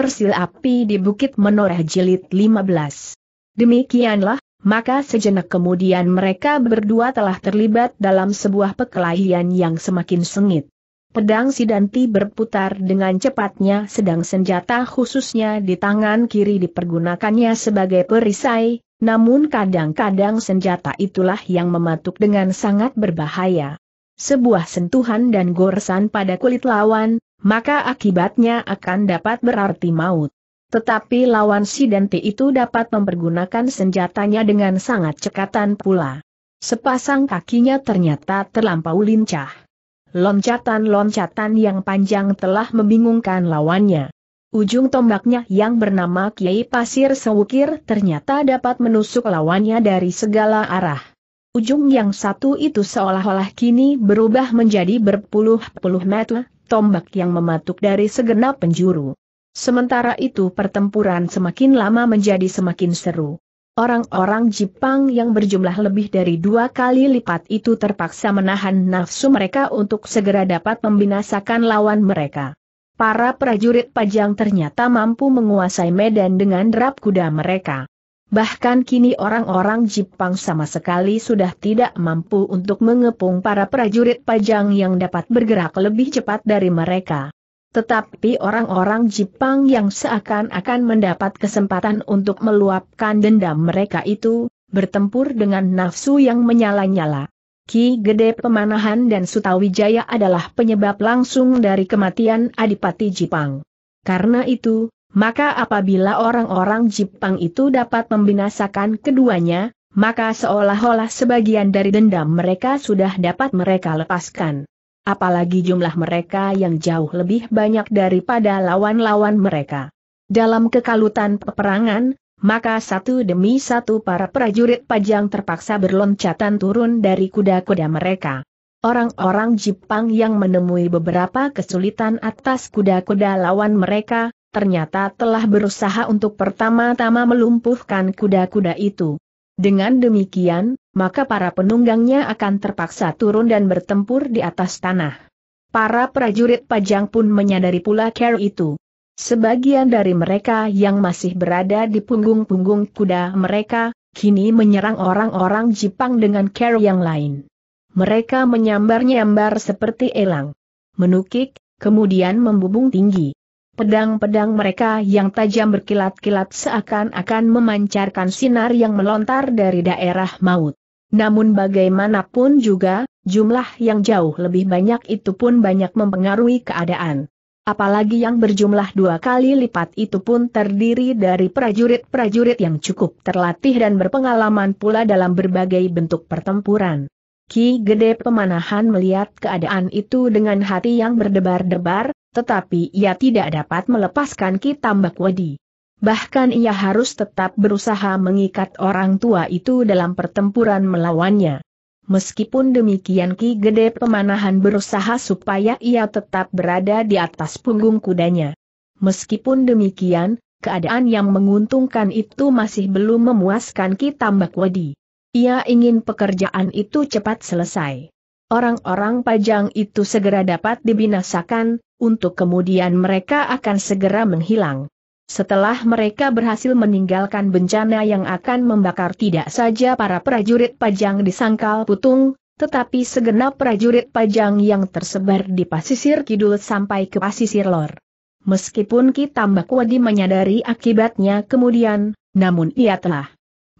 Sil api di Bukit Menoreh Jilid 15. Demikianlah, maka sejenak kemudian mereka berdua telah terlibat dalam sebuah pekelahian yang semakin sengit. Pedang Sidanti berputar dengan cepatnya sedang senjata khususnya di tangan kiri dipergunakannya sebagai perisai, namun kadang-kadang senjata itulah yang mematuk dengan sangat berbahaya. Sebuah sentuhan dan goresan pada kulit lawan, maka akibatnya akan dapat berarti maut. Tetapi lawan si Dante itu dapat mempergunakan senjatanya dengan sangat cekatan pula. Sepasang kakinya ternyata terlampau lincah. Loncatan-loncatan yang panjang telah membingungkan lawannya. Ujung tombaknya yang bernama Kiai Pasir Sewukir ternyata dapat menusuk lawannya dari segala arah. Ujung yang satu itu seolah-olah kini berubah menjadi berpuluh-puluh meter, tombak yang mematuk dari segenap penjuru. Sementara itu pertempuran semakin lama menjadi semakin seru. Orang-orang Jepang yang berjumlah lebih dari dua kali lipat itu terpaksa menahan nafsu mereka untuk segera dapat membinasakan lawan mereka. Para prajurit pajang ternyata mampu menguasai medan dengan derap kuda mereka. Bahkan kini orang-orang Jepang sama sekali sudah tidak mampu untuk mengepung para prajurit pajang yang dapat bergerak lebih cepat dari mereka. Tetapi orang-orang Jepang yang seakan-akan mendapat kesempatan untuk meluapkan dendam mereka itu, bertempur dengan nafsu yang menyala-nyala. Ki Gede Pemanahan dan Sutawijaya adalah penyebab langsung dari kematian Adipati Jepang. Karena itu, maka apabila orang-orang Jepang itu dapat membinasakan keduanya, maka seolah-olah sebagian dari dendam mereka sudah dapat mereka lepaskan. Apalagi jumlah mereka yang jauh lebih banyak daripada lawan-lawan mereka. Dalam kekalutan peperangan, maka satu demi satu para prajurit pajang terpaksa berloncatan turun dari kuda-kuda mereka. Orang-orang Jepang yang menemui beberapa kesulitan atas kuda-kuda lawan mereka, ternyata telah berusaha untuk pertama-tama melumpuhkan kuda-kuda itu. Dengan demikian, maka para penunggangnya akan terpaksa turun dan bertempur di atas tanah. Para prajurit pajang pun menyadari pula care itu. Sebagian dari mereka yang masih berada di punggung-punggung kuda mereka, kini menyerang orang-orang Jepang dengan care yang lain. Mereka menyambar-nyambar seperti elang. Menukik, kemudian membubung tinggi. Pedang-pedang mereka yang tajam berkilat-kilat seakan-akan memancarkan sinar yang melontar dari daerah maut. Namun bagaimanapun juga, jumlah yang jauh lebih banyak itu pun banyak mempengaruhi keadaan. Apalagi yang berjumlah dua kali lipat itu pun terdiri dari prajurit-prajurit yang cukup terlatih dan berpengalaman pula dalam berbagai bentuk pertempuran. Ki Gede Pemanahan melihat keadaan itu dengan hati yang berdebar-debar, tetapi ia tidak dapat melepaskan Kitambak Wadi. Bahkan ia harus tetap berusaha mengikat orang tua itu dalam pertempuran melawannya. Meskipun demikian Ki Gede Pemanahan berusaha supaya ia tetap berada di atas punggung kudanya. Meskipun demikian, keadaan yang menguntungkan itu masih belum memuaskan Ki Tambak Wadi. Ia ingin pekerjaan itu cepat selesai. Orang-orang pajang itu segera dapat dibinasakan, untuk kemudian mereka akan segera menghilang. Setelah mereka berhasil meninggalkan bencana yang akan membakar tidak saja para prajurit pajang di sangkal putung, tetapi segenap prajurit pajang yang tersebar di pasisir kidul sampai ke pasisir lor. Meskipun Ki Wadi menyadari akibatnya kemudian, namun ia telah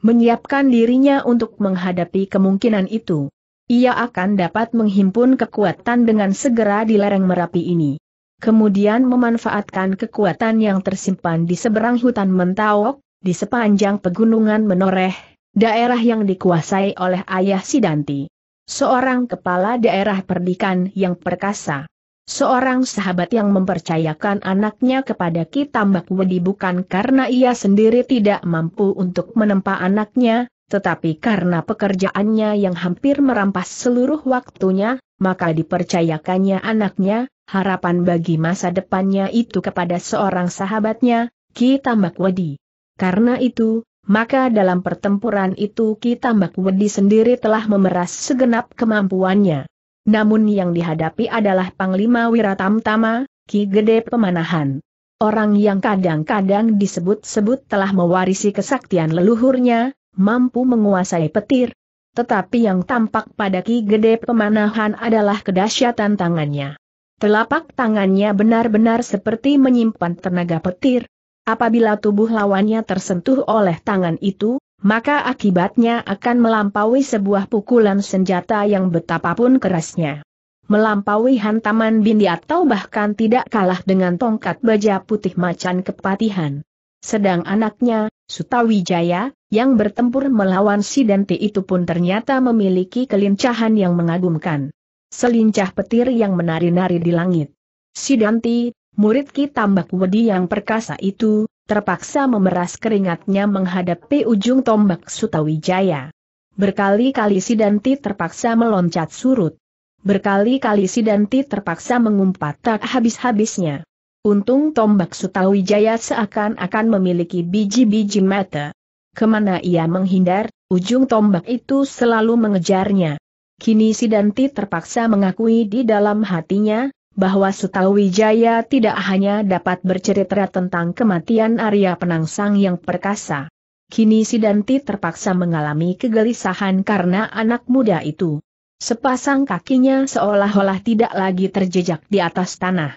menyiapkan dirinya untuk menghadapi kemungkinan itu. Ia akan dapat menghimpun kekuatan dengan segera di lereng Merapi ini kemudian memanfaatkan kekuatan yang tersimpan di seberang hutan Mentawok, di sepanjang pegunungan Menoreh, daerah yang dikuasai oleh ayah Sidanti. Seorang kepala daerah perdikan yang perkasa. Seorang sahabat yang mempercayakan anaknya kepada Kitambak Wedi bukan karena ia sendiri tidak mampu untuk menempa anaknya, tetapi karena pekerjaannya yang hampir merampas seluruh waktunya, maka dipercayakannya anaknya, harapan bagi masa depannya itu kepada seorang sahabatnya, Ki Tambak Wedi. Karena itu, maka dalam pertempuran itu Ki Tambak Wedi sendiri telah memeras segenap kemampuannya. Namun yang dihadapi adalah Panglima Wiratamtama, Ki Gede Pemanahan. Orang yang kadang-kadang disebut-sebut telah mewarisi kesaktian leluhurnya, mampu menguasai petir. Tetapi yang tampak pada Ki Gede Pemanahan adalah kedahsyatan tangannya. Telapak tangannya benar-benar seperti menyimpan tenaga petir. Apabila tubuh lawannya tersentuh oleh tangan itu, maka akibatnya akan melampaui sebuah pukulan senjata yang betapapun kerasnya. Melampaui hantaman bindi atau bahkan tidak kalah dengan tongkat baja putih macan kepatihan. Sedang anaknya, Sutawijaya, yang bertempur melawan Sidanti itu pun ternyata memiliki kelincahan yang mengagumkan selincah petir yang menari-nari di langit. Sidanti, murid Ki Tambak Wedi yang perkasa itu, terpaksa memeras keringatnya menghadapi ujung tombak Sutawijaya. Berkali-kali Sidanti terpaksa meloncat surut. Berkali-kali Sidanti terpaksa mengumpat tak habis-habisnya. Untung tombak Sutawijaya seakan-akan memiliki biji-biji mata. Kemana ia menghindar, ujung tombak itu selalu mengejarnya kini Sidanti terpaksa mengakui di dalam hatinya, bahwa setahu Wijaya tidak hanya dapat bercerita tentang kematian Arya Penangsang yang perkasa. Kini Sidanti terpaksa mengalami kegelisahan karena anak muda itu. Sepasang kakinya seolah-olah tidak lagi terjejak di atas tanah.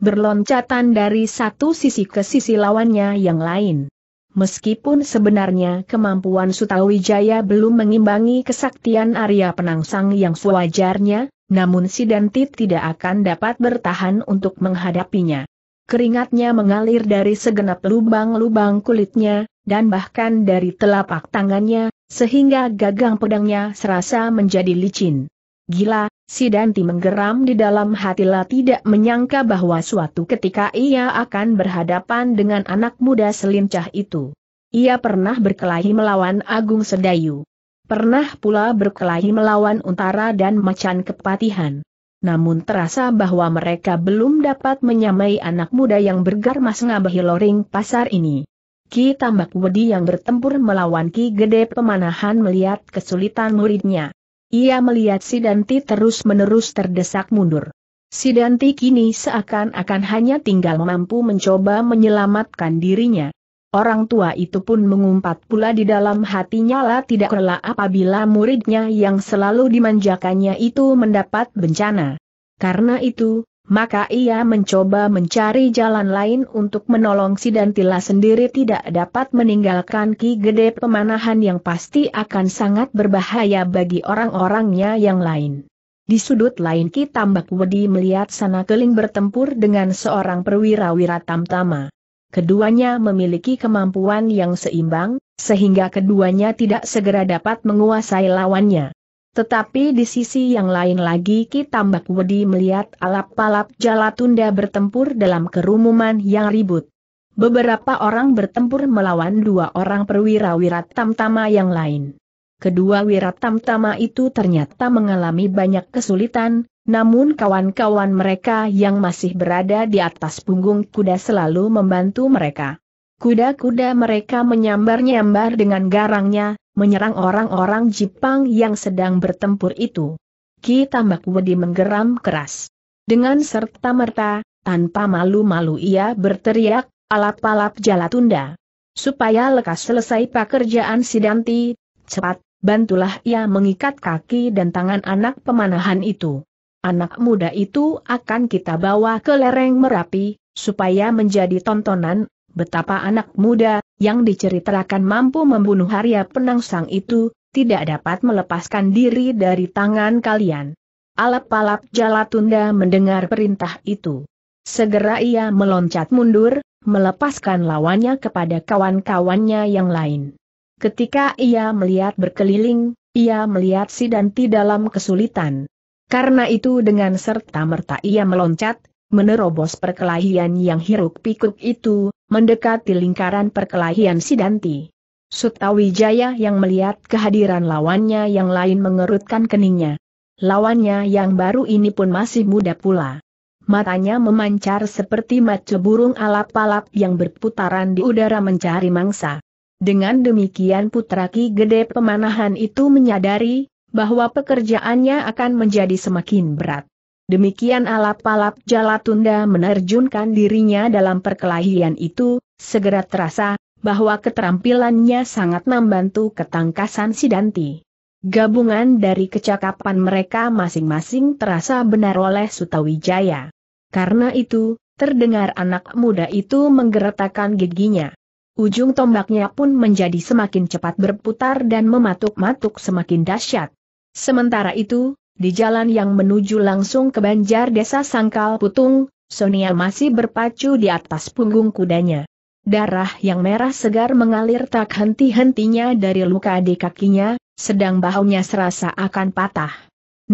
Berloncatan dari satu sisi ke sisi lawannya yang lain meskipun sebenarnya kemampuan Sutawijaya belum mengimbangi kesaktian Arya Penangsang yang sewajarnya, namun Sidanti tidak akan dapat bertahan untuk menghadapinya. Keringatnya mengalir dari segenap lubang-lubang kulitnya, dan bahkan dari telapak tangannya, sehingga gagang pedangnya serasa menjadi licin. Gila, Si Danti menggeram di dalam hatilah tidak menyangka bahwa suatu ketika ia akan berhadapan dengan anak muda selincah itu. Ia pernah berkelahi melawan Agung Sedayu. Pernah pula berkelahi melawan Untara dan Macan Kepatihan. Namun terasa bahwa mereka belum dapat menyamai anak muda yang bergarmas ngabahi loring pasar ini. Ki Tambak Wedi yang bertempur melawan Ki Gede Pemanahan melihat kesulitan muridnya. Ia melihat si Danti terus-menerus terdesak mundur. Si Danti kini seakan-akan hanya tinggal mampu mencoba menyelamatkan dirinya. Orang tua itu pun mengumpat pula di dalam hatinya lah tidak rela apabila muridnya yang selalu dimanjakannya itu mendapat bencana. Karena itu, maka ia mencoba mencari jalan lain untuk menolong si Dantila sendiri tidak dapat meninggalkan Ki Gede pemanahan yang pasti akan sangat berbahaya bagi orang-orangnya yang lain. Di sudut lain Ki Tambak Wedi melihat sana keling bertempur dengan seorang perwira wira tamtama. Keduanya memiliki kemampuan yang seimbang, sehingga keduanya tidak segera dapat menguasai lawannya. Tetapi di sisi yang lain lagi Kitambak Wedi melihat alap-alap Jalatunda bertempur dalam kerumunan yang ribut. Beberapa orang bertempur melawan dua orang perwira wirat tamtama yang lain. Kedua wirat tamtama itu ternyata mengalami banyak kesulitan, namun kawan-kawan mereka yang masih berada di atas punggung kuda selalu membantu mereka. Kuda-kuda mereka menyambar-nyambar dengan garangnya, menyerang orang-orang Jepang yang sedang bertempur itu. Ki Tambak Wedi menggeram keras. Dengan serta-merta, tanpa malu-malu ia berteriak, alap-alap jala tunda. Supaya lekas selesai pekerjaan Sidanti, cepat, bantulah ia mengikat kaki dan tangan anak pemanahan itu. Anak muda itu akan kita bawa ke lereng Merapi, supaya menjadi tontonan betapa anak muda, yang diceritakan mampu membunuh Arya Penangsang itu, tidak dapat melepaskan diri dari tangan kalian. Alap-alap Jalatunda mendengar perintah itu. Segera ia meloncat mundur, melepaskan lawannya kepada kawan-kawannya yang lain. Ketika ia melihat berkeliling, ia melihat si Danti dalam kesulitan. Karena itu dengan serta-merta ia meloncat, menerobos perkelahian yang hiruk pikuk itu, mendekati lingkaran perkelahian Sidanti. Sutawijaya yang melihat kehadiran lawannya yang lain mengerutkan keningnya. Lawannya yang baru ini pun masih muda pula. Matanya memancar seperti mata burung alap-alap yang berputaran di udara mencari mangsa. Dengan demikian putra Ki Gede Pemanahan itu menyadari, bahwa pekerjaannya akan menjadi semakin berat. Demikian alap-alap Jalatunda menerjunkan dirinya dalam perkelahian itu, segera terasa, bahwa keterampilannya sangat membantu ketangkasan Sidanti. Gabungan dari kecakapan mereka masing-masing terasa benar oleh Sutawijaya. Karena itu, terdengar anak muda itu menggeretakan giginya. Ujung tombaknya pun menjadi semakin cepat berputar dan mematuk-matuk semakin dahsyat. Sementara itu, di jalan yang menuju langsung ke banjar desa Sangkal Putung, Sonia masih berpacu di atas punggung kudanya. Darah yang merah segar mengalir tak henti-hentinya dari luka di kakinya, sedang bahunya serasa akan patah.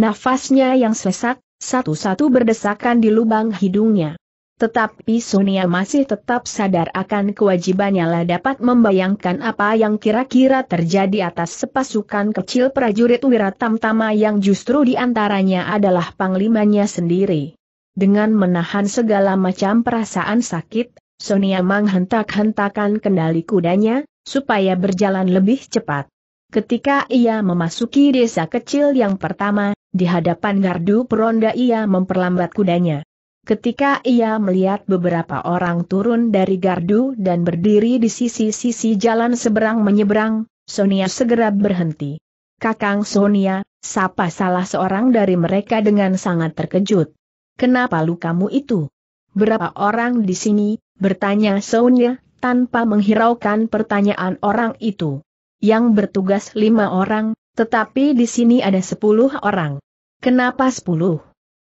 Nafasnya yang sesak, satu-satu berdesakan di lubang hidungnya. Tetapi Sonia masih tetap sadar akan kewajibannya lah dapat membayangkan apa yang kira-kira terjadi atas sepasukan kecil prajurit Wiratamtama yang justru diantaranya adalah panglimanya sendiri. Dengan menahan segala macam perasaan sakit, Sonia menghentak-hentakan kendali kudanya, supaya berjalan lebih cepat. Ketika ia memasuki desa kecil yang pertama, di hadapan gardu peronda ia memperlambat kudanya. Ketika ia melihat beberapa orang turun dari gardu dan berdiri di sisi-sisi jalan seberang menyeberang, Sonia segera berhenti. Kakang Sonia, sapa salah seorang dari mereka dengan sangat terkejut. Kenapa lu kamu itu? Berapa orang di sini? bertanya Sonia, tanpa menghiraukan pertanyaan orang itu. Yang bertugas lima orang, tetapi di sini ada sepuluh orang. Kenapa sepuluh?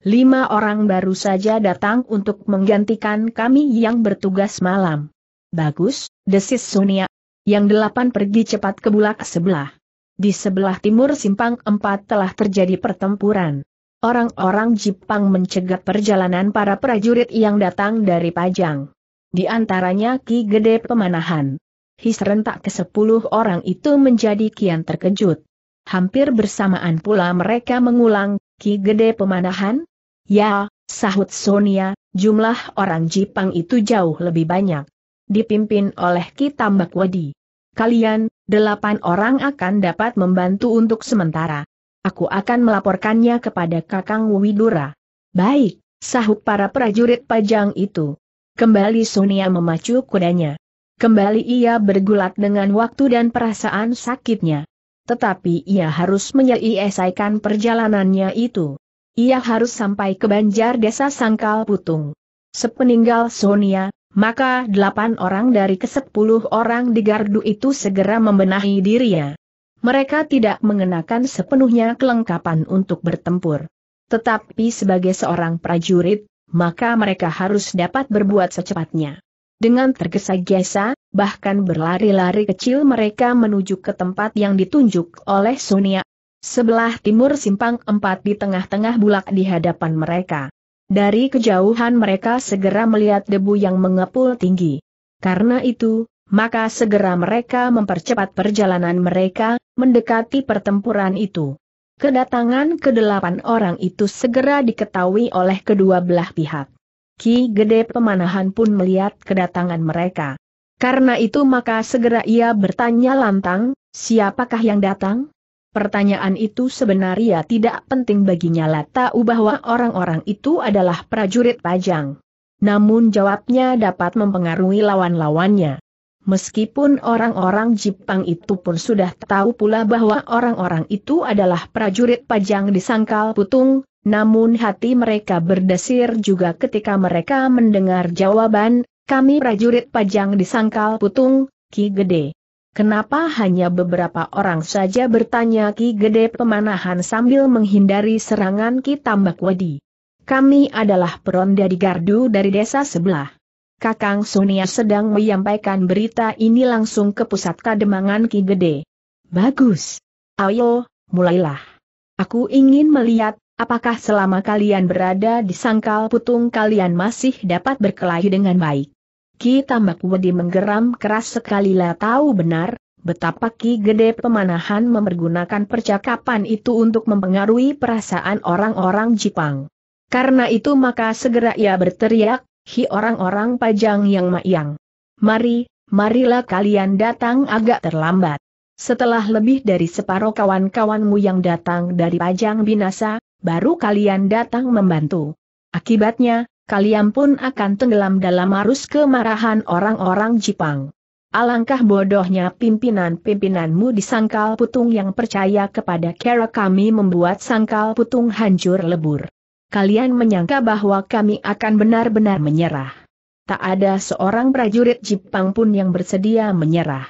Lima orang baru saja datang untuk menggantikan kami yang bertugas malam. Bagus, desis Sonia. Yang delapan pergi cepat ke bulak sebelah. Di sebelah timur simpang empat telah terjadi pertempuran. Orang-orang Jepang mencegat perjalanan para prajurit yang datang dari Pajang. Di antaranya Ki Gede Pemanahan. His rentak ke sepuluh orang itu menjadi kian terkejut. Hampir bersamaan pula mereka mengulang, Ki Gede Pemanahan, Ya, sahut Sonia, jumlah orang Jipang itu jauh lebih banyak. Dipimpin oleh Kitambak Wadi. Kalian, delapan orang akan dapat membantu untuk sementara. Aku akan melaporkannya kepada Kakang Widura. Baik, sahut para prajurit pajang itu. Kembali Sonia memacu kudanya. Kembali ia bergulat dengan waktu dan perasaan sakitnya. Tetapi ia harus menyelesaikan perjalanannya itu ia harus sampai ke banjar desa Sangkal Putung. Sepeninggal Sonia, maka delapan orang dari kesepuluh orang di gardu itu segera membenahi dirinya. Mereka tidak mengenakan sepenuhnya kelengkapan untuk bertempur. Tetapi sebagai seorang prajurit, maka mereka harus dapat berbuat secepatnya. Dengan tergesa-gesa, bahkan berlari-lari kecil mereka menuju ke tempat yang ditunjuk oleh Sonia Sebelah timur simpang empat di tengah-tengah bulak di hadapan mereka. Dari kejauhan mereka segera melihat debu yang mengepul tinggi. Karena itu, maka segera mereka mempercepat perjalanan mereka, mendekati pertempuran itu. Kedatangan kedelapan orang itu segera diketahui oleh kedua belah pihak. Ki Gede Pemanahan pun melihat kedatangan mereka. Karena itu maka segera ia bertanya lantang, siapakah yang datang? Pertanyaan itu sebenarnya tidak penting baginya lah tahu bahwa orang-orang itu adalah prajurit pajang. Namun jawabnya dapat mempengaruhi lawan-lawannya. Meskipun orang-orang Jepang itu pun sudah tahu pula bahwa orang-orang itu adalah prajurit pajang di Sangkal Putung, namun hati mereka berdesir juga ketika mereka mendengar jawaban, kami prajurit pajang di Sangkal Putung, Ki Gede. Kenapa hanya beberapa orang saja bertanya Ki Gede Pemanahan sambil menghindari serangan Ki Tambak Wedi. Kami adalah peronda di gardu dari desa sebelah. Kakang Sonia sedang menyampaikan berita ini langsung ke pusat kademangan Ki Gede. Bagus. Ayo, mulailah. Aku ingin melihat, apakah selama kalian berada di sangkal putung kalian masih dapat berkelahi dengan baik. Ki Tambak Wedi menggeram keras sekali lah tahu benar, betapa Ki Gede Pemanahan mempergunakan percakapan itu untuk mempengaruhi perasaan orang-orang Jepang. Karena itu maka segera ia berteriak, hi orang-orang pajang yang mayang. Mari, marilah kalian datang agak terlambat. Setelah lebih dari separuh kawan-kawanmu yang datang dari pajang binasa, baru kalian datang membantu. Akibatnya, kalian pun akan tenggelam dalam arus kemarahan orang-orang Jepang. Alangkah bodohnya pimpinan-pimpinanmu di sangkal putung yang percaya kepada kera kami membuat sangkal putung hancur lebur. Kalian menyangka bahwa kami akan benar-benar menyerah. Tak ada seorang prajurit Jepang pun yang bersedia menyerah.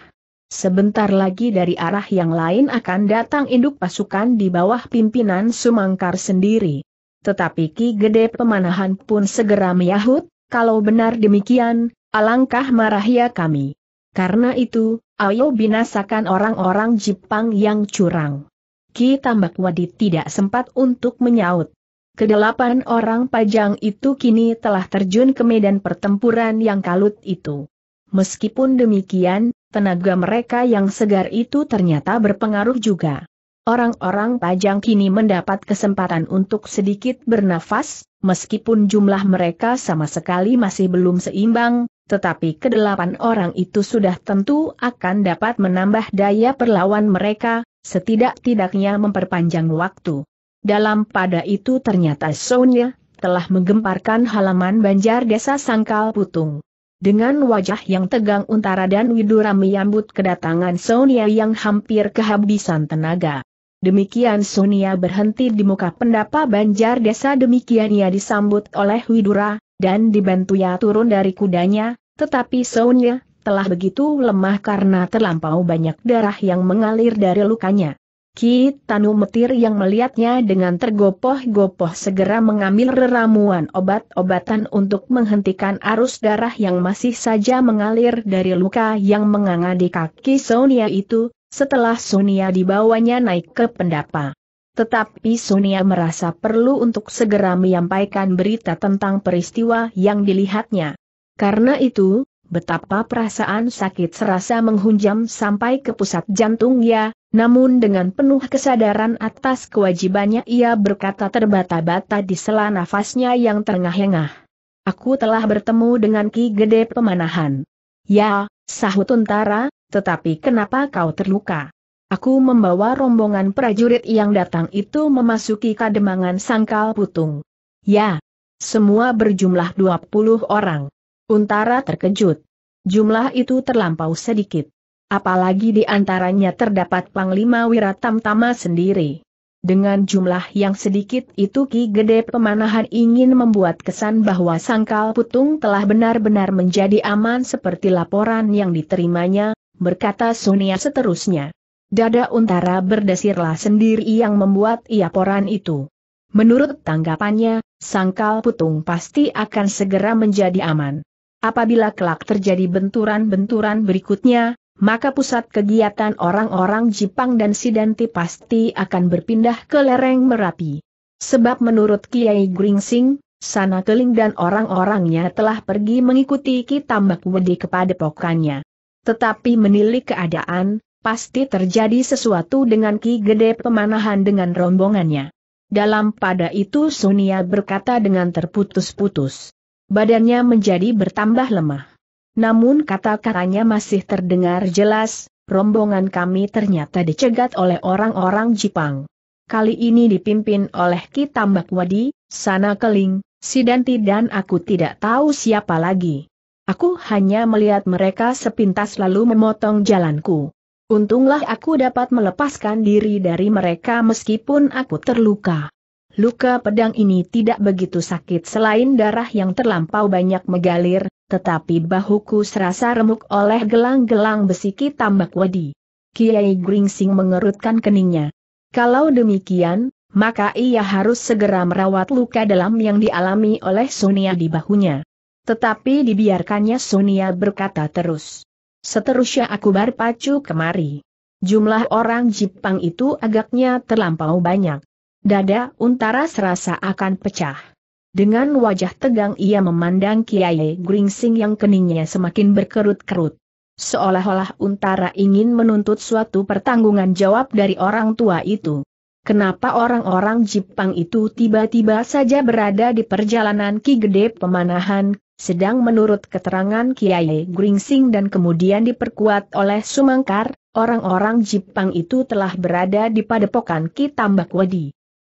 Sebentar lagi dari arah yang lain akan datang induk pasukan di bawah pimpinan Sumangkar sendiri. Tetapi Ki Gede Pemanahan pun segera menyahut, kalau benar demikian, alangkah marah ya kami. Karena itu, ayo binasakan orang-orang Jepang yang curang. Ki Tambak Wadi tidak sempat untuk menyaut. Kedelapan orang pajang itu kini telah terjun ke medan pertempuran yang kalut itu. Meskipun demikian, tenaga mereka yang segar itu ternyata berpengaruh juga. Orang-orang pajang kini mendapat kesempatan untuk sedikit bernafas, meskipun jumlah mereka sama sekali masih belum seimbang, tetapi kedelapan orang itu sudah tentu akan dapat menambah daya perlawan mereka, setidak-tidaknya memperpanjang waktu. Dalam pada itu ternyata Sonya telah menggemparkan halaman banjar desa Sangkal Putung. Dengan wajah yang tegang Untara dan Widura menyambut kedatangan Sonia yang hampir kehabisan tenaga. Demikian Sonia berhenti di muka pendapa banjar desa demikian ia disambut oleh Widura, dan dibantu turun dari kudanya, tetapi Sonia telah begitu lemah karena terlampau banyak darah yang mengalir dari lukanya. Ki Tanu Metir yang melihatnya dengan tergopoh-gopoh segera mengambil ramuan obat-obatan untuk menghentikan arus darah yang masih saja mengalir dari luka yang menganga di kaki Sonia itu, setelah Sonia dibawanya naik ke pendapa. Tetapi Sonia merasa perlu untuk segera menyampaikan berita tentang peristiwa yang dilihatnya. Karena itu, betapa perasaan sakit serasa menghunjam sampai ke pusat jantungnya, namun dengan penuh kesadaran atas kewajibannya ia berkata terbata-bata di sela nafasnya yang terengah-engah. Aku telah bertemu dengan Ki Gede Pemanahan. Ya, sahut Untara, tetapi kenapa kau terluka? Aku membawa rombongan prajurit yang datang itu memasuki kademangan sangkal putung. Ya, semua berjumlah 20 orang. Untara terkejut. Jumlah itu terlampau sedikit apalagi di antaranya terdapat Panglima Wiratamtama sendiri. Dengan jumlah yang sedikit itu Ki Gede Pemanahan ingin membuat kesan bahwa Sangkal Putung telah benar-benar menjadi aman seperti laporan yang diterimanya, berkata Sunia seterusnya. Dada Untara berdesirlah sendiri yang membuat ia poran itu. Menurut tanggapannya, Sangkal Putung pasti akan segera menjadi aman. Apabila kelak terjadi benturan-benturan berikutnya, maka pusat kegiatan orang-orang Jepang dan Sidanti pasti akan berpindah ke lereng Merapi. Sebab menurut Kiai Gringsing, Sana Keling dan orang-orangnya telah pergi mengikuti Kitambak Wedi kepada pokannya. Tetapi menilik keadaan, pasti terjadi sesuatu dengan Ki Gede Pemanahan dengan rombongannya. Dalam pada itu Sonia berkata dengan terputus-putus. Badannya menjadi bertambah lemah. Namun kata-katanya masih terdengar jelas, rombongan kami ternyata dicegat oleh orang-orang Jepang. Kali ini dipimpin oleh Kitambak Wadi, Sana Keling, Sidanti dan aku tidak tahu siapa lagi. Aku hanya melihat mereka sepintas lalu memotong jalanku. Untunglah aku dapat melepaskan diri dari mereka meskipun aku terluka. Luka pedang ini tidak begitu sakit selain darah yang terlampau banyak mengalir tetapi bahuku serasa remuk oleh gelang-gelang besi Ki tambak wadi. Kiai Gringsing mengerutkan keningnya. Kalau demikian, maka ia harus segera merawat luka dalam yang dialami oleh Sonia di bahunya. Tetapi dibiarkannya Sonia berkata terus. Seterusnya aku berpacu kemari. Jumlah orang Jepang itu agaknya terlampau banyak. Dada Untara serasa akan pecah. Dengan wajah tegang ia memandang Kiai Gringsing yang keningnya semakin berkerut-kerut. Seolah-olah untara ingin menuntut suatu pertanggungan jawab dari orang tua itu. Kenapa orang-orang Jepang itu tiba-tiba saja berada di perjalanan Ki Gede Pemanahan, sedang menurut keterangan Kiai Gringsing dan kemudian diperkuat oleh Sumangkar, orang-orang Jepang itu telah berada di padepokan Ki Tambak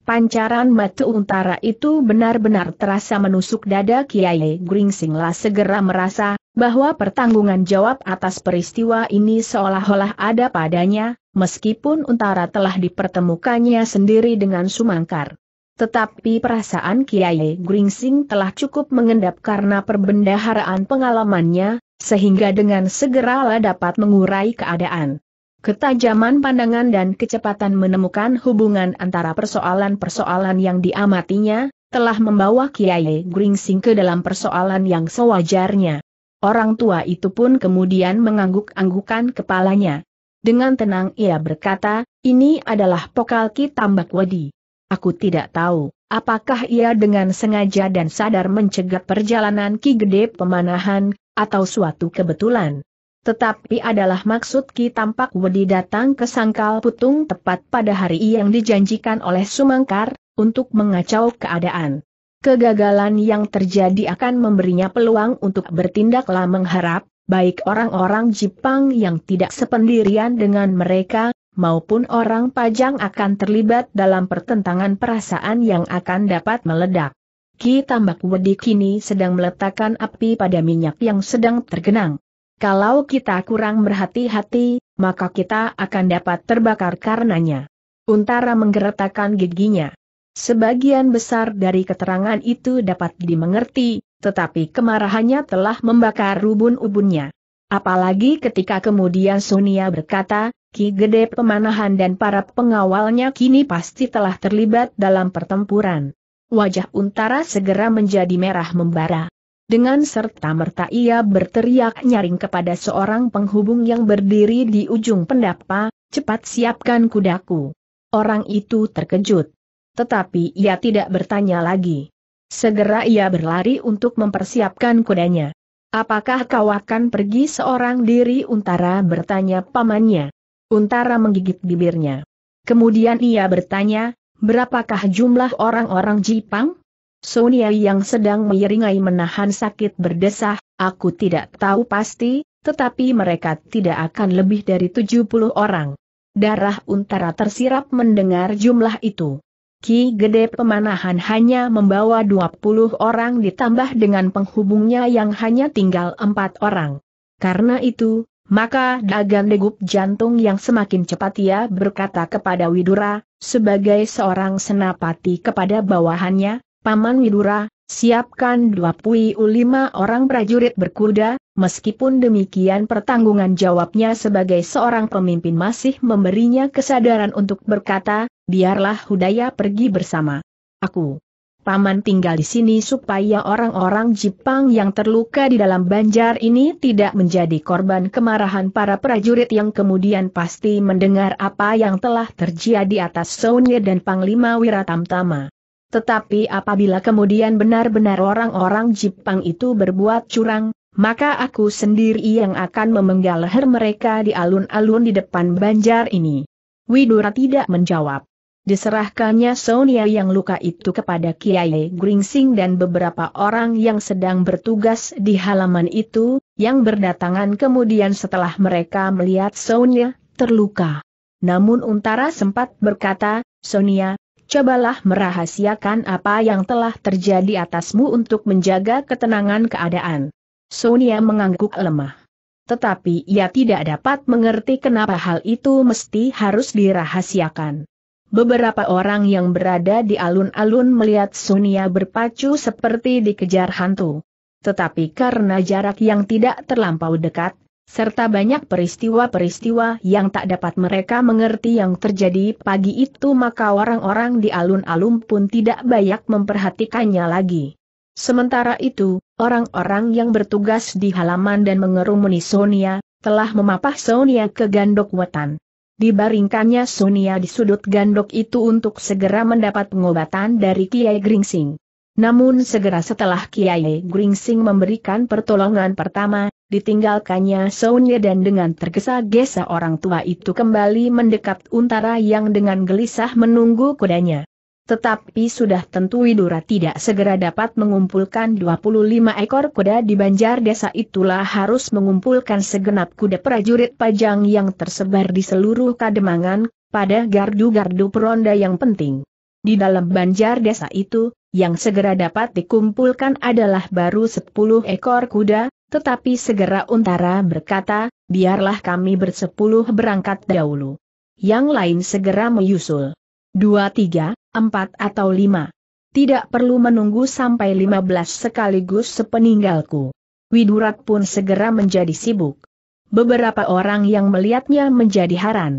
Pancaran mata untara itu benar-benar terasa menusuk dada Kiai lah segera merasa bahwa pertanggungan jawab atas peristiwa ini seolah-olah ada padanya, meskipun untara telah dipertemukannya sendiri dengan Sumangkar. Tetapi perasaan Kiai Gringsing telah cukup mengendap karena perbendaharaan pengalamannya, sehingga dengan segeralah dapat mengurai keadaan. Ketajaman pandangan dan kecepatan menemukan hubungan antara persoalan-persoalan yang diamatinya, telah membawa Kiai Gringsing ke dalam persoalan yang sewajarnya. Orang tua itu pun kemudian mengangguk-anggukan kepalanya. Dengan tenang ia berkata, ini adalah pokal Ki Tambak Wadi. Aku tidak tahu, apakah ia dengan sengaja dan sadar mencegat perjalanan Ki Gede Pemanahan, atau suatu kebetulan. Tetapi adalah maksud Ki Tampak Wedi datang ke Sangkal Putung tepat pada hari yang dijanjikan oleh Sumangkar, untuk mengacau keadaan. Kegagalan yang terjadi akan memberinya peluang untuk bertindaklah mengharap, baik orang-orang Jepang yang tidak sependirian dengan mereka, maupun orang pajang akan terlibat dalam pertentangan perasaan yang akan dapat meledak. Ki Tambak Wedi kini sedang meletakkan api pada minyak yang sedang tergenang. Kalau kita kurang berhati-hati, maka kita akan dapat terbakar karenanya. Untara menggeretakkan giginya. Sebagian besar dari keterangan itu dapat dimengerti, tetapi kemarahannya telah membakar rubun ubunnya. Apalagi ketika kemudian Sonia berkata, Ki Gede Pemanahan dan para pengawalnya kini pasti telah terlibat dalam pertempuran. Wajah Untara segera menjadi merah membara. Dengan serta-merta ia berteriak nyaring kepada seorang penghubung yang berdiri di ujung pendapa, cepat siapkan kudaku. Orang itu terkejut. Tetapi ia tidak bertanya lagi. Segera ia berlari untuk mempersiapkan kudanya. Apakah kau akan pergi seorang diri Untara bertanya pamannya. Untara menggigit bibirnya. Kemudian ia bertanya, berapakah jumlah orang-orang Jipang? Sonia yang sedang menyeringai menahan sakit berdesah, aku tidak tahu pasti, tetapi mereka tidak akan lebih dari 70 orang. Darah untara tersirap mendengar jumlah itu. Ki Gede Pemanahan hanya membawa 20 orang ditambah dengan penghubungnya yang hanya tinggal empat orang. Karena itu, maka Dagang Degup Jantung yang semakin cepat ia berkata kepada Widura, sebagai seorang senapati kepada bawahannya, Paman Widura, siapkan 25 orang prajurit berkuda, meskipun demikian pertanggungan jawabnya sebagai seorang pemimpin masih memberinya kesadaran untuk berkata, biarlah Hudaya pergi bersama. Aku. Paman tinggal di sini supaya orang-orang Jepang yang terluka di dalam banjar ini tidak menjadi korban kemarahan para prajurit yang kemudian pasti mendengar apa yang telah terjadi atas Sonya dan Panglima Wiratamtama. Tetapi apabila kemudian benar-benar orang-orang Jepang itu berbuat curang, maka aku sendiri yang akan memenggal leher mereka di alun-alun di depan banjar ini. Widura tidak menjawab. Diserahkannya Sonia yang luka itu kepada Kiai Gringsing dan beberapa orang yang sedang bertugas di halaman itu, yang berdatangan kemudian setelah mereka melihat Sonia terluka. Namun Untara sempat berkata, Sonia, cobalah merahasiakan apa yang telah terjadi atasmu untuk menjaga ketenangan keadaan. Sonia mengangguk lemah. Tetapi ia tidak dapat mengerti kenapa hal itu mesti harus dirahasiakan. Beberapa orang yang berada di alun-alun melihat Sonia berpacu seperti dikejar hantu. Tetapi karena jarak yang tidak terlampau dekat, serta banyak peristiwa-peristiwa yang tak dapat mereka mengerti yang terjadi pagi itu maka orang-orang di alun-alun pun tidak banyak memperhatikannya lagi. Sementara itu, orang-orang yang bertugas di halaman dan mengerumuni Sonia, telah memapah Sonia ke gandok wetan. Dibaringkannya Sonia di sudut gandok itu untuk segera mendapat pengobatan dari Kiai Gringsing. Namun segera setelah Kiai Gringsing memberikan pertolongan pertama, ditinggalkannya Sonya dan dengan tergesa-gesa orang tua itu kembali mendekat Untara yang dengan gelisah menunggu kudanya. Tetapi sudah tentu Widura tidak segera dapat mengumpulkan 25 ekor kuda di banjar desa itulah harus mengumpulkan segenap kuda prajurit pajang yang tersebar di seluruh kademangan, pada gardu-gardu peronda yang penting. Di dalam banjar desa itu, yang segera dapat dikumpulkan adalah baru 10 ekor kuda, tetapi segera Untara berkata, biarlah kami bersepuluh berangkat dahulu. Yang lain segera menyusul. Dua tiga, empat atau lima. Tidak perlu menunggu sampai lima belas sekaligus sepeninggalku. Widurat pun segera menjadi sibuk. Beberapa orang yang melihatnya menjadi haran.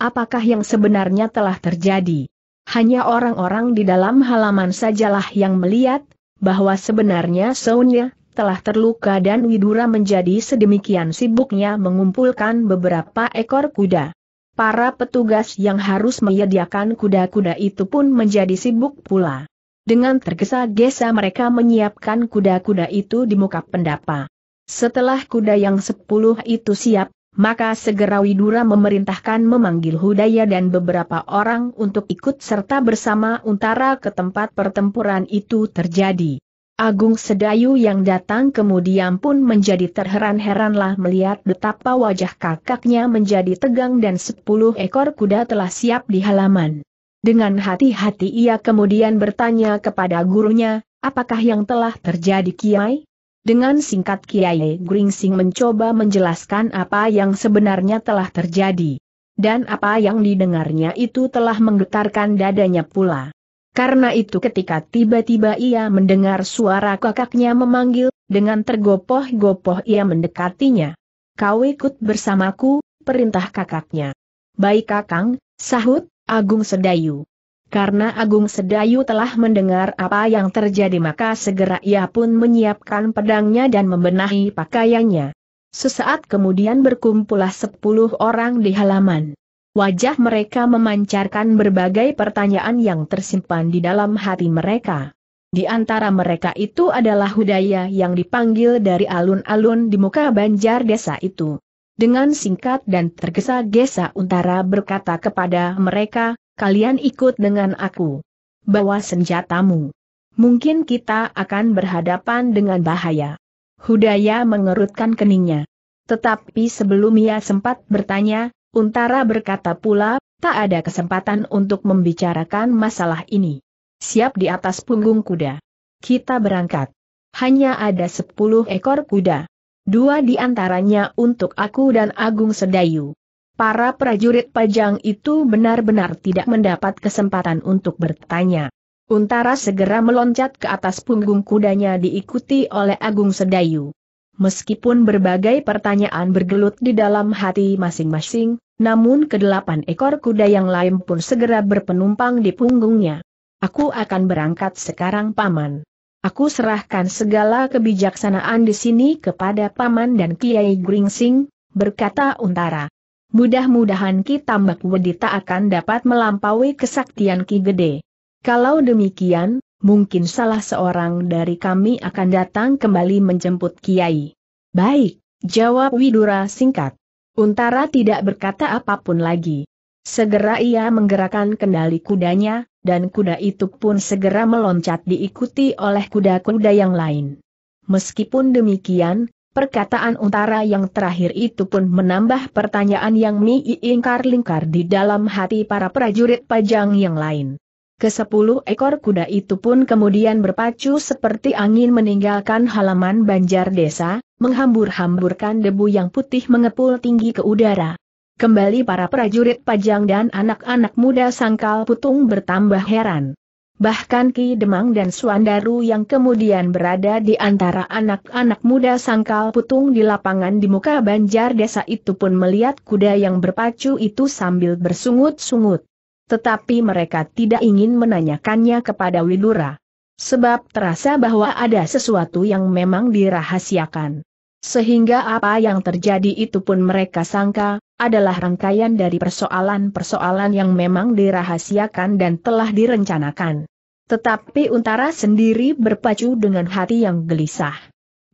Apakah yang sebenarnya telah terjadi? Hanya orang-orang di dalam halaman sajalah yang melihat, bahwa sebenarnya Sonya, telah terluka dan Widura menjadi sedemikian sibuknya mengumpulkan beberapa ekor kuda. Para petugas yang harus menyediakan kuda-kuda itu pun menjadi sibuk pula. Dengan tergesa-gesa mereka menyiapkan kuda-kuda itu di muka pendapa. Setelah kuda yang sepuluh itu siap, maka segera Widura memerintahkan memanggil Hudaya dan beberapa orang untuk ikut serta bersama Untara ke tempat pertempuran itu terjadi. Agung Sedayu yang datang kemudian pun menjadi terheran-heranlah melihat betapa wajah kakaknya menjadi tegang dan sepuluh ekor kuda telah siap di halaman. Dengan hati-hati ia kemudian bertanya kepada gurunya, apakah yang telah terjadi Kiai? Dengan singkat Kiai Gringsing mencoba menjelaskan apa yang sebenarnya telah terjadi. Dan apa yang didengarnya itu telah menggetarkan dadanya pula. Karena itu ketika tiba-tiba ia mendengar suara kakaknya memanggil, dengan tergopoh-gopoh ia mendekatinya. Kau ikut bersamaku, perintah kakaknya. Baik kakang, sahut, Agung Sedayu. Karena Agung Sedayu telah mendengar apa yang terjadi maka segera ia pun menyiapkan pedangnya dan membenahi pakaiannya. Sesaat kemudian berkumpullah sepuluh orang di halaman wajah mereka memancarkan berbagai pertanyaan yang tersimpan di dalam hati mereka. Di antara mereka itu adalah Hudaya yang dipanggil dari alun-alun di muka banjar desa itu. Dengan singkat dan tergesa-gesa Untara berkata kepada mereka, kalian ikut dengan aku. Bawa senjatamu. Mungkin kita akan berhadapan dengan bahaya. Hudaya mengerutkan keningnya. Tetapi sebelum ia sempat bertanya, Untara berkata pula, tak ada kesempatan untuk membicarakan masalah ini. Siap di atas punggung kuda. Kita berangkat. Hanya ada sepuluh ekor kuda. Dua di antaranya untuk aku dan Agung Sedayu. Para prajurit pajang itu benar-benar tidak mendapat kesempatan untuk bertanya. Untara segera meloncat ke atas punggung kudanya diikuti oleh Agung Sedayu. Meskipun berbagai pertanyaan bergelut di dalam hati masing-masing, namun kedelapan ekor kuda yang lain pun segera berpenumpang di punggungnya. Aku akan berangkat sekarang paman. Aku serahkan segala kebijaksanaan di sini kepada paman dan Kiai Gringsing, berkata Untara. Mudah-mudahan Ki Tambak Wedi tak akan dapat melampaui kesaktian Ki Gede. Kalau demikian, mungkin salah seorang dari kami akan datang kembali menjemput Kiai. Baik, jawab Widura singkat. Untara tidak berkata apapun lagi. Segera ia menggerakkan kendali kudanya, dan kuda itu pun segera meloncat diikuti oleh kuda-kuda yang lain. Meskipun demikian, perkataan Untara yang terakhir itu pun menambah pertanyaan yang miingkar-lingkar di dalam hati para prajurit pajang yang lain. Kesepuluh ekor kuda itu pun kemudian berpacu seperti angin meninggalkan halaman banjar desa, menghambur-hamburkan debu yang putih mengepul tinggi ke udara. Kembali para prajurit pajang dan anak-anak muda sangkal putung bertambah heran. Bahkan Ki Demang dan Suandaru yang kemudian berada di antara anak-anak muda sangkal putung di lapangan di muka banjar desa itu pun melihat kuda yang berpacu itu sambil bersungut-sungut tetapi mereka tidak ingin menanyakannya kepada Widura. Sebab terasa bahwa ada sesuatu yang memang dirahasiakan. Sehingga apa yang terjadi itu pun mereka sangka, adalah rangkaian dari persoalan-persoalan yang memang dirahasiakan dan telah direncanakan. Tetapi Untara sendiri berpacu dengan hati yang gelisah.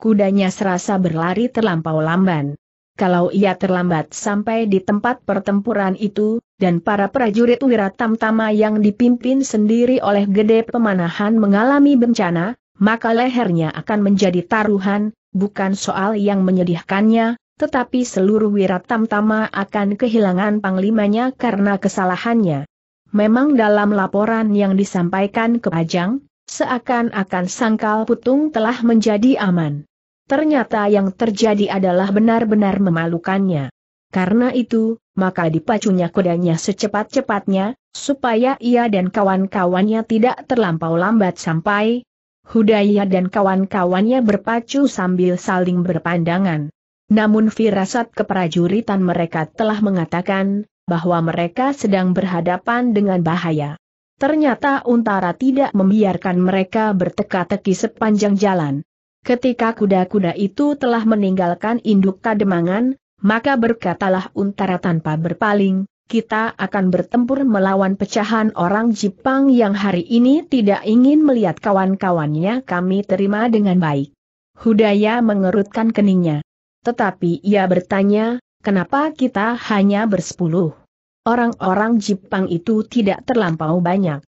Kudanya serasa berlari terlampau lamban. Kalau ia terlambat sampai di tempat pertempuran itu, dan para prajurit Wiratamtama yang dipimpin sendiri oleh Gede Pemanahan mengalami bencana, maka lehernya akan menjadi taruhan, bukan soal yang menyedihkannya, tetapi seluruh Wiratamtama akan kehilangan panglimanya karena kesalahannya. Memang dalam laporan yang disampaikan ke Pajang, seakan-akan sangkal putung telah menjadi aman. Ternyata yang terjadi adalah benar-benar memalukannya. Karena itu, maka dipacunya kudanya secepat-cepatnya, supaya ia dan kawan-kawannya tidak terlampau lambat sampai. Hudaya dan kawan-kawannya berpacu sambil saling berpandangan. Namun firasat keprajuritan mereka telah mengatakan, bahwa mereka sedang berhadapan dengan bahaya. Ternyata Untara tidak membiarkan mereka berteka-teki sepanjang jalan. Ketika kuda-kuda itu telah meninggalkan induk kademangan, maka berkatalah Untara tanpa berpaling, kita akan bertempur melawan pecahan orang Jepang yang hari ini tidak ingin melihat kawan-kawannya kami terima dengan baik. Hudaya mengerutkan keningnya. Tetapi ia bertanya, kenapa kita hanya bersepuluh? Orang-orang Jepang itu tidak terlampau banyak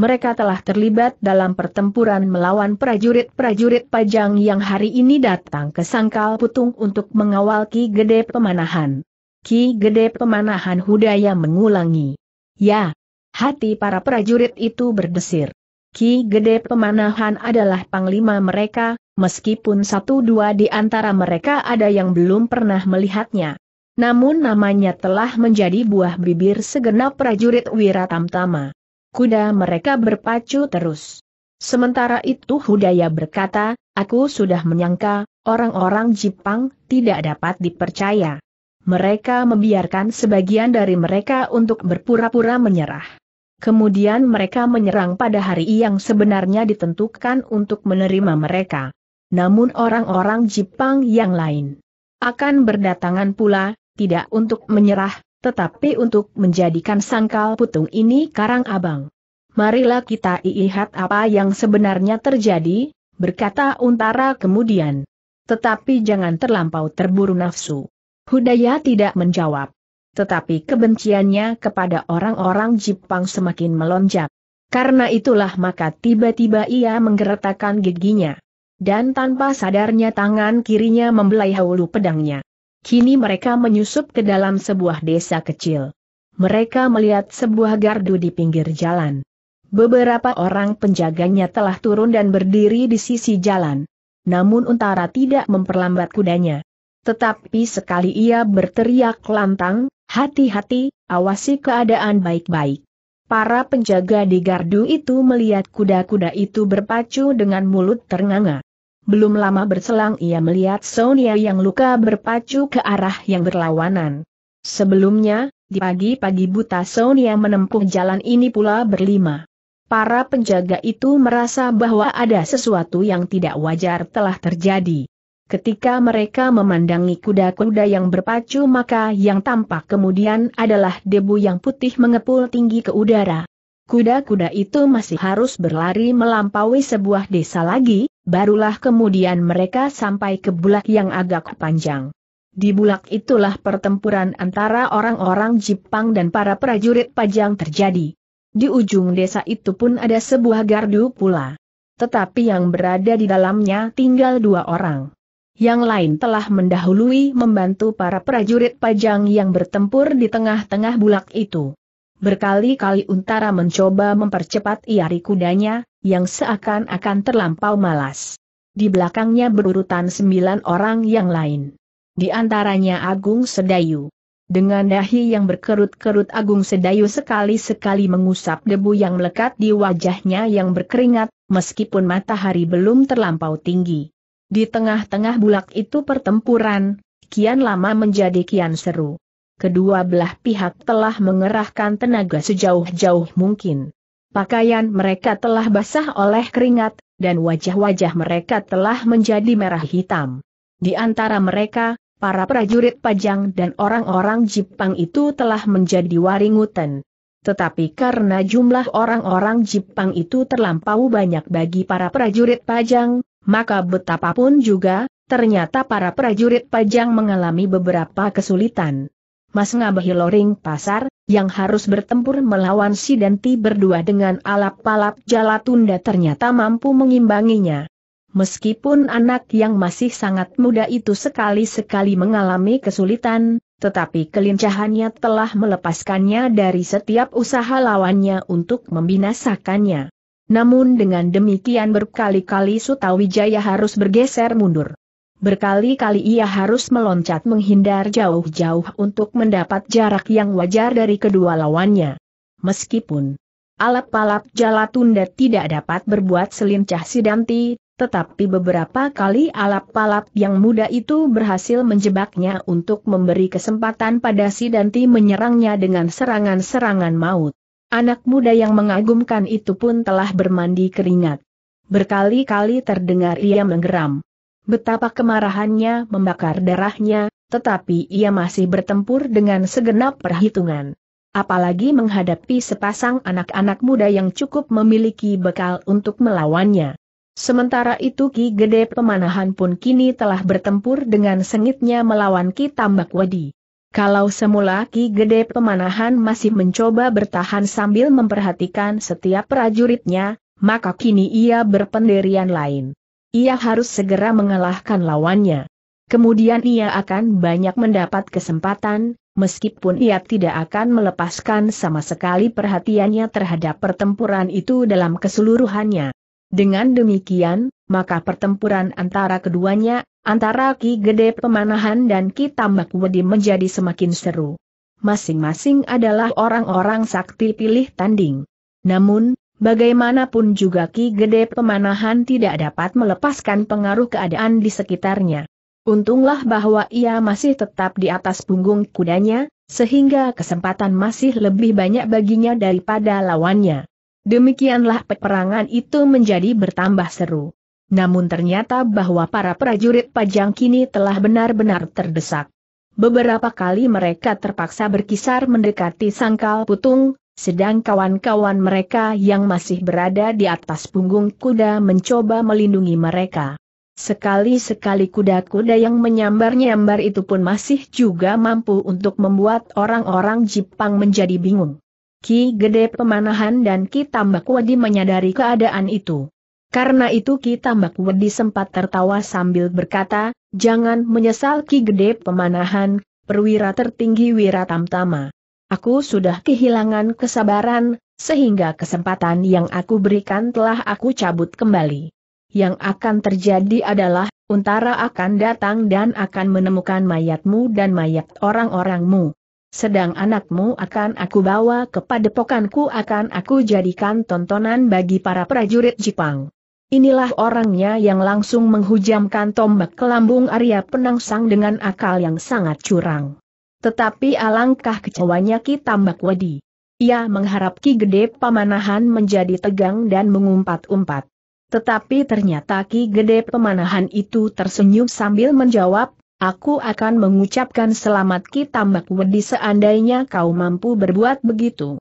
mereka telah terlibat dalam pertempuran melawan prajurit-prajurit pajang yang hari ini datang ke Sangkal Putung untuk mengawal Ki Gede Pemanahan. Ki Gede Pemanahan Hudaya mengulangi. Ya, hati para prajurit itu berdesir. Ki Gede Pemanahan adalah panglima mereka, meskipun satu dua di antara mereka ada yang belum pernah melihatnya. Namun namanya telah menjadi buah bibir segenap prajurit Wiratamtama kuda mereka berpacu terus. Sementara itu Hudaya berkata, aku sudah menyangka, orang-orang Jepang tidak dapat dipercaya. Mereka membiarkan sebagian dari mereka untuk berpura-pura menyerah. Kemudian mereka menyerang pada hari yang sebenarnya ditentukan untuk menerima mereka. Namun orang-orang Jepang yang lain akan berdatangan pula, tidak untuk menyerah, tetapi untuk menjadikan sangkal putung ini karang abang. Marilah kita lihat apa yang sebenarnya terjadi, berkata Untara kemudian. Tetapi jangan terlampau terburu nafsu. Hudaya tidak menjawab. Tetapi kebenciannya kepada orang-orang Jepang semakin melonjak. Karena itulah maka tiba-tiba ia menggeretakkan giginya. Dan tanpa sadarnya tangan kirinya membelai haulu pedangnya. Kini mereka menyusup ke dalam sebuah desa kecil. Mereka melihat sebuah gardu di pinggir jalan. Beberapa orang penjaganya telah turun dan berdiri di sisi jalan. Namun Untara tidak memperlambat kudanya. Tetapi sekali ia berteriak lantang, hati-hati, awasi keadaan baik-baik. Para penjaga di gardu itu melihat kuda-kuda itu berpacu dengan mulut ternganga belum lama berselang ia melihat Sonia yang luka berpacu ke arah yang berlawanan. Sebelumnya, di pagi-pagi buta Sonia menempuh jalan ini pula berlima. Para penjaga itu merasa bahwa ada sesuatu yang tidak wajar telah terjadi. Ketika mereka memandangi kuda-kuda yang berpacu maka yang tampak kemudian adalah debu yang putih mengepul tinggi ke udara kuda-kuda itu masih harus berlari melampaui sebuah desa lagi, barulah kemudian mereka sampai ke bulak yang agak panjang. Di bulak itulah pertempuran antara orang-orang Jepang dan para prajurit Pajang terjadi. Di ujung desa itu pun ada sebuah gardu pula. Tetapi yang berada di dalamnya tinggal dua orang. Yang lain telah mendahului membantu para prajurit Pajang yang bertempur di tengah-tengah bulak itu. Berkali-kali Untara mencoba mempercepat iari kudanya, yang seakan-akan terlampau malas. Di belakangnya berurutan sembilan orang yang lain. Di antaranya Agung Sedayu. Dengan dahi yang berkerut-kerut Agung Sedayu sekali-sekali mengusap debu yang melekat di wajahnya yang berkeringat, meskipun matahari belum terlampau tinggi. Di tengah-tengah bulak itu pertempuran, kian lama menjadi kian seru kedua belah pihak telah mengerahkan tenaga sejauh-jauh mungkin. Pakaian mereka telah basah oleh keringat, dan wajah-wajah mereka telah menjadi merah hitam. Di antara mereka, para prajurit pajang dan orang-orang Jepang itu telah menjadi waringutan. Tetapi karena jumlah orang-orang Jepang itu terlampau banyak bagi para prajurit pajang, maka betapapun juga, ternyata para prajurit pajang mengalami beberapa kesulitan. Mas Ngabahi Loring Pasar, yang harus bertempur melawan si Denti berdua dengan alap-alap tunda ternyata mampu mengimbanginya. Meskipun anak yang masih sangat muda itu sekali-sekali mengalami kesulitan, tetapi kelincahannya telah melepaskannya dari setiap usaha lawannya untuk membinasakannya. Namun dengan demikian berkali-kali Sutawijaya harus bergeser mundur. Berkali-kali ia harus meloncat menghindar jauh-jauh untuk mendapat jarak yang wajar dari kedua lawannya. Meskipun alap-alap Jalatunda tidak dapat berbuat selincah Sidanti, tetapi beberapa kali alat palap yang muda itu berhasil menjebaknya untuk memberi kesempatan pada Sidanti menyerangnya dengan serangan-serangan maut. Anak muda yang mengagumkan itu pun telah bermandi keringat. Berkali-kali terdengar ia menggeram. Betapa kemarahannya membakar darahnya, tetapi ia masih bertempur dengan segenap perhitungan. Apalagi menghadapi sepasang anak-anak muda yang cukup memiliki bekal untuk melawannya. Sementara itu Ki Gede Pemanahan pun kini telah bertempur dengan sengitnya melawan Ki Tambak Wadi. Kalau semula Ki Gede Pemanahan masih mencoba bertahan sambil memperhatikan setiap prajuritnya, maka kini ia berpendirian lain. Ia harus segera mengalahkan lawannya. Kemudian ia akan banyak mendapat kesempatan, meskipun ia tidak akan melepaskan sama sekali perhatiannya terhadap pertempuran itu dalam keseluruhannya. Dengan demikian, maka pertempuran antara keduanya, antara Ki Gede Pemanahan dan Ki Tambak Wedi menjadi semakin seru. Masing-masing adalah orang-orang sakti pilih tanding. Namun, Bagaimanapun juga Ki Gede Pemanahan tidak dapat melepaskan pengaruh keadaan di sekitarnya. Untunglah bahwa ia masih tetap di atas punggung kudanya, sehingga kesempatan masih lebih banyak baginya daripada lawannya. Demikianlah peperangan itu menjadi bertambah seru. Namun ternyata bahwa para prajurit pajang kini telah benar-benar terdesak. Beberapa kali mereka terpaksa berkisar mendekati sangkal putung, sedang kawan-kawan mereka yang masih berada di atas punggung kuda mencoba melindungi mereka. Sekali-sekali kuda-kuda yang menyambar-nyambar itu pun masih juga mampu untuk membuat orang-orang Jepang menjadi bingung. Ki Gede Pemanahan dan Ki Tambak Wedi menyadari keadaan itu. Karena itu Ki Tambak Wedi sempat tertawa sambil berkata, jangan menyesal Ki Gede Pemanahan, perwira tertinggi Wiratamtama. Aku sudah kehilangan kesabaran, sehingga kesempatan yang aku berikan telah aku cabut kembali. Yang akan terjadi adalah, untara akan datang dan akan menemukan mayatmu dan mayat orang-orangmu. Sedang anakmu akan aku bawa ke padepokanku akan aku jadikan tontonan bagi para prajurit Jepang. Inilah orangnya yang langsung menghujamkan tombak ke lambung Arya Penangsang dengan akal yang sangat curang. Tetapi alangkah kecewanya Ki Tambak Wedi. Ia mengharap Ki Gede Pemanahan menjadi tegang dan mengumpat-umpat. Tetapi ternyata Ki Gede Pemanahan itu tersenyum sambil menjawab, Aku akan mengucapkan selamat Ki Tambak Wedi seandainya kau mampu berbuat begitu.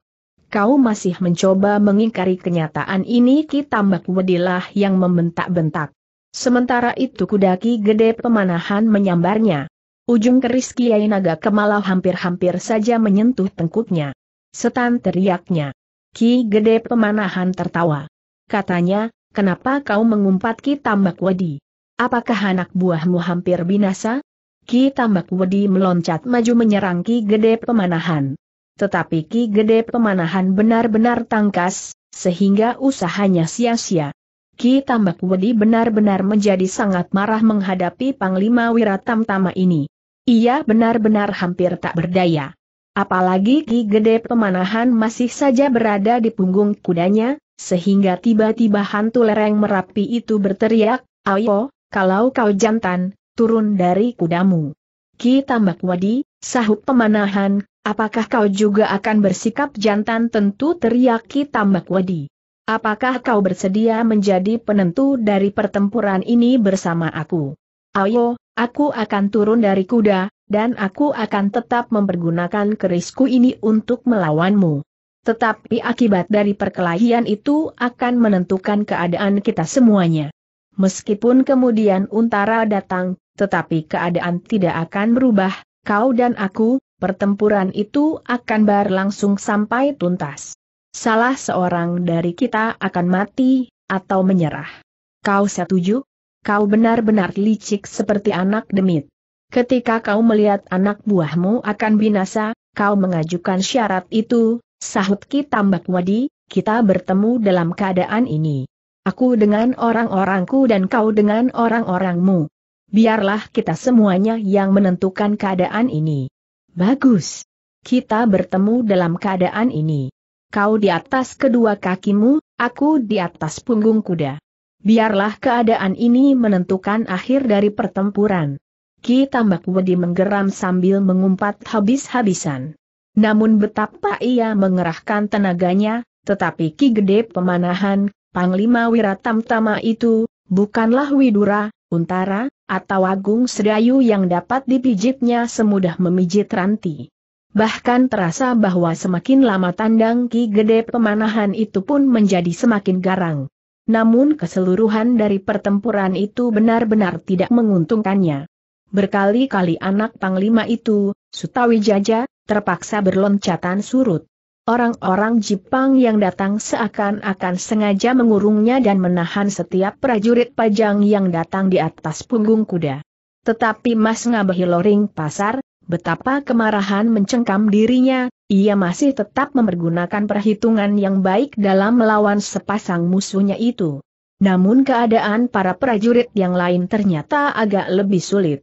Kau masih mencoba mengingkari kenyataan ini Ki Tambak Wedilah yang membentak-bentak. Sementara itu kuda Ki Gede Pemanahan menyambarnya. Ujung keris Kiai Naga Kemala hampir-hampir saja menyentuh tengkuknya. Setan teriaknya. Ki Gede Pemanahan tertawa. Katanya, kenapa kau mengumpat Ki Tambak Wedi? Apakah anak buahmu hampir binasa? Ki Tambak Wedi meloncat maju menyerang Ki Gede Pemanahan. Tetapi Ki Gede Pemanahan benar-benar tangkas, sehingga usahanya sia-sia. Ki Tambak Wedi benar-benar menjadi sangat marah menghadapi Panglima Wiratamtama ini. Ia benar-benar hampir tak berdaya. Apalagi Ki Gede Pemanahan masih saja berada di punggung kudanya, sehingga tiba-tiba hantu lereng Merapi itu berteriak, Ayo, kalau kau jantan, turun dari kudamu. Ki Tambak Wadi, sahut pemanahan, apakah kau juga akan bersikap jantan tentu teriak Ki Tambak Wadi. Apakah kau bersedia menjadi penentu dari pertempuran ini bersama aku? Ayo, Aku akan turun dari kuda, dan aku akan tetap mempergunakan kerisku ini untuk melawanmu. Tetapi akibat dari perkelahian itu akan menentukan keadaan kita semuanya. Meskipun kemudian Untara datang, tetapi keadaan tidak akan berubah, kau dan aku, pertempuran itu akan berlangsung sampai tuntas. Salah seorang dari kita akan mati, atau menyerah. Kau setuju? kau benar-benar licik seperti anak demit. Ketika kau melihat anak buahmu akan binasa, kau mengajukan syarat itu, sahut Ki Tambak Wadi, kita bertemu dalam keadaan ini. Aku dengan orang-orangku dan kau dengan orang-orangmu. Biarlah kita semuanya yang menentukan keadaan ini. Bagus. Kita bertemu dalam keadaan ini. Kau di atas kedua kakimu, aku di atas punggung kuda. Biarlah keadaan ini menentukan akhir dari pertempuran. Ki Tambak Wedi menggeram sambil mengumpat habis-habisan. Namun betapa ia mengerahkan tenaganya, tetapi Ki Gede Pemanahan, Panglima Wiratamtama itu, bukanlah Widura, Untara, atau Agung Sedayu yang dapat dipijitnya semudah memijit ranti. Bahkan terasa bahwa semakin lama tandang Ki Gede Pemanahan itu pun menjadi semakin garang namun keseluruhan dari pertempuran itu benar-benar tidak menguntungkannya. Berkali-kali anak Panglima itu, Sutawi Jaja, terpaksa berloncatan surut. Orang-orang Jepang yang datang seakan-akan sengaja mengurungnya dan menahan setiap prajurit pajang yang datang di atas punggung kuda. Tetapi Mas Ngabahiloring Pasar, Betapa kemarahan mencengkam dirinya, ia masih tetap mempergunakan perhitungan yang baik dalam melawan sepasang musuhnya itu. Namun keadaan para prajurit yang lain ternyata agak lebih sulit.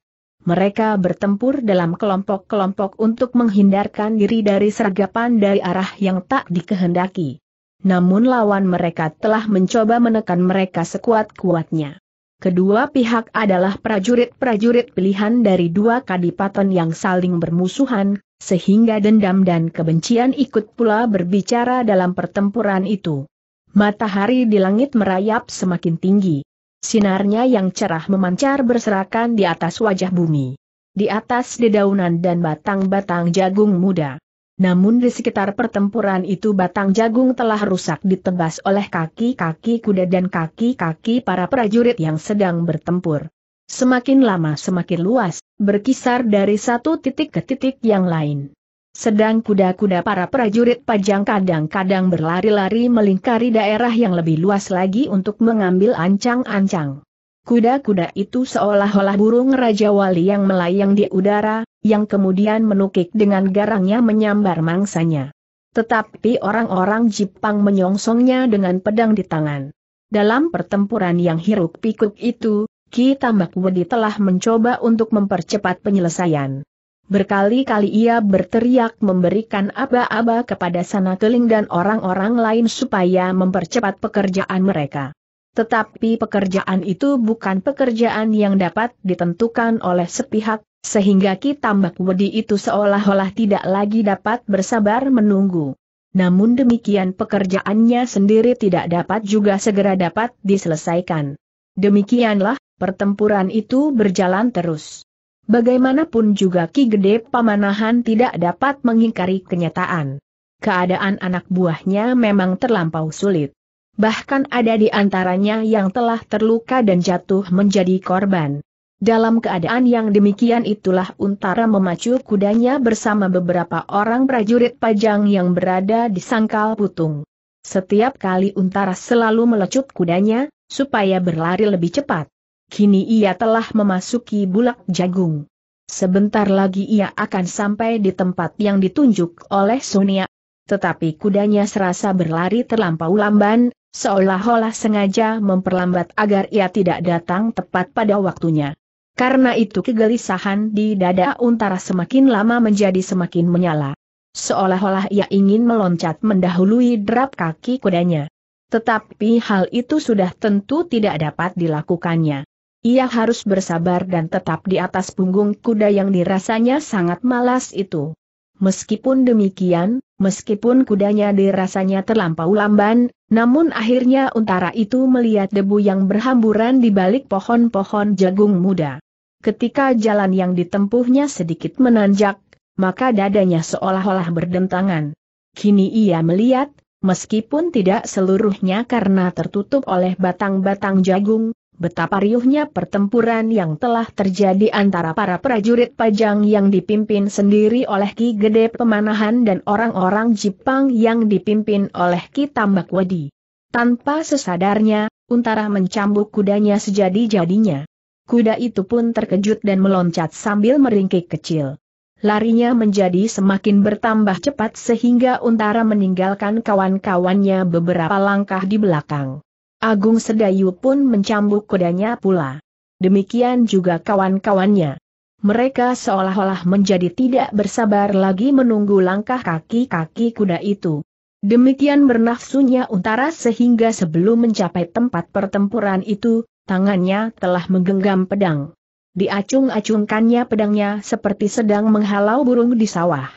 Mereka bertempur dalam kelompok-kelompok untuk menghindarkan diri dari sergapan dari arah yang tak dikehendaki. Namun lawan mereka telah mencoba menekan mereka sekuat-kuatnya. Kedua pihak adalah prajurit-prajurit pilihan dari dua kadipaten yang saling bermusuhan, sehingga dendam dan kebencian ikut pula berbicara dalam pertempuran itu. Matahari di langit merayap semakin tinggi. Sinarnya yang cerah memancar berserakan di atas wajah bumi. Di atas dedaunan dan batang-batang jagung muda. Namun di sekitar pertempuran itu batang jagung telah rusak ditebas oleh kaki-kaki kuda dan kaki-kaki para prajurit yang sedang bertempur. Semakin lama semakin luas, berkisar dari satu titik ke titik yang lain. Sedang kuda-kuda para prajurit pajang kadang-kadang berlari-lari melingkari daerah yang lebih luas lagi untuk mengambil ancang-ancang. Kuda-kuda itu seolah-olah burung Raja Wali yang melayang di udara, yang kemudian menukik dengan garangnya menyambar mangsanya. Tetapi orang-orang Jepang menyongsongnya dengan pedang di tangan. Dalam pertempuran yang hiruk pikuk itu, Ki Tambak Wedi telah mencoba untuk mempercepat penyelesaian. Berkali-kali ia berteriak memberikan aba-aba kepada sana keling dan orang-orang lain supaya mempercepat pekerjaan mereka. Tetapi pekerjaan itu bukan pekerjaan yang dapat ditentukan oleh sepihak, sehingga Ki Tambak Wedi itu seolah-olah tidak lagi dapat bersabar menunggu. Namun demikian pekerjaannya sendiri tidak dapat juga segera dapat diselesaikan. Demikianlah, pertempuran itu berjalan terus. Bagaimanapun juga Ki Gede Pamanahan tidak dapat mengingkari kenyataan. Keadaan anak buahnya memang terlampau sulit bahkan ada di antaranya yang telah terluka dan jatuh menjadi korban. Dalam keadaan yang demikian itulah Untara memacu kudanya bersama beberapa orang prajurit pajang yang berada di sangkal putung. Setiap kali Untara selalu melecut kudanya, supaya berlari lebih cepat. Kini ia telah memasuki bulak jagung. Sebentar lagi ia akan sampai di tempat yang ditunjuk oleh Sonia. Tetapi kudanya serasa berlari terlampau lamban, seolah-olah sengaja memperlambat agar ia tidak datang tepat pada waktunya. Karena itu kegelisahan di dada Untara semakin lama menjadi semakin menyala. Seolah-olah ia ingin meloncat mendahului derap kaki kudanya. Tetapi hal itu sudah tentu tidak dapat dilakukannya. Ia harus bersabar dan tetap di atas punggung kuda yang dirasanya sangat malas itu. Meskipun demikian, meskipun kudanya dirasanya terlampau lamban, namun akhirnya untara itu melihat debu yang berhamburan di balik pohon-pohon jagung muda. Ketika jalan yang ditempuhnya sedikit menanjak, maka dadanya seolah-olah berdentangan. Kini ia melihat, meskipun tidak seluruhnya karena tertutup oleh batang-batang jagung, Betapa riuhnya pertempuran yang telah terjadi antara para prajurit Pajang yang dipimpin sendiri oleh Ki Gede Pemanahan dan orang-orang Jepang yang dipimpin oleh Ki Tambak Wedi. Tanpa sesadarnya, Untara mencambuk kudanya sejadi-jadinya. Kuda itu pun terkejut dan meloncat sambil meringkik kecil. Larinya menjadi semakin bertambah cepat sehingga Untara meninggalkan kawan-kawannya beberapa langkah di belakang. Agung Sedayu pun mencambuk kudanya pula. Demikian juga kawan-kawannya. Mereka seolah-olah menjadi tidak bersabar lagi menunggu langkah kaki-kaki kuda itu. Demikian bernafsunya Untara sehingga sebelum mencapai tempat pertempuran itu, tangannya telah menggenggam pedang. Diacung-acungkannya pedangnya seperti sedang menghalau burung di sawah.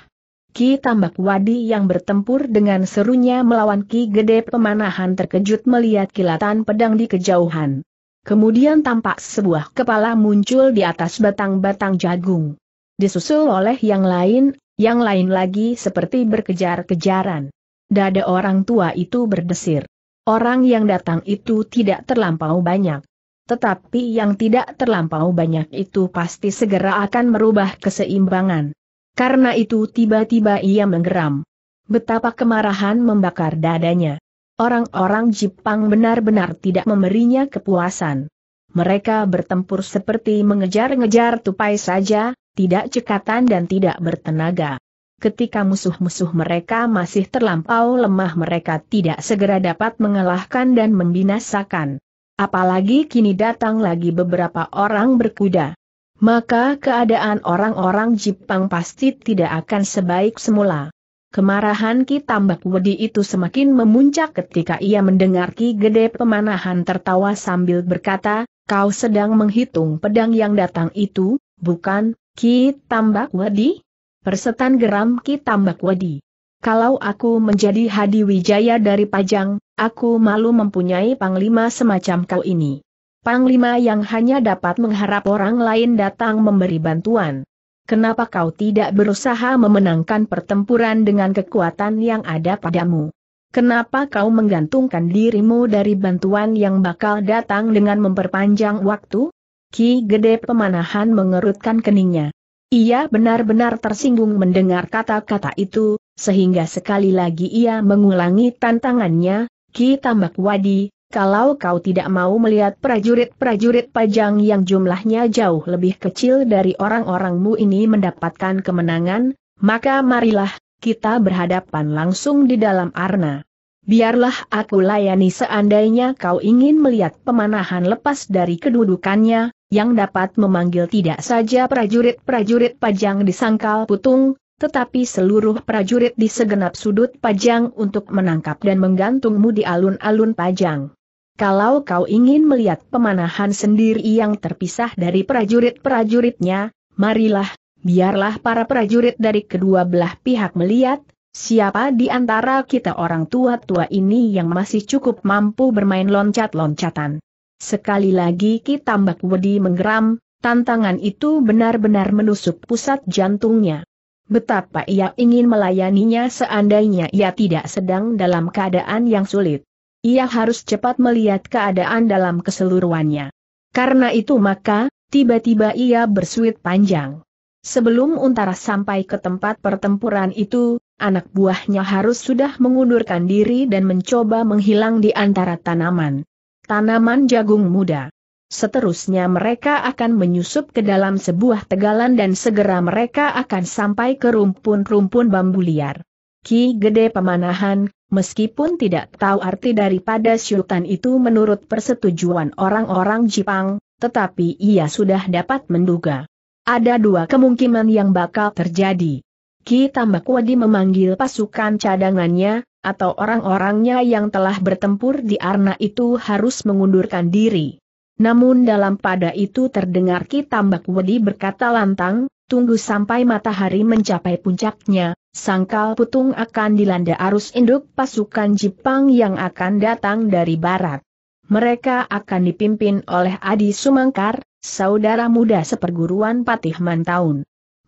Ki Tambak Wadi yang bertempur dengan serunya melawan Ki Gede Pemanahan terkejut melihat kilatan pedang di kejauhan. Kemudian tampak sebuah kepala muncul di atas batang-batang jagung. Disusul oleh yang lain, yang lain lagi seperti berkejar-kejaran. Dada orang tua itu berdesir. Orang yang datang itu tidak terlampau banyak. Tetapi yang tidak terlampau banyak itu pasti segera akan merubah keseimbangan. Karena itu tiba-tiba ia menggeram. Betapa kemarahan membakar dadanya. Orang-orang Jepang benar-benar tidak memberinya kepuasan. Mereka bertempur seperti mengejar-ngejar tupai saja, tidak cekatan dan tidak bertenaga. Ketika musuh-musuh mereka masih terlampau lemah mereka tidak segera dapat mengalahkan dan membinasakan. Apalagi kini datang lagi beberapa orang berkuda maka keadaan orang-orang Jepang pasti tidak akan sebaik semula. Kemarahan Ki Tambak Wedi itu semakin memuncak ketika ia mendengar Ki Gede Pemanahan tertawa sambil berkata, kau sedang menghitung pedang yang datang itu, bukan, Ki Tambak Wedi? Persetan geram Ki Tambak Wedi. Kalau aku menjadi Hadi Wijaya dari Pajang, aku malu mempunyai panglima semacam kau ini. Panglima yang hanya dapat mengharap orang lain datang memberi bantuan. Kenapa kau tidak berusaha memenangkan pertempuran dengan kekuatan yang ada padamu? Kenapa kau menggantungkan dirimu dari bantuan yang bakal datang dengan memperpanjang waktu? Ki Gede Pemanahan mengerutkan keningnya. Ia benar-benar tersinggung mendengar kata-kata itu, sehingga sekali lagi ia mengulangi tantangannya, Ki Tambak Wadi, kalau kau tidak mau melihat prajurit-prajurit pajang yang jumlahnya jauh lebih kecil dari orang-orangmu ini mendapatkan kemenangan, maka marilah, kita berhadapan langsung di dalam arna. Biarlah aku layani seandainya kau ingin melihat pemanahan lepas dari kedudukannya, yang dapat memanggil tidak saja prajurit-prajurit pajang di sangkal putung, tetapi seluruh prajurit di segenap sudut Pajang untuk menangkap dan menggantungmu di alun-alun Pajang. Kalau kau ingin melihat pemanahan sendiri yang terpisah dari prajurit-prajuritnya, marilah, biarlah para prajurit dari kedua belah pihak melihat, siapa di antara kita orang tua-tua ini yang masih cukup mampu bermain loncat-loncatan. Sekali lagi Ki Tambak Wedi menggeram, tantangan itu benar-benar menusuk pusat jantungnya. Betapa ia ingin melayaninya seandainya ia tidak sedang dalam keadaan yang sulit. Ia harus cepat melihat keadaan dalam keseluruhannya. Karena itu maka, tiba-tiba ia bersuit panjang. Sebelum Untara sampai ke tempat pertempuran itu, anak buahnya harus sudah mengundurkan diri dan mencoba menghilang di antara tanaman. Tanaman jagung muda. Seterusnya mereka akan menyusup ke dalam sebuah tegalan dan segera mereka akan sampai ke rumpun-rumpun bambu liar. Ki Gede Pemanahan, Meskipun tidak tahu arti daripada syutan itu menurut persetujuan orang-orang Jepang, tetapi ia sudah dapat menduga. Ada dua kemungkinan yang bakal terjadi. Ki Tambak Wadi memanggil pasukan cadangannya, atau orang-orangnya yang telah bertempur di Arna itu harus mengundurkan diri. Namun dalam pada itu terdengar Ki Tambak Wadi berkata lantang, tunggu sampai matahari mencapai puncaknya, sangkal putung akan dilanda arus induk pasukan Jepang yang akan datang dari barat. Mereka akan dipimpin oleh Adi Sumangkar, saudara muda seperguruan Patih Mantaun.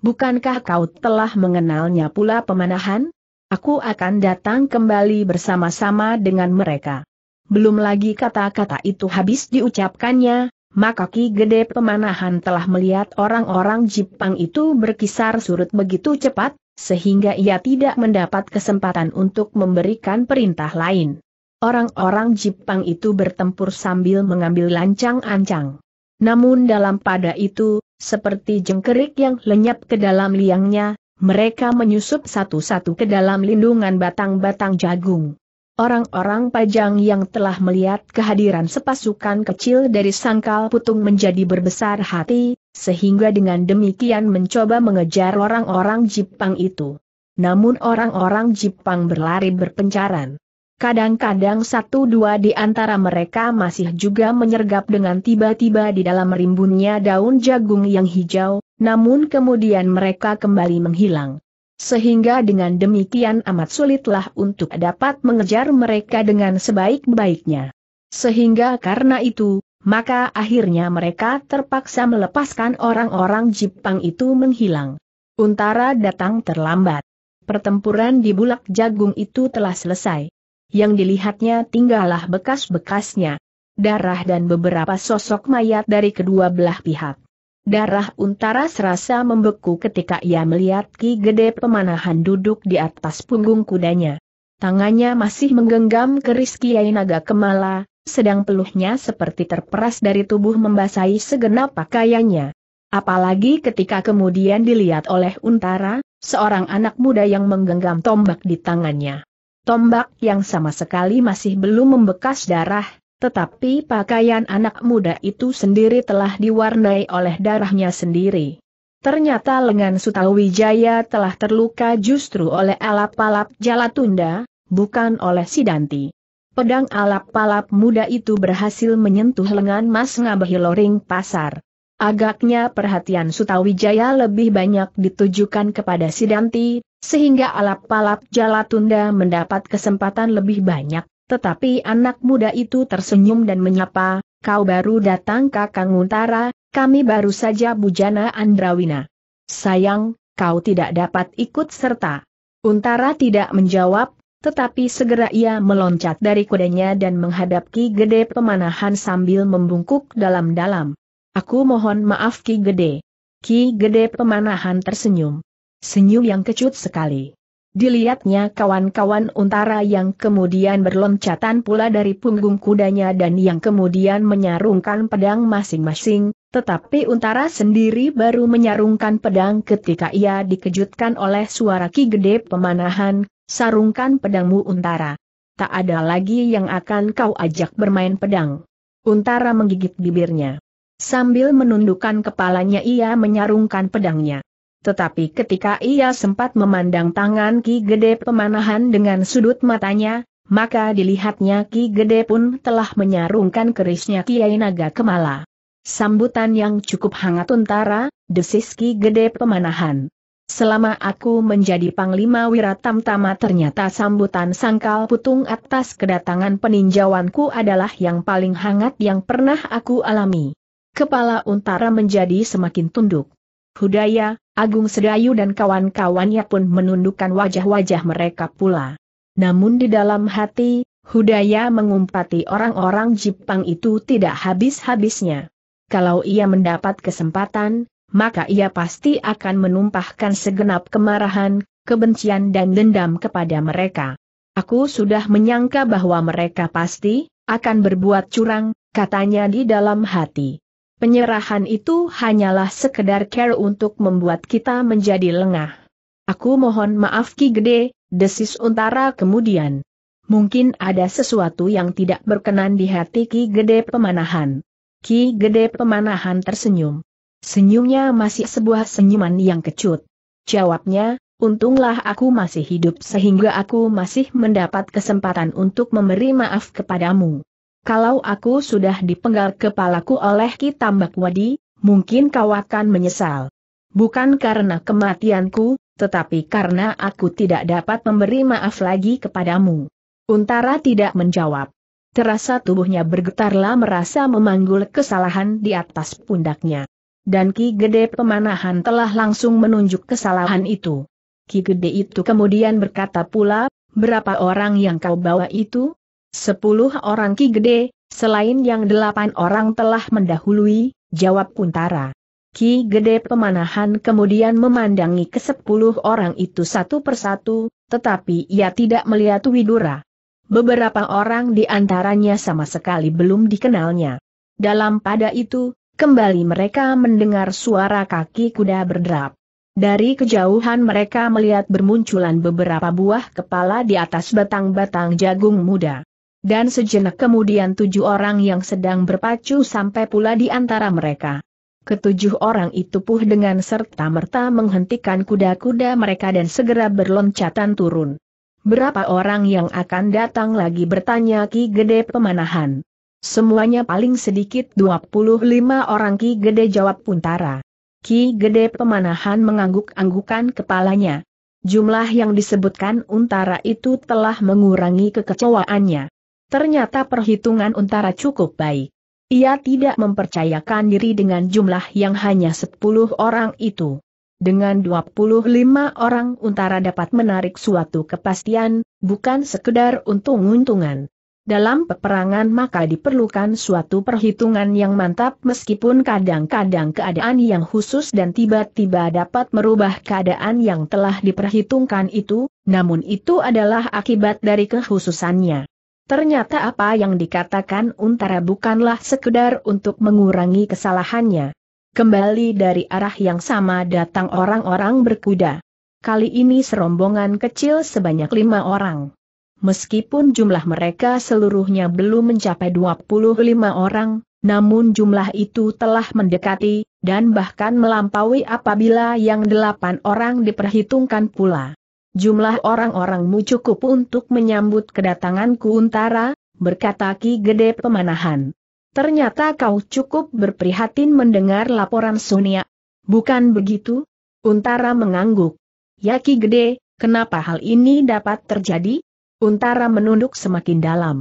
Bukankah kau telah mengenalnya pula pemanahan? Aku akan datang kembali bersama-sama dengan mereka. Belum lagi kata-kata itu habis diucapkannya, maka Ki Gede Pemanahan telah melihat orang-orang Jepang itu berkisar surut begitu cepat, sehingga ia tidak mendapat kesempatan untuk memberikan perintah lain. Orang-orang Jepang itu bertempur sambil mengambil lancang-ancang. Namun dalam pada itu, seperti jengkerik yang lenyap ke dalam liangnya, mereka menyusup satu-satu ke dalam lindungan batang-batang jagung. Orang-orang pajang yang telah melihat kehadiran sepasukan kecil dari sangkal putung menjadi berbesar hati, sehingga dengan demikian mencoba mengejar orang-orang Jepang itu. Namun orang-orang Jepang berlari berpencaran. Kadang-kadang satu dua di antara mereka masih juga menyergap dengan tiba-tiba di dalam rimbunnya daun jagung yang hijau, namun kemudian mereka kembali menghilang. Sehingga dengan demikian amat sulitlah untuk dapat mengejar mereka dengan sebaik-baiknya. Sehingga karena itu, maka akhirnya mereka terpaksa melepaskan orang-orang Jepang itu menghilang. Untara datang terlambat. Pertempuran di Bulak Jagung itu telah selesai. Yang dilihatnya tinggallah bekas-bekasnya. Darah dan beberapa sosok mayat dari kedua belah pihak. Darah untara serasa membeku ketika ia melihat Ki Gede Pemanahan duduk di atas punggung kudanya. Tangannya masih menggenggam keris Kiai Naga Kemala, sedang peluhnya seperti terperas dari tubuh membasahi segenap pakaiannya. Apalagi ketika kemudian dilihat oleh Untara, seorang anak muda yang menggenggam tombak di tangannya. Tombak yang sama sekali masih belum membekas darah, tetapi pakaian anak muda itu sendiri telah diwarnai oleh darahnya sendiri. Ternyata lengan Sutawijaya telah terluka justru oleh alap-alap Jalatunda, bukan oleh Sidanti. Pedang alap palap muda itu berhasil menyentuh lengan Mas Ngabehi Loring Pasar. Agaknya perhatian Sutawijaya lebih banyak ditujukan kepada Sidanti, sehingga alap palap Jalatunda mendapat kesempatan lebih banyak, tetapi anak muda itu tersenyum dan menyapa, kau baru datang kakang Untara, kami baru saja bujana Andrawina. Sayang, kau tidak dapat ikut serta. Untara tidak menjawab, tetapi segera ia meloncat dari kudanya dan menghadap Ki Gede pemanahan sambil membungkuk dalam-dalam. Aku mohon maaf Ki Gede. Ki Gede pemanahan tersenyum. Senyum yang kecut sekali. Dilihatnya kawan-kawan untara yang kemudian berloncatan pula dari punggung kudanya dan yang kemudian menyarungkan pedang masing-masing, tetapi untara sendiri baru menyarungkan pedang ketika ia dikejutkan oleh suara Ki Gede pemanahan sarungkan pedangmu Untara. Tak ada lagi yang akan kau ajak bermain pedang. Untara menggigit bibirnya. Sambil menundukkan kepalanya ia menyarungkan pedangnya. Tetapi ketika ia sempat memandang tangan Ki Gede pemanahan dengan sudut matanya, maka dilihatnya Ki Gede pun telah menyarungkan kerisnya Kiai Naga Kemala. Sambutan yang cukup hangat untara, desis Ki Gede pemanahan. Selama aku menjadi Panglima Wiratamtama ternyata sambutan sangkal putung atas kedatangan peninjauanku adalah yang paling hangat yang pernah aku alami. Kepala Untara menjadi semakin tunduk. Hudaya, Agung Sedayu dan kawan-kawannya pun menundukkan wajah-wajah mereka pula. Namun di dalam hati, Hudaya mengumpati orang-orang Jepang itu tidak habis-habisnya. Kalau ia mendapat kesempatan, maka ia pasti akan menumpahkan segenap kemarahan, kebencian dan dendam kepada mereka. Aku sudah menyangka bahwa mereka pasti akan berbuat curang, katanya di dalam hati. Penyerahan itu hanyalah sekedar care untuk membuat kita menjadi lengah. Aku mohon maaf Ki Gede, desis Untara kemudian. Mungkin ada sesuatu yang tidak berkenan di hati Ki Gede Pemanahan. Ki Gede Pemanahan tersenyum. Senyumnya masih sebuah senyuman yang kecut. Jawabnya, untunglah aku masih hidup sehingga aku masih mendapat kesempatan untuk memberi maaf kepadamu. Kalau aku sudah dipenggal kepalaku oleh Kitambak Wadi, mungkin kau akan menyesal. Bukan karena kematianku, tetapi karena aku tidak dapat memberi maaf lagi kepadamu. Untara tidak menjawab. Terasa tubuhnya bergetarlah merasa memanggul kesalahan di atas pundaknya dan Ki Gede Pemanahan telah langsung menunjuk kesalahan itu. Ki Gede itu kemudian berkata pula, berapa orang yang kau bawa itu? Sepuluh orang Ki Gede, selain yang delapan orang telah mendahului, jawab Kuntara. Ki Gede Pemanahan kemudian memandangi ke sepuluh orang itu satu persatu, tetapi ia tidak melihat Widura. Beberapa orang di antaranya sama sekali belum dikenalnya. Dalam pada itu, Kembali mereka mendengar suara kaki kuda berderap. Dari kejauhan mereka melihat bermunculan beberapa buah kepala di atas batang-batang jagung muda. Dan sejenak kemudian tujuh orang yang sedang berpacu sampai pula di antara mereka. Ketujuh orang itu puh dengan serta-merta menghentikan kuda-kuda mereka dan segera berloncatan turun. Berapa orang yang akan datang lagi bertanya Ki Gede Pemanahan. Semuanya paling sedikit 25 orang Ki Gede jawab Puntara. Ki Gede Pemanahan mengangguk-anggukan kepalanya. Jumlah yang disebutkan Untara itu telah mengurangi kekecewaannya. Ternyata perhitungan Untara cukup baik. Ia tidak mempercayakan diri dengan jumlah yang hanya 10 orang itu. Dengan 25 orang Untara dapat menarik suatu kepastian, bukan sekedar untung-untungan. Dalam peperangan maka diperlukan suatu perhitungan yang mantap meskipun kadang-kadang keadaan yang khusus dan tiba-tiba dapat merubah keadaan yang telah diperhitungkan itu, namun itu adalah akibat dari kehususannya. Ternyata apa yang dikatakan Untara bukanlah sekedar untuk mengurangi kesalahannya. Kembali dari arah yang sama datang orang-orang berkuda. Kali ini serombongan kecil sebanyak lima orang meskipun jumlah mereka seluruhnya belum mencapai 25 orang, namun jumlah itu telah mendekati, dan bahkan melampaui apabila yang delapan orang diperhitungkan pula. Jumlah orang-orangmu cukup untuk menyambut kedatanganku untara, berkata Ki Gede Pemanahan. Ternyata kau cukup berprihatin mendengar laporan Sunia. Bukan begitu? Untara mengangguk. Ya Ki Gede, kenapa hal ini dapat terjadi? Untara menunduk semakin dalam.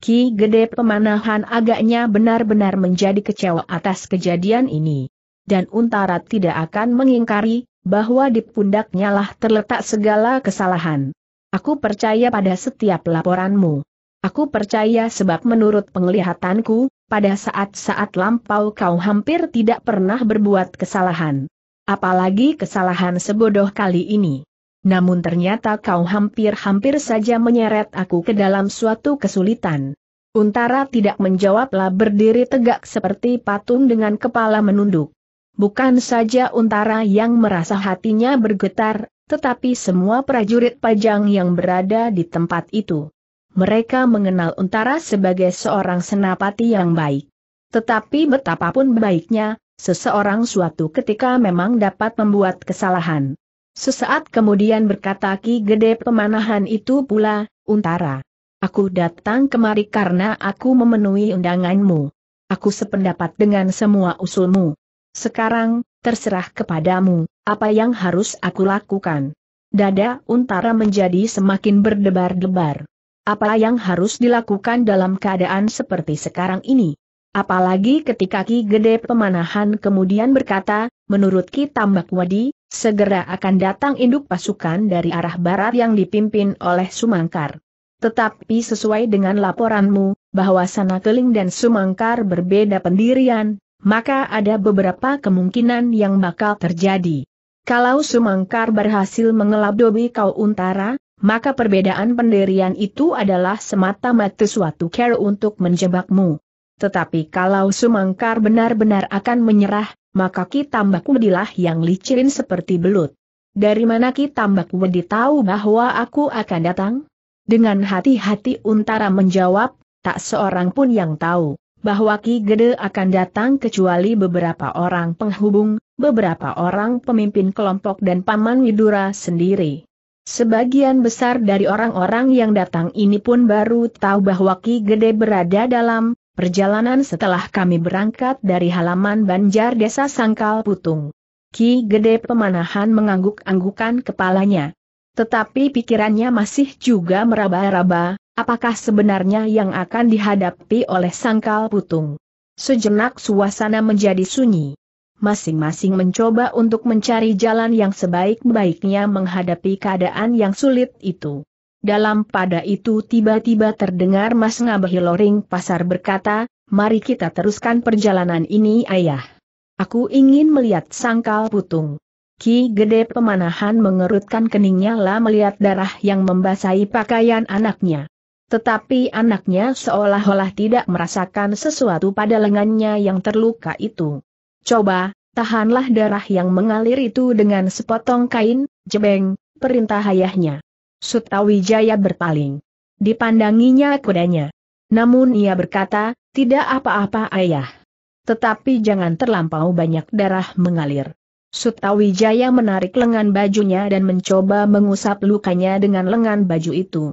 Ki Gede Pemanahan agaknya benar-benar menjadi kecewa atas kejadian ini. Dan Untara tidak akan mengingkari, bahwa di pundaknya lah terletak segala kesalahan. Aku percaya pada setiap laporanmu. Aku percaya sebab menurut penglihatanku, pada saat-saat lampau kau hampir tidak pernah berbuat kesalahan. Apalagi kesalahan sebodoh kali ini. Namun ternyata kau hampir-hampir saja menyeret aku ke dalam suatu kesulitan. Untara tidak menjawablah berdiri tegak seperti patung dengan kepala menunduk. Bukan saja Untara yang merasa hatinya bergetar, tetapi semua prajurit pajang yang berada di tempat itu. Mereka mengenal Untara sebagai seorang senapati yang baik. Tetapi betapapun baiknya, seseorang suatu ketika memang dapat membuat kesalahan. Sesaat kemudian berkata Ki Gede pemanahan itu pula, Untara. Aku datang kemari karena aku memenuhi undanganmu. Aku sependapat dengan semua usulmu. Sekarang, terserah kepadamu, apa yang harus aku lakukan. Dada Untara menjadi semakin berdebar-debar. Apa yang harus dilakukan dalam keadaan seperti sekarang ini? Apalagi ketika Ki Gede Pemanahan kemudian berkata, menurut Ki Tambak Wadi, Segera akan datang induk pasukan dari arah barat yang dipimpin oleh Sumangkar. Tetapi sesuai dengan laporanmu, bahwa Sana Keling dan Sumangkar berbeda pendirian, maka ada beberapa kemungkinan yang bakal terjadi. Kalau Sumangkar berhasil dobi kau untara, maka perbedaan pendirian itu adalah semata-mata suatu care untuk menjebakmu. Tetapi kalau Sumangkar benar-benar akan menyerah, maka Ki Tambak Wedilah yang licin seperti belut. Dari mana Ki Tambak Wedi tahu bahwa aku akan datang? Dengan hati-hati Untara menjawab, tak seorang pun yang tahu bahwa Ki Gede akan datang kecuali beberapa orang penghubung, beberapa orang pemimpin kelompok dan Paman Widura sendiri. Sebagian besar dari orang-orang yang datang ini pun baru tahu bahwa Ki Gede berada dalam Perjalanan setelah kami berangkat dari halaman Banjar Desa Sangkal Putung. Ki Gede Pemanahan mengangguk-anggukan kepalanya. Tetapi pikirannya masih juga meraba-raba, apakah sebenarnya yang akan dihadapi oleh Sangkal Putung. Sejenak suasana menjadi sunyi. Masing-masing mencoba untuk mencari jalan yang sebaik-baiknya menghadapi keadaan yang sulit itu. Dalam pada itu tiba-tiba terdengar Mas Ngabahi Loring Pasar berkata, mari kita teruskan perjalanan ini ayah. Aku ingin melihat sangkal putung. Ki Gede Pemanahan mengerutkan keningnya lah melihat darah yang membasahi pakaian anaknya. Tetapi anaknya seolah-olah tidak merasakan sesuatu pada lengannya yang terluka itu. Coba, tahanlah darah yang mengalir itu dengan sepotong kain, jebeng, perintah ayahnya. Sutawijaya berpaling. Dipandanginya kudanya. Namun ia berkata, tidak apa-apa ayah. Tetapi jangan terlampau banyak darah mengalir. Sutawijaya menarik lengan bajunya dan mencoba mengusap lukanya dengan lengan baju itu.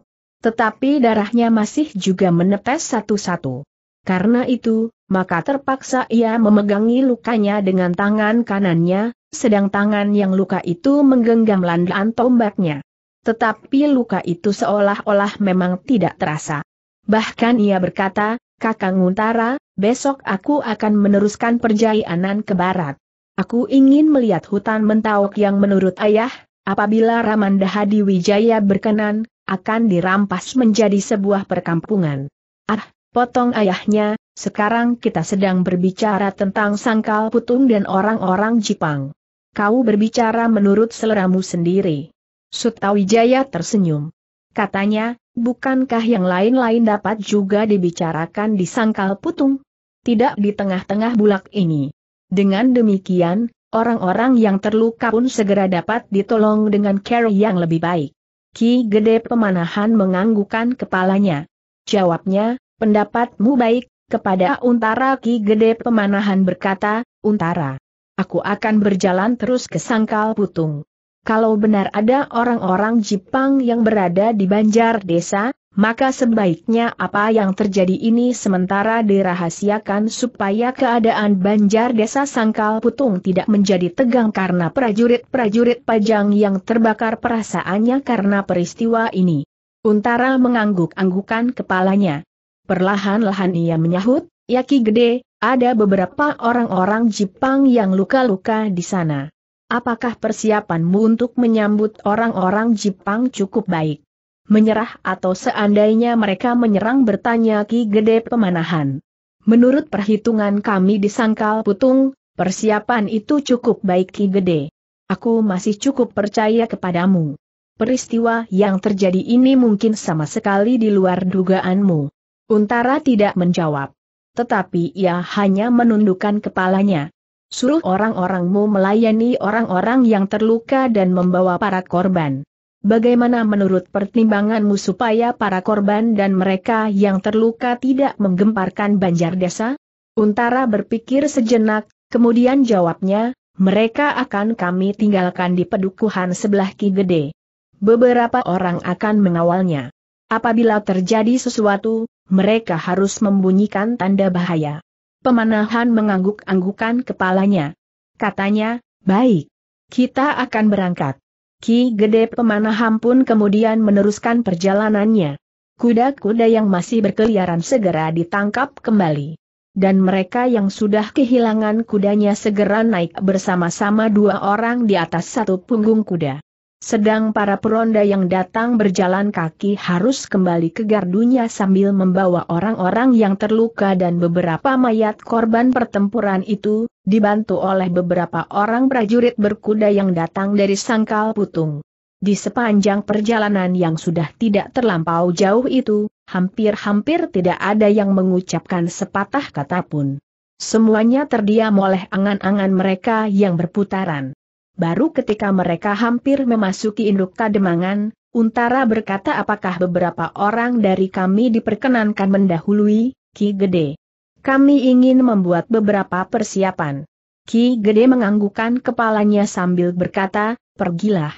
Tetapi darahnya masih juga menetes satu-satu. Karena itu, maka terpaksa ia memegangi lukanya dengan tangan kanannya, sedang tangan yang luka itu menggenggam landaan tombaknya. Tetapi luka itu seolah-olah memang tidak terasa. Bahkan ia berkata, Kakang Untara, besok aku akan meneruskan perjalanan ke barat. Aku ingin melihat hutan mentauk yang menurut ayah, apabila Ramanda Hadi Wijaya berkenan, akan dirampas menjadi sebuah perkampungan. Ah, potong ayahnya, sekarang kita sedang berbicara tentang sangkal putung dan orang-orang Jepang. Kau berbicara menurut seleramu sendiri. Sutawijaya tersenyum. Katanya, bukankah yang lain-lain dapat juga dibicarakan di sangkal putung? Tidak di tengah-tengah bulak ini. Dengan demikian, orang-orang yang terluka pun segera dapat ditolong dengan care yang lebih baik. Ki Gede Pemanahan menganggukan kepalanya. Jawabnya, pendapatmu baik, kepada Untara Ki Gede Pemanahan berkata, Untara, aku akan berjalan terus ke Sangkal Putung. Kalau benar ada orang-orang Jepang yang berada di banjar desa, maka sebaiknya apa yang terjadi ini sementara dirahasiakan supaya keadaan banjar desa Sangkal Putung tidak menjadi tegang karena prajurit-prajurit pajang yang terbakar perasaannya karena peristiwa ini. Untara mengangguk-anggukan kepalanya. Perlahan-lahan ia menyahut, Yaki gede, ada beberapa orang-orang Jepang yang luka-luka di sana. Apakah persiapanmu untuk menyambut orang-orang Jepang cukup baik? Menyerah atau seandainya mereka menyerang bertanya Ki Gede Pemanahan. Menurut perhitungan kami di Sangkal Putung, persiapan itu cukup baik Ki Gede. Aku masih cukup percaya kepadamu. Peristiwa yang terjadi ini mungkin sama sekali di luar dugaanmu. Untara tidak menjawab. Tetapi ia hanya menundukkan kepalanya. Suruh orang-orangmu melayani orang-orang yang terluka dan membawa para korban. Bagaimana menurut pertimbanganmu supaya para korban dan mereka yang terluka tidak menggemparkan banjar desa? Untara berpikir sejenak, kemudian jawabnya, mereka akan kami tinggalkan di pedukuhan sebelah Ki Gede. Beberapa orang akan mengawalnya. Apabila terjadi sesuatu, mereka harus membunyikan tanda bahaya. Pemanahan mengangguk-anggukan kepalanya. Katanya, baik. Kita akan berangkat. Ki Gede Pemanahan pun kemudian meneruskan perjalanannya. Kuda-kuda yang masih berkeliaran segera ditangkap kembali. Dan mereka yang sudah kehilangan kudanya segera naik bersama-sama dua orang di atas satu punggung kuda. Sedang para peronda yang datang berjalan kaki harus kembali ke gardunya sambil membawa orang-orang yang terluka dan beberapa mayat korban pertempuran itu, dibantu oleh beberapa orang prajurit berkuda yang datang dari sangkal putung. Di sepanjang perjalanan yang sudah tidak terlampau jauh itu, hampir-hampir tidak ada yang mengucapkan sepatah kata pun. Semuanya terdiam oleh angan-angan mereka yang berputaran baru ketika mereka hampir memasuki induk kademangan, Untara berkata apakah beberapa orang dari kami diperkenankan mendahului, Ki Gede. Kami ingin membuat beberapa persiapan. Ki Gede menganggukkan kepalanya sambil berkata, pergilah.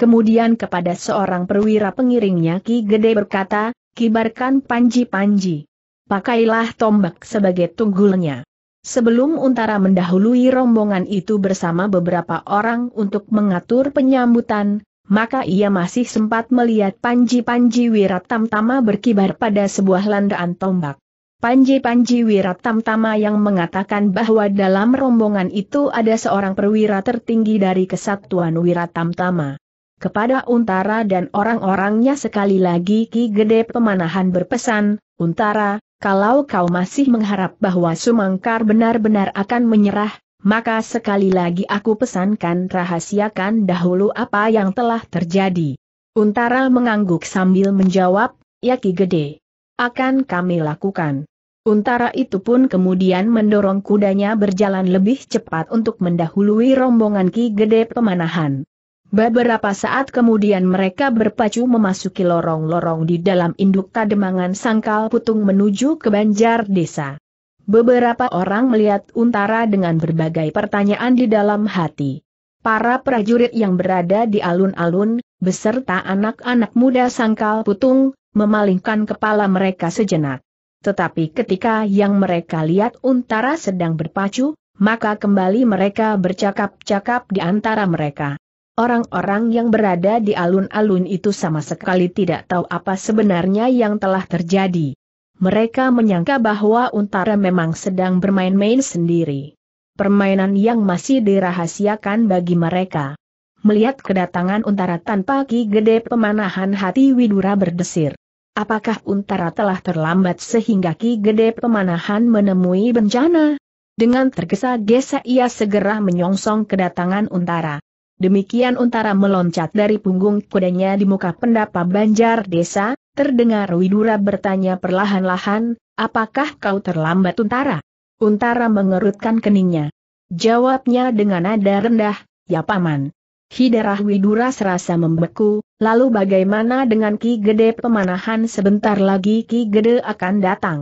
Kemudian kepada seorang perwira pengiringnya Ki Gede berkata, kibarkan panji-panji. Pakailah tombak sebagai tunggulnya. Sebelum Untara mendahului rombongan itu bersama beberapa orang untuk mengatur penyambutan, maka ia masih sempat melihat Panji-Panji Wiratamtama berkibar pada sebuah landaan tombak. Panji-Panji Wiratamtama yang mengatakan bahwa dalam rombongan itu ada seorang perwira tertinggi dari kesatuan Wiratamtama. Kepada Untara dan orang-orangnya sekali lagi Ki Gede Pemanahan berpesan, Untara, kalau kau masih mengharap bahwa Sumangkar benar-benar akan menyerah, maka sekali lagi aku pesankan rahasiakan dahulu apa yang telah terjadi. Untara mengangguk sambil menjawab, Yaki Gede. Akan kami lakukan. Untara itu pun kemudian mendorong kudanya berjalan lebih cepat untuk mendahului rombongan Ki Gede pemanahan. Beberapa saat kemudian mereka berpacu memasuki lorong-lorong di dalam induk kademangan sangkal putung menuju ke banjar desa. Beberapa orang melihat untara dengan berbagai pertanyaan di dalam hati. Para prajurit yang berada di alun-alun, beserta anak-anak muda sangkal putung, memalingkan kepala mereka sejenak. Tetapi ketika yang mereka lihat untara sedang berpacu, maka kembali mereka bercakap-cakap di antara mereka. Orang-orang yang berada di alun-alun itu sama sekali tidak tahu apa sebenarnya yang telah terjadi. Mereka menyangka bahwa Untara memang sedang bermain-main sendiri. Permainan yang masih dirahasiakan bagi mereka. Melihat kedatangan Untara tanpa Ki Gede pemanahan hati Widura berdesir. Apakah Untara telah terlambat sehingga Ki Gede pemanahan menemui bencana? Dengan tergesa-gesa ia segera menyongsong kedatangan Untara. Demikian Untara meloncat dari punggung kudanya di muka pendapa Banjar Desa, terdengar Widura bertanya perlahan-lahan, apakah kau terlambat Untara? Untara mengerutkan keningnya. Jawabnya dengan nada rendah, ya paman. Hidarah Widura serasa membeku, lalu bagaimana dengan Ki Gede pemanahan sebentar lagi Ki Gede akan datang?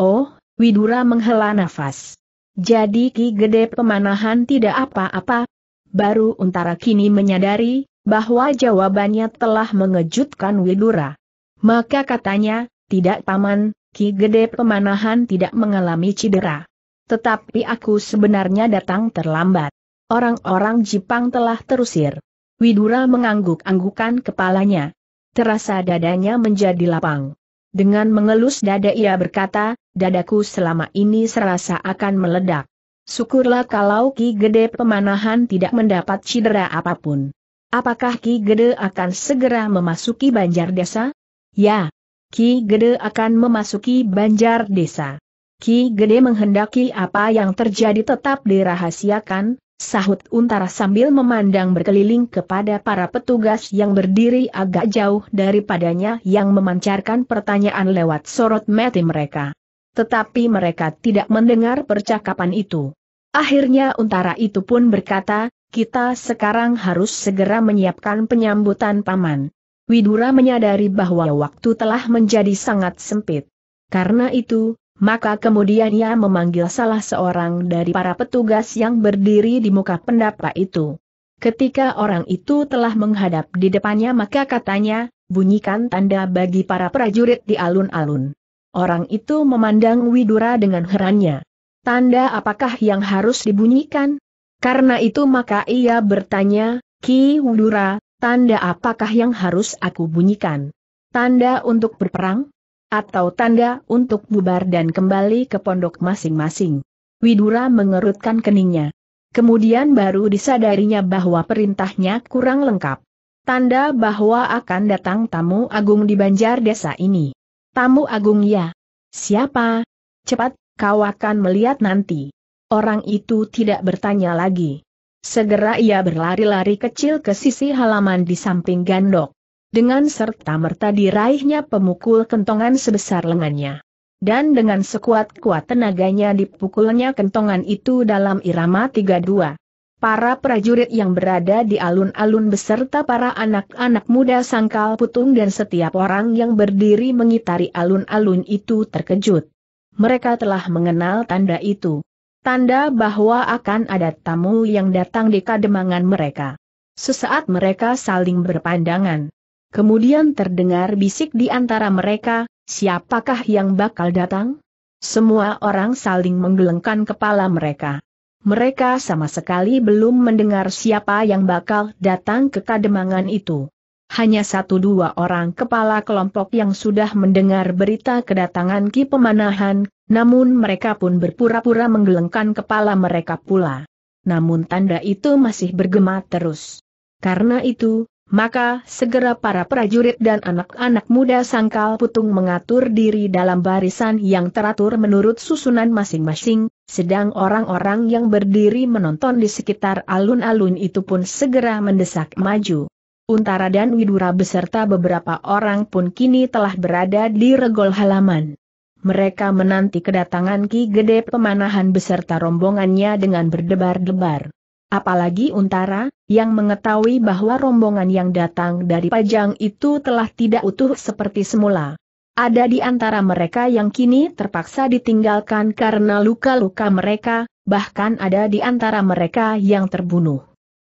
Oh, Widura menghela nafas. Jadi Ki Gede pemanahan tidak apa-apa, Baru Untara kini menyadari, bahwa jawabannya telah mengejutkan Widura. Maka katanya, tidak paman, Ki Gede Pemanahan tidak mengalami cedera. Tetapi aku sebenarnya datang terlambat. Orang-orang Jepang telah terusir. Widura mengangguk-anggukan kepalanya. Terasa dadanya menjadi lapang. Dengan mengelus dada ia berkata, dadaku selama ini serasa akan meledak. Syukurlah kalau Ki Gede Pemanahan tidak mendapat cedera apapun. Apakah Ki Gede akan segera memasuki banjar desa? Ya, Ki Gede akan memasuki banjar desa. Ki Gede menghendaki apa yang terjadi tetap dirahasiakan, sahut Untara sambil memandang berkeliling kepada para petugas yang berdiri agak jauh daripadanya yang memancarkan pertanyaan lewat sorot mati mereka. Tetapi mereka tidak mendengar percakapan itu. Akhirnya untara itu pun berkata, kita sekarang harus segera menyiapkan penyambutan paman. Widura menyadari bahwa waktu telah menjadi sangat sempit. Karena itu, maka kemudian ia memanggil salah seorang dari para petugas yang berdiri di muka pendapa itu. Ketika orang itu telah menghadap di depannya maka katanya, bunyikan tanda bagi para prajurit di alun-alun. Orang itu memandang Widura dengan herannya. Tanda apakah yang harus dibunyikan? Karena itu maka ia bertanya, Ki Wudura, tanda apakah yang harus aku bunyikan? Tanda untuk berperang? Atau tanda untuk bubar dan kembali ke pondok masing-masing? Widura mengerutkan keningnya. Kemudian baru disadarinya bahwa perintahnya kurang lengkap. Tanda bahwa akan datang tamu agung di banjar desa ini. Tamu agung ya. Siapa? Cepat, Kau akan melihat nanti. Orang itu tidak bertanya lagi. Segera ia berlari-lari kecil ke sisi halaman di samping gandok. Dengan serta-merta diraihnya pemukul kentongan sebesar lengannya. Dan dengan sekuat-kuat tenaganya dipukulnya kentongan itu dalam irama 32. Para prajurit yang berada di alun-alun beserta para anak-anak muda sangkal putung dan setiap orang yang berdiri mengitari alun-alun itu terkejut mereka telah mengenal tanda itu. Tanda bahwa akan ada tamu yang datang di kademangan mereka. Sesaat mereka saling berpandangan. Kemudian terdengar bisik di antara mereka, siapakah yang bakal datang? Semua orang saling menggelengkan kepala mereka. Mereka sama sekali belum mendengar siapa yang bakal datang ke kademangan itu hanya satu dua orang kepala kelompok yang sudah mendengar berita kedatangan Ki Pemanahan, namun mereka pun berpura-pura menggelengkan kepala mereka pula. Namun tanda itu masih bergema terus. Karena itu, maka segera para prajurit dan anak-anak muda sangkal putung mengatur diri dalam barisan yang teratur menurut susunan masing-masing, sedang orang-orang yang berdiri menonton di sekitar alun-alun itu pun segera mendesak maju. Untara dan Widura beserta beberapa orang pun kini telah berada di regol halaman. Mereka menanti kedatangan Ki Gede Pemanahan beserta rombongannya dengan berdebar-debar. Apalagi Untara, yang mengetahui bahwa rombongan yang datang dari Pajang itu telah tidak utuh seperti semula. Ada di antara mereka yang kini terpaksa ditinggalkan karena luka-luka mereka, bahkan ada di antara mereka yang terbunuh.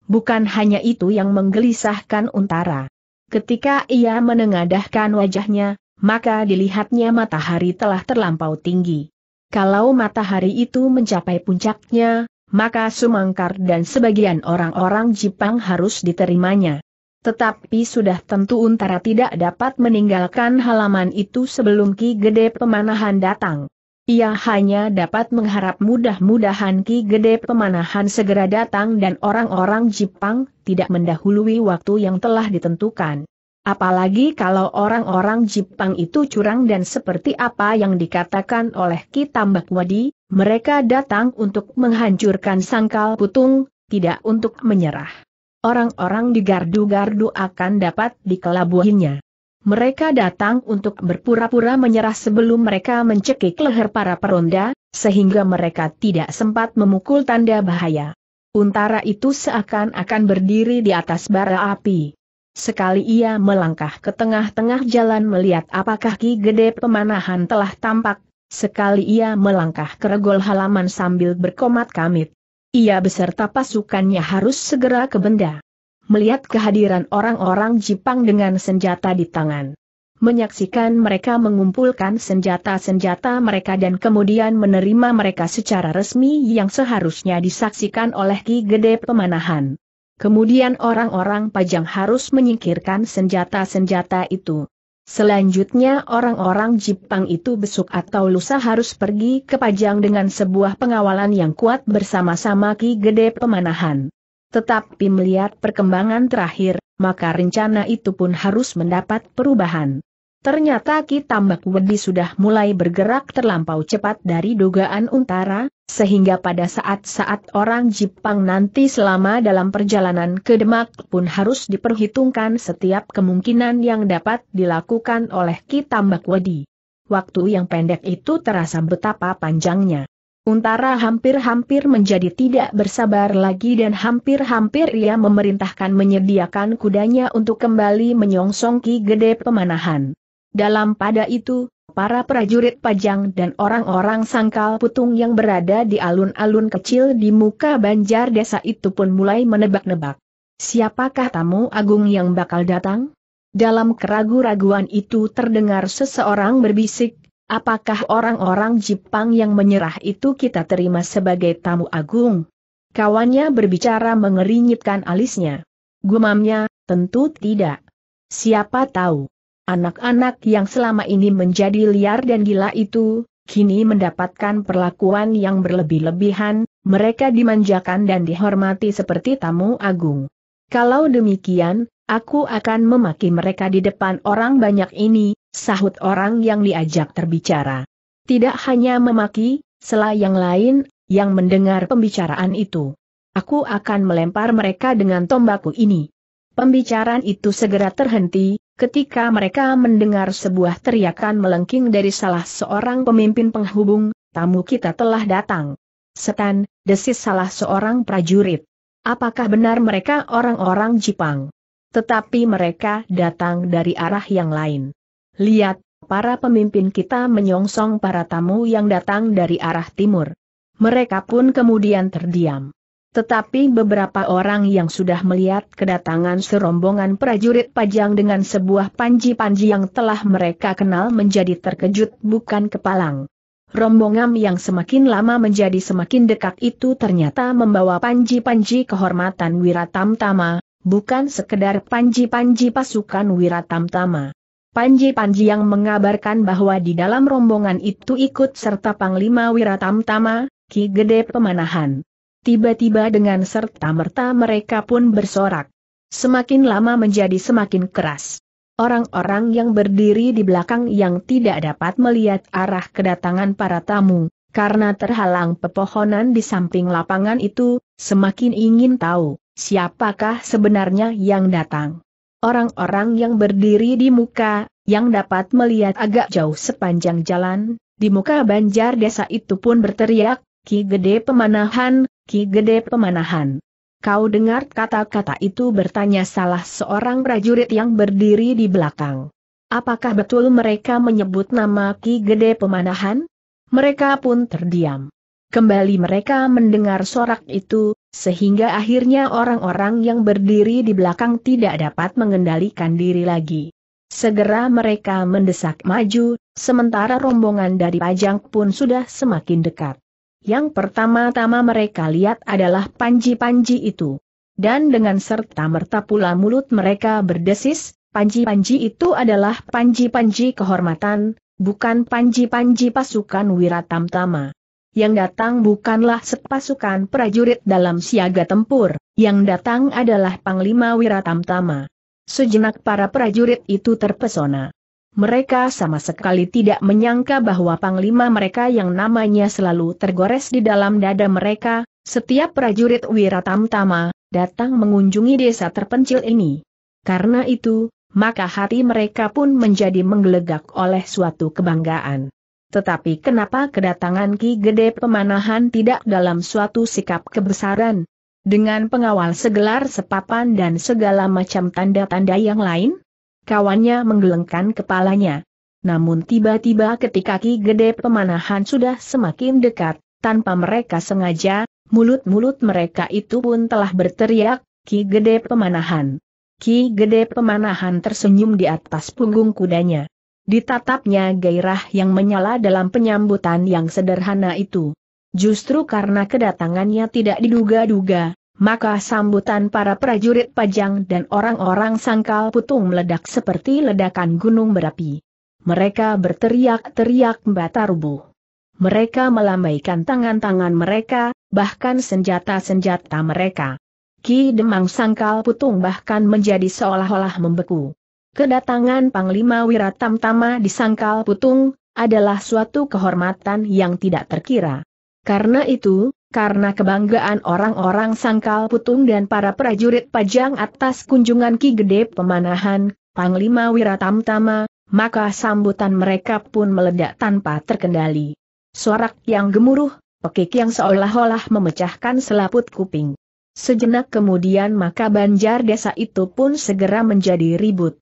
Bukan hanya itu yang menggelisahkan Untara. Ketika ia menengadahkan wajahnya, maka dilihatnya matahari telah terlampau tinggi. Kalau matahari itu mencapai puncaknya, maka Sumangkar dan sebagian orang-orang Jepang harus diterimanya. Tetapi sudah tentu Untara tidak dapat meninggalkan halaman itu sebelum Ki Gede Pemanahan datang. Ia hanya dapat mengharap mudah-mudahan Ki Gede Pemanahan segera datang dan orang-orang Jepang tidak mendahului waktu yang telah ditentukan. Apalagi kalau orang-orang Jepang itu curang dan seperti apa yang dikatakan oleh Ki Tambak Wadi, mereka datang untuk menghancurkan sangkal putung, tidak untuk menyerah. Orang-orang di gardu-gardu akan dapat dikelabuhinya. Mereka datang untuk berpura-pura menyerah sebelum mereka mencekik leher para peronda, sehingga mereka tidak sempat memukul tanda bahaya. Untara itu seakan-akan berdiri di atas bara api. Sekali ia melangkah ke tengah-tengah jalan melihat apakah Ki Gede Pemanahan telah tampak, sekali ia melangkah ke regol halaman sambil berkomat kamit. Ia beserta pasukannya harus segera ke benda melihat kehadiran orang-orang Jepang dengan senjata di tangan. Menyaksikan mereka mengumpulkan senjata-senjata mereka dan kemudian menerima mereka secara resmi yang seharusnya disaksikan oleh Ki Gede Pemanahan. Kemudian orang-orang pajang harus menyingkirkan senjata-senjata itu. Selanjutnya orang-orang Jepang itu besok atau lusa harus pergi ke Pajang dengan sebuah pengawalan yang kuat bersama-sama Ki Gede Pemanahan. Tetapi melihat perkembangan terakhir, maka rencana itu pun harus mendapat perubahan. Ternyata Ki Tambak Wedi sudah mulai bergerak terlampau cepat dari dugaan untara, sehingga pada saat-saat orang Jepang nanti selama dalam perjalanan ke Demak pun harus diperhitungkan setiap kemungkinan yang dapat dilakukan oleh Ki Tambak Wedi. Waktu yang pendek itu terasa betapa panjangnya. Untara hampir-hampir menjadi tidak bersabar lagi dan hampir-hampir ia memerintahkan menyediakan kudanya untuk kembali menyongsong Ki Gede Pemanahan. Dalam pada itu, para prajurit pajang dan orang-orang sangkal putung yang berada di alun-alun kecil di muka banjar desa itu pun mulai menebak-nebak. Siapakah tamu agung yang bakal datang? Dalam keragu-raguan itu terdengar seseorang berbisik, Apakah orang-orang Jepang yang menyerah itu kita terima sebagai tamu agung? Kawannya berbicara mengerinyitkan alisnya. Gumamnya, tentu tidak. Siapa tahu? Anak-anak yang selama ini menjadi liar dan gila itu, kini mendapatkan perlakuan yang berlebih-lebihan, mereka dimanjakan dan dihormati seperti tamu agung. Kalau demikian, aku akan memaki mereka di depan orang banyak ini, sahut orang yang diajak terbicara. Tidak hanya memaki, selain yang lain, yang mendengar pembicaraan itu. Aku akan melempar mereka dengan tombakku ini. Pembicaraan itu segera terhenti, ketika mereka mendengar sebuah teriakan melengking dari salah seorang pemimpin penghubung, tamu kita telah datang. Setan, desis salah seorang prajurit. Apakah benar mereka orang-orang Jepang? Tetapi mereka datang dari arah yang lain. Lihat, para pemimpin kita menyongsong para tamu yang datang dari arah timur. Mereka pun kemudian terdiam. Tetapi beberapa orang yang sudah melihat kedatangan serombongan prajurit pajang dengan sebuah panji-panji yang telah mereka kenal menjadi terkejut bukan kepalang. Rombongan yang semakin lama menjadi semakin dekat itu ternyata membawa panji-panji kehormatan Wiratamtama, bukan sekedar panji-panji pasukan Wiratamtama. Panji-Panji yang mengabarkan bahwa di dalam rombongan itu ikut serta Panglima Wiratamtama, Ki Gede Pemanahan. Tiba-tiba dengan serta-merta mereka pun bersorak. Semakin lama menjadi semakin keras. Orang-orang yang berdiri di belakang yang tidak dapat melihat arah kedatangan para tamu, karena terhalang pepohonan di samping lapangan itu, semakin ingin tahu, siapakah sebenarnya yang datang. Orang-orang yang berdiri di muka, yang dapat melihat agak jauh sepanjang jalan, di muka banjar desa itu pun berteriak, Ki Gede Pemanahan, Ki Gede Pemanahan. Kau dengar kata-kata itu bertanya salah seorang prajurit yang berdiri di belakang. Apakah betul mereka menyebut nama Ki Gede Pemanahan? Mereka pun terdiam. Kembali mereka mendengar sorak itu, sehingga akhirnya orang-orang yang berdiri di belakang tidak dapat mengendalikan diri lagi. Segera mereka mendesak maju, sementara rombongan dari Pajang pun sudah semakin dekat. Yang pertama-tama mereka lihat adalah panji-panji itu. Dan dengan serta-merta pula mulut mereka berdesis, panji-panji itu adalah panji-panji kehormatan, bukan panji-panji pasukan Wiratamtama yang datang bukanlah sepasukan prajurit dalam siaga tempur, yang datang adalah Panglima Wiratamtama. Sejenak para prajurit itu terpesona. Mereka sama sekali tidak menyangka bahwa panglima mereka yang namanya selalu tergores di dalam dada mereka, setiap prajurit Wiratamtama, datang mengunjungi desa terpencil ini. Karena itu, maka hati mereka pun menjadi menggelegak oleh suatu kebanggaan. Tetapi kenapa kedatangan Ki Gede Pemanahan tidak dalam suatu sikap kebesaran? Dengan pengawal segelar sepapan dan segala macam tanda-tanda yang lain? Kawannya menggelengkan kepalanya. Namun tiba-tiba ketika Ki Gede Pemanahan sudah semakin dekat, tanpa mereka sengaja, mulut-mulut mereka itu pun telah berteriak, Ki Gede Pemanahan. Ki Gede Pemanahan tersenyum di atas punggung kudanya. Ditatapnya gairah yang menyala dalam penyambutan yang sederhana itu. Justru karena kedatangannya tidak diduga-duga, maka sambutan para prajurit pajang dan orang-orang sangkal putung meledak seperti ledakan gunung berapi. Mereka berteriak-teriak bata rubuh. Mereka melambaikan tangan-tangan mereka, bahkan senjata-senjata mereka. Ki Demang Sangkal Putung bahkan menjadi seolah-olah membeku. Kedatangan Panglima Wiratamtama di Sangkal Putung, adalah suatu kehormatan yang tidak terkira. Karena itu, karena kebanggaan orang-orang Sangkal Putung dan para prajurit pajang atas kunjungan Ki Gede Pemanahan, Panglima Wiratamtama, maka sambutan mereka pun meledak tanpa terkendali. Sorak yang gemuruh, pekik yang seolah-olah memecahkan selaput kuping. Sejenak kemudian maka banjar desa itu pun segera menjadi ribut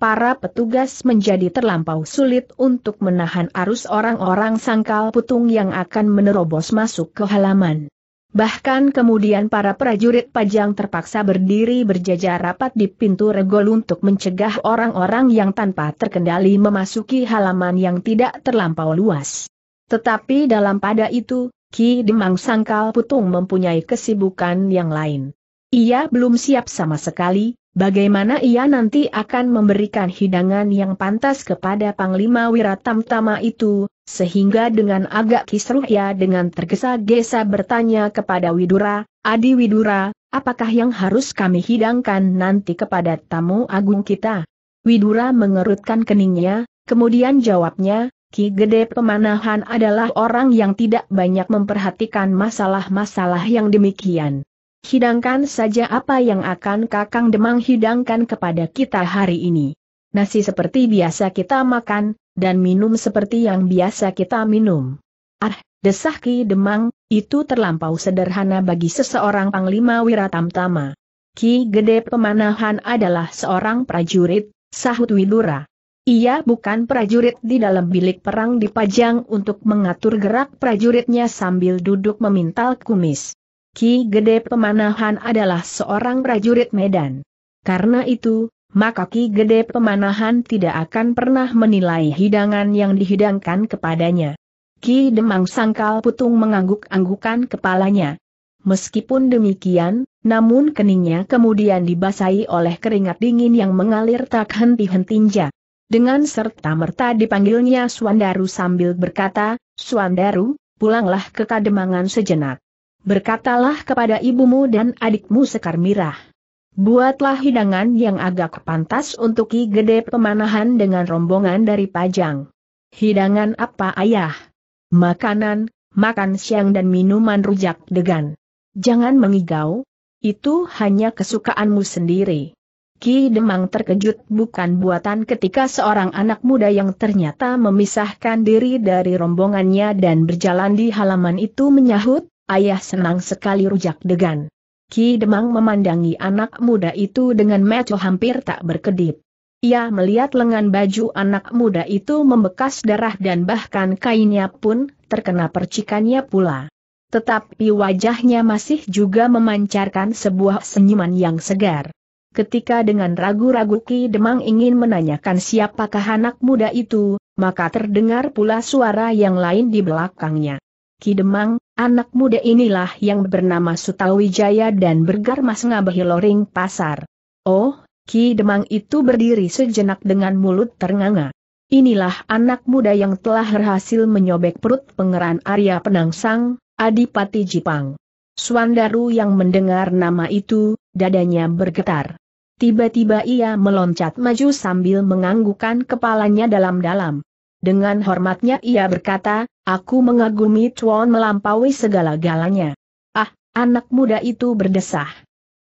para petugas menjadi terlampau sulit untuk menahan arus orang-orang sangkal putung yang akan menerobos masuk ke halaman. Bahkan kemudian para prajurit pajang terpaksa berdiri berjajar rapat di pintu regol untuk mencegah orang-orang yang tanpa terkendali memasuki halaman yang tidak terlampau luas. Tetapi dalam pada itu, Ki Demang Sangkal Putung mempunyai kesibukan yang lain. Ia belum siap sama sekali, Bagaimana ia nanti akan memberikan hidangan yang pantas kepada Panglima Wiratamtama itu, sehingga dengan agak kisruh ia dengan tergesa-gesa bertanya kepada Widura, Adi Widura, apakah yang harus kami hidangkan nanti kepada tamu agung kita? Widura mengerutkan keningnya, kemudian jawabnya, Ki Gede Pemanahan adalah orang yang tidak banyak memperhatikan masalah-masalah yang demikian. Hidangkan saja apa yang akan Kakang Demang hidangkan kepada kita hari ini. Nasi seperti biasa kita makan, dan minum seperti yang biasa kita minum. Ah, desah Ki Demang, itu terlampau sederhana bagi seseorang Panglima Wiratamtama. Ki Gede Pemanahan adalah seorang prajurit, sahut Widura. Ia bukan prajurit di dalam bilik perang dipajang untuk mengatur gerak prajuritnya sambil duduk memintal kumis. Ki Gede Pemanahan adalah seorang prajurit Medan. Karena itu, maka Ki Gede Pemanahan tidak akan pernah menilai hidangan yang dihidangkan kepadanya. Ki Demang Sangkal Putung mengangguk-anggukan kepalanya. Meskipun demikian, namun keningnya kemudian dibasahi oleh keringat dingin yang mengalir tak henti-hentinya. Dengan serta-merta dipanggilnya Suandaru sambil berkata, Suandaru, pulanglah ke Kademangan sejenak berkatalah kepada ibumu dan adikmu Sekar Mirah. Buatlah hidangan yang agak pantas untuk Ki Gede Pemanahan dengan rombongan dari Pajang. Hidangan apa ayah? Makanan, makan siang dan minuman rujak degan. Jangan mengigau, itu hanya kesukaanmu sendiri. Ki Demang terkejut bukan buatan ketika seorang anak muda yang ternyata memisahkan diri dari rombongannya dan berjalan di halaman itu menyahut, ayah senang sekali rujak degan. Ki Demang memandangi anak muda itu dengan mata hampir tak berkedip. Ia melihat lengan baju anak muda itu membekas darah dan bahkan kainnya pun terkena percikannya pula. Tetapi wajahnya masih juga memancarkan sebuah senyuman yang segar. Ketika dengan ragu-ragu Ki Demang ingin menanyakan siapakah anak muda itu, maka terdengar pula suara yang lain di belakangnya. Ki Demang, Anak muda inilah yang bernama Sutawijaya dan bergarmas ngabahi loring pasar. Oh, Ki Demang itu berdiri sejenak dengan mulut ternganga. Inilah anak muda yang telah berhasil menyobek perut pengeran Arya Penangsang, Adipati Jipang. Suandaru yang mendengar nama itu, dadanya bergetar. Tiba-tiba ia meloncat maju sambil menganggukkan kepalanya dalam-dalam. Dengan hormatnya ia berkata, aku mengagumi Chuan melampaui segala-galanya. Ah, anak muda itu berdesah.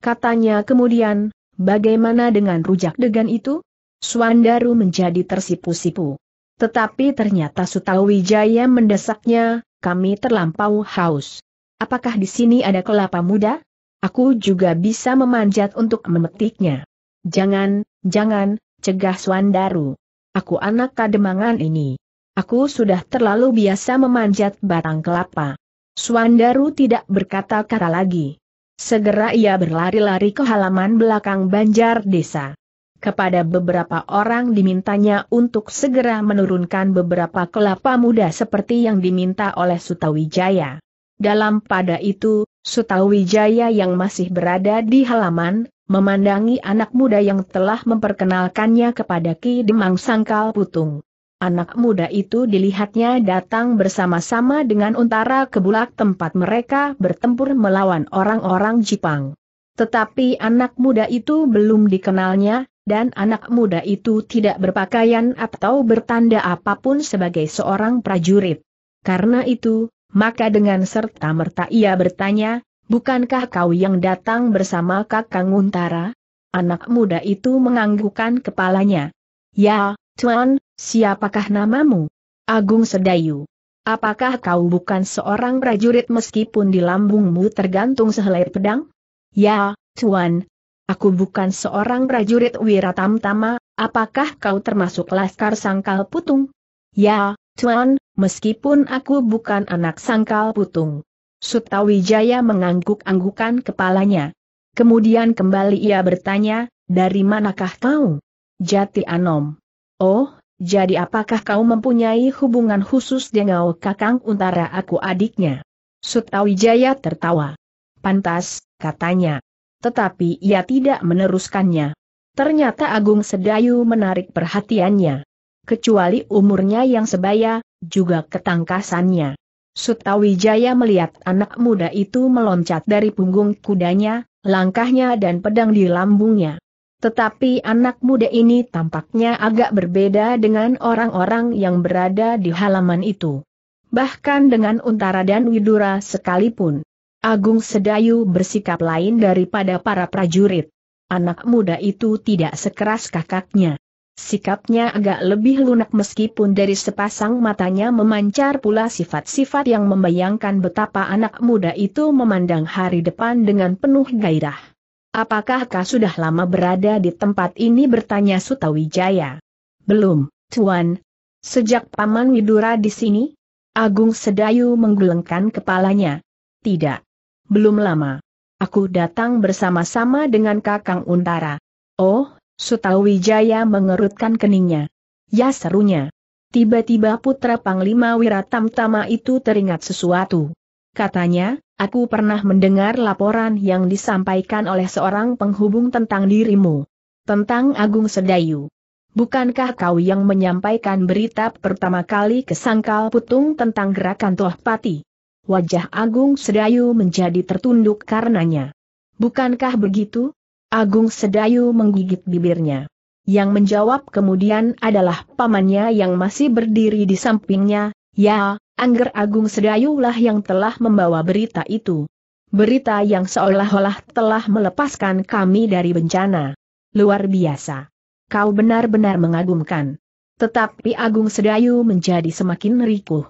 Katanya kemudian, bagaimana dengan rujak degan itu? Suandaru menjadi tersipu-sipu. Tetapi ternyata Sutawijaya mendesaknya, kami terlampau haus. Apakah di sini ada kelapa muda? Aku juga bisa memanjat untuk memetiknya. Jangan, jangan, cegah Suandaru. Aku anak kademangan ini. Aku sudah terlalu biasa memanjat batang kelapa. Suandaru tidak berkata-kata lagi. Segera ia berlari-lari ke halaman belakang banjar desa. Kepada beberapa orang dimintanya untuk segera menurunkan beberapa kelapa muda seperti yang diminta oleh Sutawijaya. Dalam pada itu, Sutawijaya yang masih berada di halaman, memandangi anak muda yang telah memperkenalkannya kepada Ki Demang Sangkal Putung. Anak muda itu dilihatnya datang bersama-sama dengan untara ke bulak tempat mereka bertempur melawan orang-orang Jepang. Tetapi anak muda itu belum dikenalnya, dan anak muda itu tidak berpakaian atau bertanda apapun sebagai seorang prajurit. Karena itu, maka dengan serta-merta ia bertanya, Bukankah kau yang datang bersama kakang Untara? Anak muda itu menganggukkan kepalanya. Ya, Tuan, siapakah namamu? Agung Sedayu. Apakah kau bukan seorang prajurit meskipun di lambungmu tergantung sehelai pedang? Ya, Tuan. Aku bukan seorang prajurit Wiratamtama, apakah kau termasuk Laskar Sangkal Putung? Ya, Tuan, meskipun aku bukan anak Sangkal Putung. Sutawijaya mengangguk-anggukan kepalanya. Kemudian kembali ia bertanya, dari manakah kau? Jati Anom. Oh, jadi apakah kau mempunyai hubungan khusus dengan kakang untara aku adiknya? Sutawijaya tertawa. Pantas, katanya. Tetapi ia tidak meneruskannya. Ternyata Agung Sedayu menarik perhatiannya. Kecuali umurnya yang sebaya, juga ketangkasannya. Sutawijaya melihat anak muda itu meloncat dari punggung kudanya, langkahnya dan pedang di lambungnya. Tetapi anak muda ini tampaknya agak berbeda dengan orang-orang yang berada di halaman itu. Bahkan dengan Untara dan Widura sekalipun. Agung Sedayu bersikap lain daripada para prajurit. Anak muda itu tidak sekeras kakaknya. Sikapnya agak lebih lunak meskipun dari sepasang matanya memancar pula sifat-sifat yang membayangkan betapa anak muda itu memandang hari depan dengan penuh gairah. Apakah kau sudah lama berada di tempat ini bertanya Sutawijaya? Belum, Tuan. Sejak Paman Widura di sini? Agung Sedayu menggelengkan kepalanya. Tidak. Belum lama. Aku datang bersama-sama dengan Kakang Untara. Oh, Sutawijaya mengerutkan keningnya. Ya serunya. Tiba-tiba putra Panglima Wiratamtama itu teringat sesuatu. Katanya, aku pernah mendengar laporan yang disampaikan oleh seorang penghubung tentang dirimu. Tentang Agung Sedayu. Bukankah kau yang menyampaikan berita pertama kali ke Sangkal Putung tentang gerakan Tohpati? Wajah Agung Sedayu menjadi tertunduk karenanya. Bukankah begitu? Agung Sedayu menggigit bibirnya. Yang menjawab kemudian adalah pamannya yang masih berdiri di sampingnya, ya, Angger Agung Sedayu lah yang telah membawa berita itu. Berita yang seolah-olah telah melepaskan kami dari bencana. Luar biasa. Kau benar-benar mengagumkan. Tetapi Agung Sedayu menjadi semakin rikuh.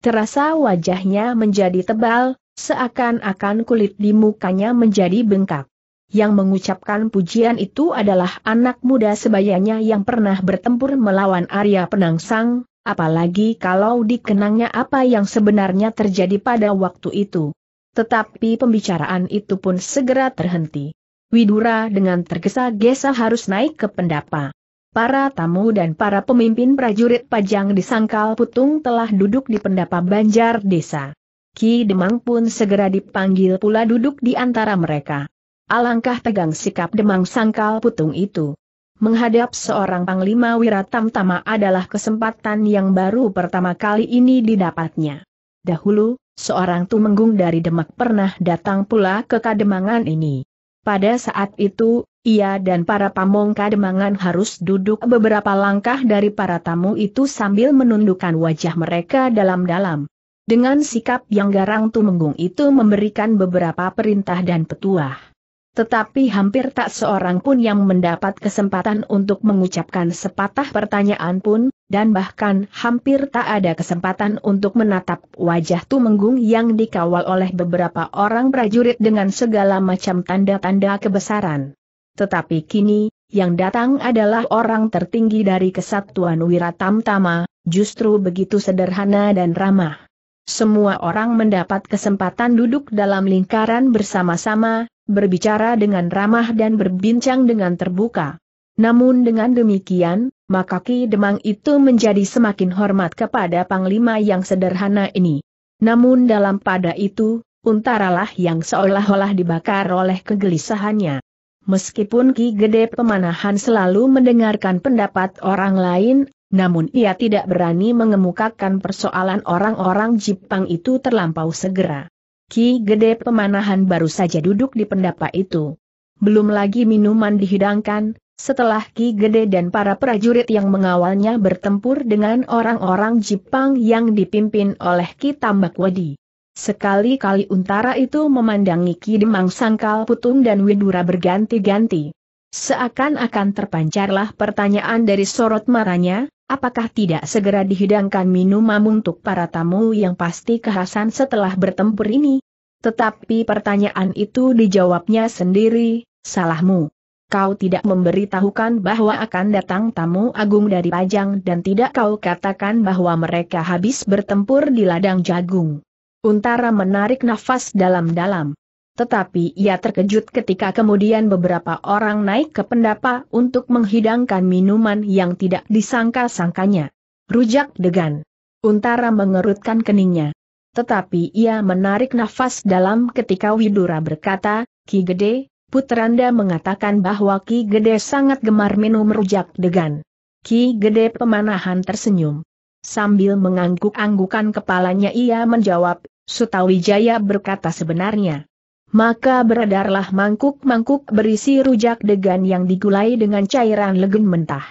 Terasa wajahnya menjadi tebal, seakan-akan kulit di mukanya menjadi bengkak. Yang mengucapkan pujian itu adalah anak muda sebayanya yang pernah bertempur melawan Arya Penangsang, apalagi kalau dikenangnya apa yang sebenarnya terjadi pada waktu itu. Tetapi pembicaraan itu pun segera terhenti. Widura dengan tergesa-gesa harus naik ke pendapa. Para tamu dan para pemimpin prajurit pajang di Sangkal Putung telah duduk di pendapa banjar desa. Ki Demang pun segera dipanggil pula duduk di antara mereka. Alangkah tegang sikap demang sangkal putung itu. Menghadap seorang Panglima Wiratamtama adalah kesempatan yang baru pertama kali ini didapatnya. Dahulu, seorang tumenggung dari Demak pernah datang pula ke Kademangan ini. Pada saat itu, ia dan para pamong Kademangan harus duduk beberapa langkah dari para tamu itu sambil menundukkan wajah mereka dalam-dalam. Dengan sikap yang garang Tumenggung itu memberikan beberapa perintah dan petuah. Tetapi hampir tak seorang pun yang mendapat kesempatan untuk mengucapkan sepatah pertanyaan pun, dan bahkan hampir tak ada kesempatan untuk menatap wajah Tumenggung yang dikawal oleh beberapa orang prajurit dengan segala macam tanda-tanda kebesaran. Tetapi kini, yang datang adalah orang tertinggi dari kesatuan Wiratam Tama, justru begitu sederhana dan ramah. Semua orang mendapat kesempatan duduk dalam lingkaran bersama-sama, berbicara dengan ramah dan berbincang dengan terbuka. Namun dengan demikian, maka Ki Demang itu menjadi semakin hormat kepada Panglima yang sederhana ini. Namun dalam pada itu, untaralah yang seolah-olah dibakar oleh kegelisahannya. Meskipun Ki Gede Pemanahan selalu mendengarkan pendapat orang lain, namun ia tidak berani mengemukakan persoalan orang-orang Jepang itu terlampau segera. Ki Gede Pemanahan baru saja duduk di pendapa itu. Belum lagi minuman dihidangkan, setelah Ki Gede dan para prajurit yang mengawalnya bertempur dengan orang-orang Jepang yang dipimpin oleh Ki Tambak Wadi. Sekali-kali untara itu memandangi Ki Demang Sangkal Putung dan Widura berganti-ganti. Seakan-akan terpancarlah pertanyaan dari sorot maranya, apakah tidak segera dihidangkan minuman untuk para tamu yang pasti kehasan setelah bertempur ini? Tetapi pertanyaan itu dijawabnya sendiri, salahmu. Kau tidak memberitahukan bahwa akan datang tamu agung dari Pajang dan tidak kau katakan bahwa mereka habis bertempur di ladang jagung. Untara menarik nafas dalam-dalam. Tetapi ia terkejut ketika kemudian beberapa orang naik ke pendapa untuk menghidangkan minuman yang tidak disangka-sangkanya. Rujak degan. Untara mengerutkan keningnya. Tetapi ia menarik nafas dalam ketika Widura berkata, Ki Gede, Putranda mengatakan bahwa Ki Gede sangat gemar minum rujak degan. Ki Gede pemanahan tersenyum. Sambil mengangguk-anggukan kepalanya ia menjawab, Sutawijaya berkata sebenarnya maka beredarlah mangkuk-mangkuk berisi rujak degan yang digulai dengan cairan legen mentah.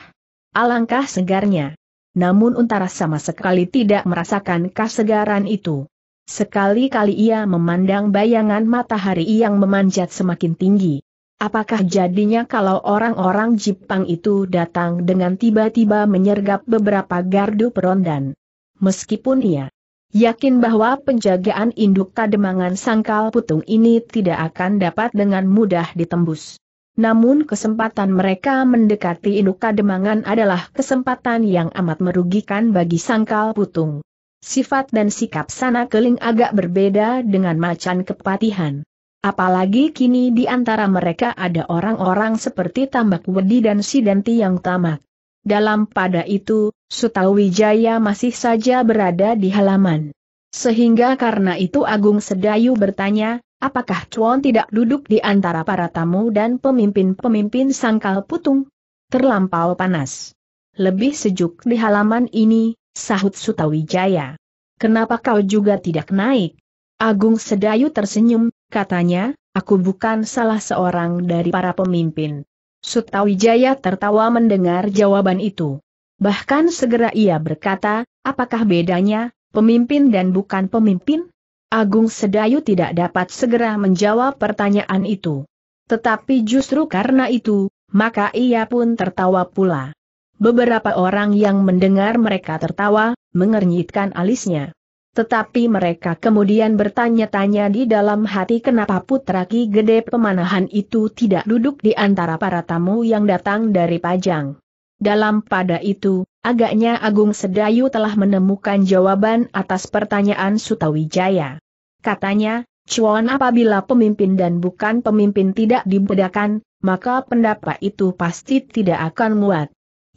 Alangkah segarnya. Namun Untara sama sekali tidak merasakan kesegaran itu. Sekali-kali ia memandang bayangan matahari yang memanjat semakin tinggi. Apakah jadinya kalau orang-orang Jepang itu datang dengan tiba-tiba menyergap beberapa gardu perondan? Meskipun ia Yakin bahwa penjagaan induk kademangan sangkal putung ini tidak akan dapat dengan mudah ditembus. Namun kesempatan mereka mendekati induk kademangan adalah kesempatan yang amat merugikan bagi sangkal putung. Sifat dan sikap sana keling agak berbeda dengan macan kepatihan. Apalagi kini di antara mereka ada orang-orang seperti Tambak Wedi dan Sidanti yang tamak. Dalam pada itu, Sutawijaya masih saja berada di halaman. Sehingga karena itu Agung Sedayu bertanya, apakah Chuan tidak duduk di antara para tamu dan pemimpin-pemimpin sangkal putung? Terlampau panas. Lebih sejuk di halaman ini, sahut Sutawijaya. Kenapa kau juga tidak naik? Agung Sedayu tersenyum, katanya, aku bukan salah seorang dari para pemimpin. Sutawijaya tertawa mendengar jawaban itu. Bahkan segera ia berkata, apakah bedanya, pemimpin dan bukan pemimpin? Agung Sedayu tidak dapat segera menjawab pertanyaan itu. Tetapi justru karena itu, maka ia pun tertawa pula. Beberapa orang yang mendengar mereka tertawa, mengernyitkan alisnya. Tetapi mereka kemudian bertanya-tanya di dalam hati kenapa putra Ki Gede Pemanahan itu tidak duduk di antara para tamu yang datang dari Pajang. Dalam pada itu, agaknya Agung Sedayu telah menemukan jawaban atas pertanyaan Sutawijaya. Katanya, Cuan apabila pemimpin dan bukan pemimpin tidak dibedakan, maka pendapat itu pasti tidak akan muat.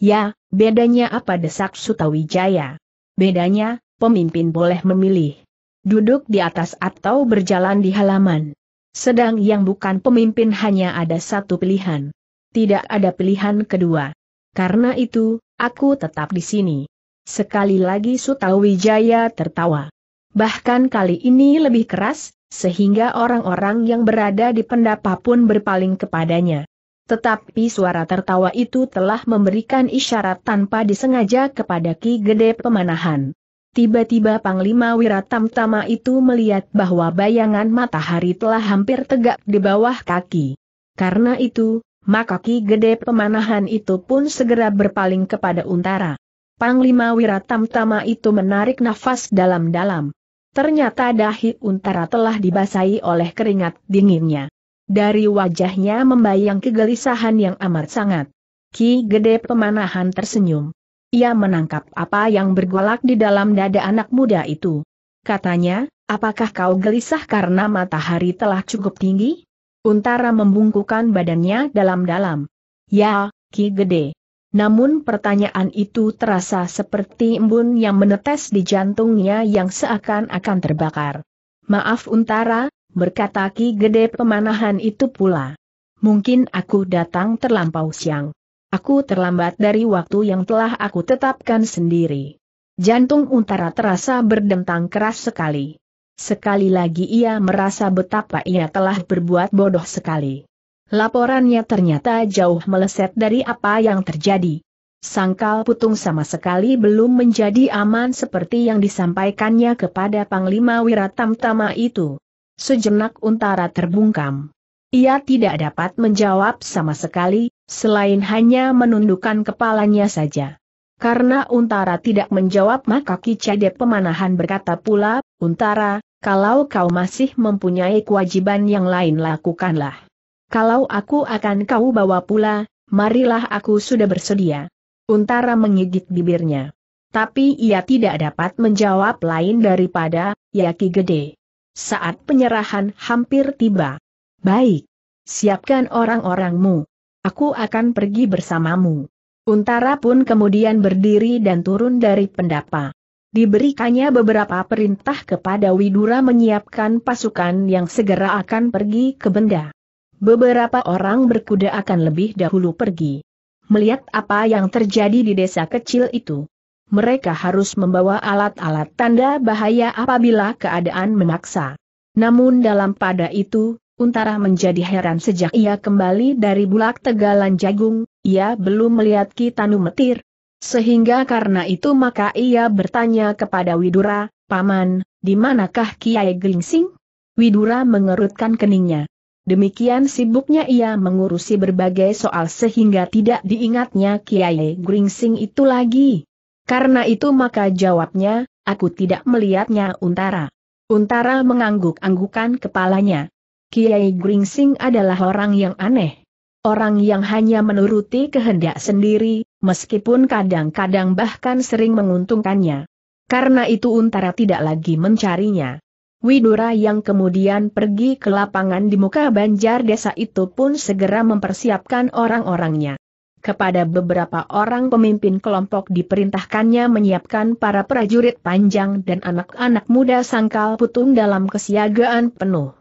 Ya, bedanya apa desak Sutawijaya? Bedanya, pemimpin boleh memilih. Duduk di atas atau berjalan di halaman. Sedang yang bukan pemimpin hanya ada satu pilihan. Tidak ada pilihan kedua. Karena itu, aku tetap di sini. Sekali lagi Sutawijaya tertawa. Bahkan kali ini lebih keras, sehingga orang-orang yang berada di pendapa pun berpaling kepadanya. Tetapi suara tertawa itu telah memberikan isyarat tanpa disengaja kepada Ki Gede Pemanahan. Tiba-tiba Panglima Wiratamtama itu melihat bahwa bayangan matahari telah hampir tegak di bawah kaki. Karena itu, maka Ki Gede Pemanahan itu pun segera berpaling kepada Untara. Panglima Wiratamtama itu menarik nafas dalam-dalam. Ternyata dahi Untara telah dibasahi oleh keringat dinginnya. Dari wajahnya membayang kegelisahan yang amat sangat. Ki Gede Pemanahan tersenyum. Ia menangkap apa yang bergolak di dalam dada anak muda itu. Katanya, apakah kau gelisah karena matahari telah cukup tinggi? Untara membungkukan badannya dalam-dalam. Ya, Ki Gede. Namun pertanyaan itu terasa seperti embun yang menetes di jantungnya yang seakan-akan terbakar. Maaf Untara, berkata Ki Gede pemanahan itu pula. Mungkin aku datang terlampau siang. Aku terlambat dari waktu yang telah aku tetapkan sendiri. Jantung Untara terasa berdentang keras sekali. Sekali lagi ia merasa betapa ia telah berbuat bodoh sekali. Laporannya ternyata jauh meleset dari apa yang terjadi. Sangkal Putung sama sekali belum menjadi aman seperti yang disampaikannya kepada Panglima Wiratamtama itu. Sejenak untara terbungkam. Ia tidak dapat menjawab sama sekali, selain hanya menundukkan kepalanya saja. Karena Untara tidak menjawab maka Kicade Pemanahan berkata pula, Untara, kalau kau masih mempunyai kewajiban yang lain lakukanlah. Kalau aku akan kau bawa pula, marilah aku sudah bersedia. Untara menggigit bibirnya. Tapi ia tidak dapat menjawab lain daripada, ya Gede. Saat penyerahan hampir tiba. Baik. Siapkan orang-orangmu. Aku akan pergi bersamamu. Untara pun kemudian berdiri dan turun dari pendapa. Diberikannya beberapa perintah kepada Widura menyiapkan pasukan yang segera akan pergi ke benda. Beberapa orang berkuda akan lebih dahulu pergi. Melihat apa yang terjadi di desa kecil itu, mereka harus membawa alat-alat tanda bahaya apabila keadaan memaksa. Namun dalam pada itu, Untara menjadi heran sejak ia kembali dari bulak tegalan jagung, ia belum melihat Kitanu Metir, sehingga karena itu maka ia bertanya kepada Widura, Paman, di manakah Kiai Gringsing? Widura mengerutkan keningnya. Demikian sibuknya ia mengurusi berbagai soal sehingga tidak diingatnya Kiai Gringsing itu lagi. Karena itu maka jawabnya, aku tidak melihatnya Untara. Untara mengangguk-anggukan kepalanya. Kiai Gringsing adalah orang yang aneh. Orang yang hanya menuruti kehendak sendiri, meskipun kadang-kadang bahkan sering menguntungkannya. Karena itu Untara tidak lagi mencarinya. Widura yang kemudian pergi ke lapangan di muka banjar desa itu pun segera mempersiapkan orang-orangnya. Kepada beberapa orang pemimpin kelompok diperintahkannya menyiapkan para prajurit panjang dan anak-anak muda sangkal putung dalam kesiagaan penuh.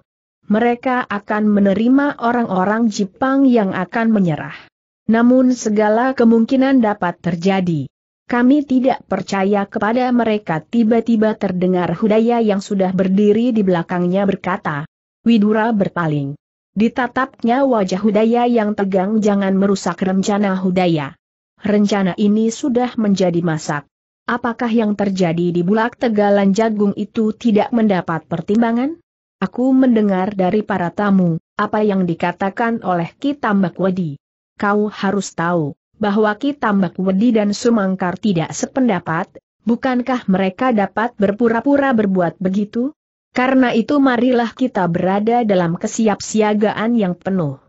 Mereka akan menerima orang-orang Jepang yang akan menyerah. Namun segala kemungkinan dapat terjadi. Kami tidak percaya kepada mereka tiba-tiba terdengar Hudaya yang sudah berdiri di belakangnya berkata. Widura berpaling. Ditatapnya wajah Hudaya yang tegang jangan merusak rencana Hudaya. Rencana ini sudah menjadi masak. Apakah yang terjadi di bulak tegalan jagung itu tidak mendapat pertimbangan? Aku mendengar dari para tamu, apa yang dikatakan oleh Kitambak Wadi kau harus tahu, bahwa Ki Tambak Wedi dan Sumangkar tidak sependapat, bukankah mereka dapat berpura-pura berbuat begitu? Karena itu marilah kita berada dalam kesiapsiagaan yang penuh.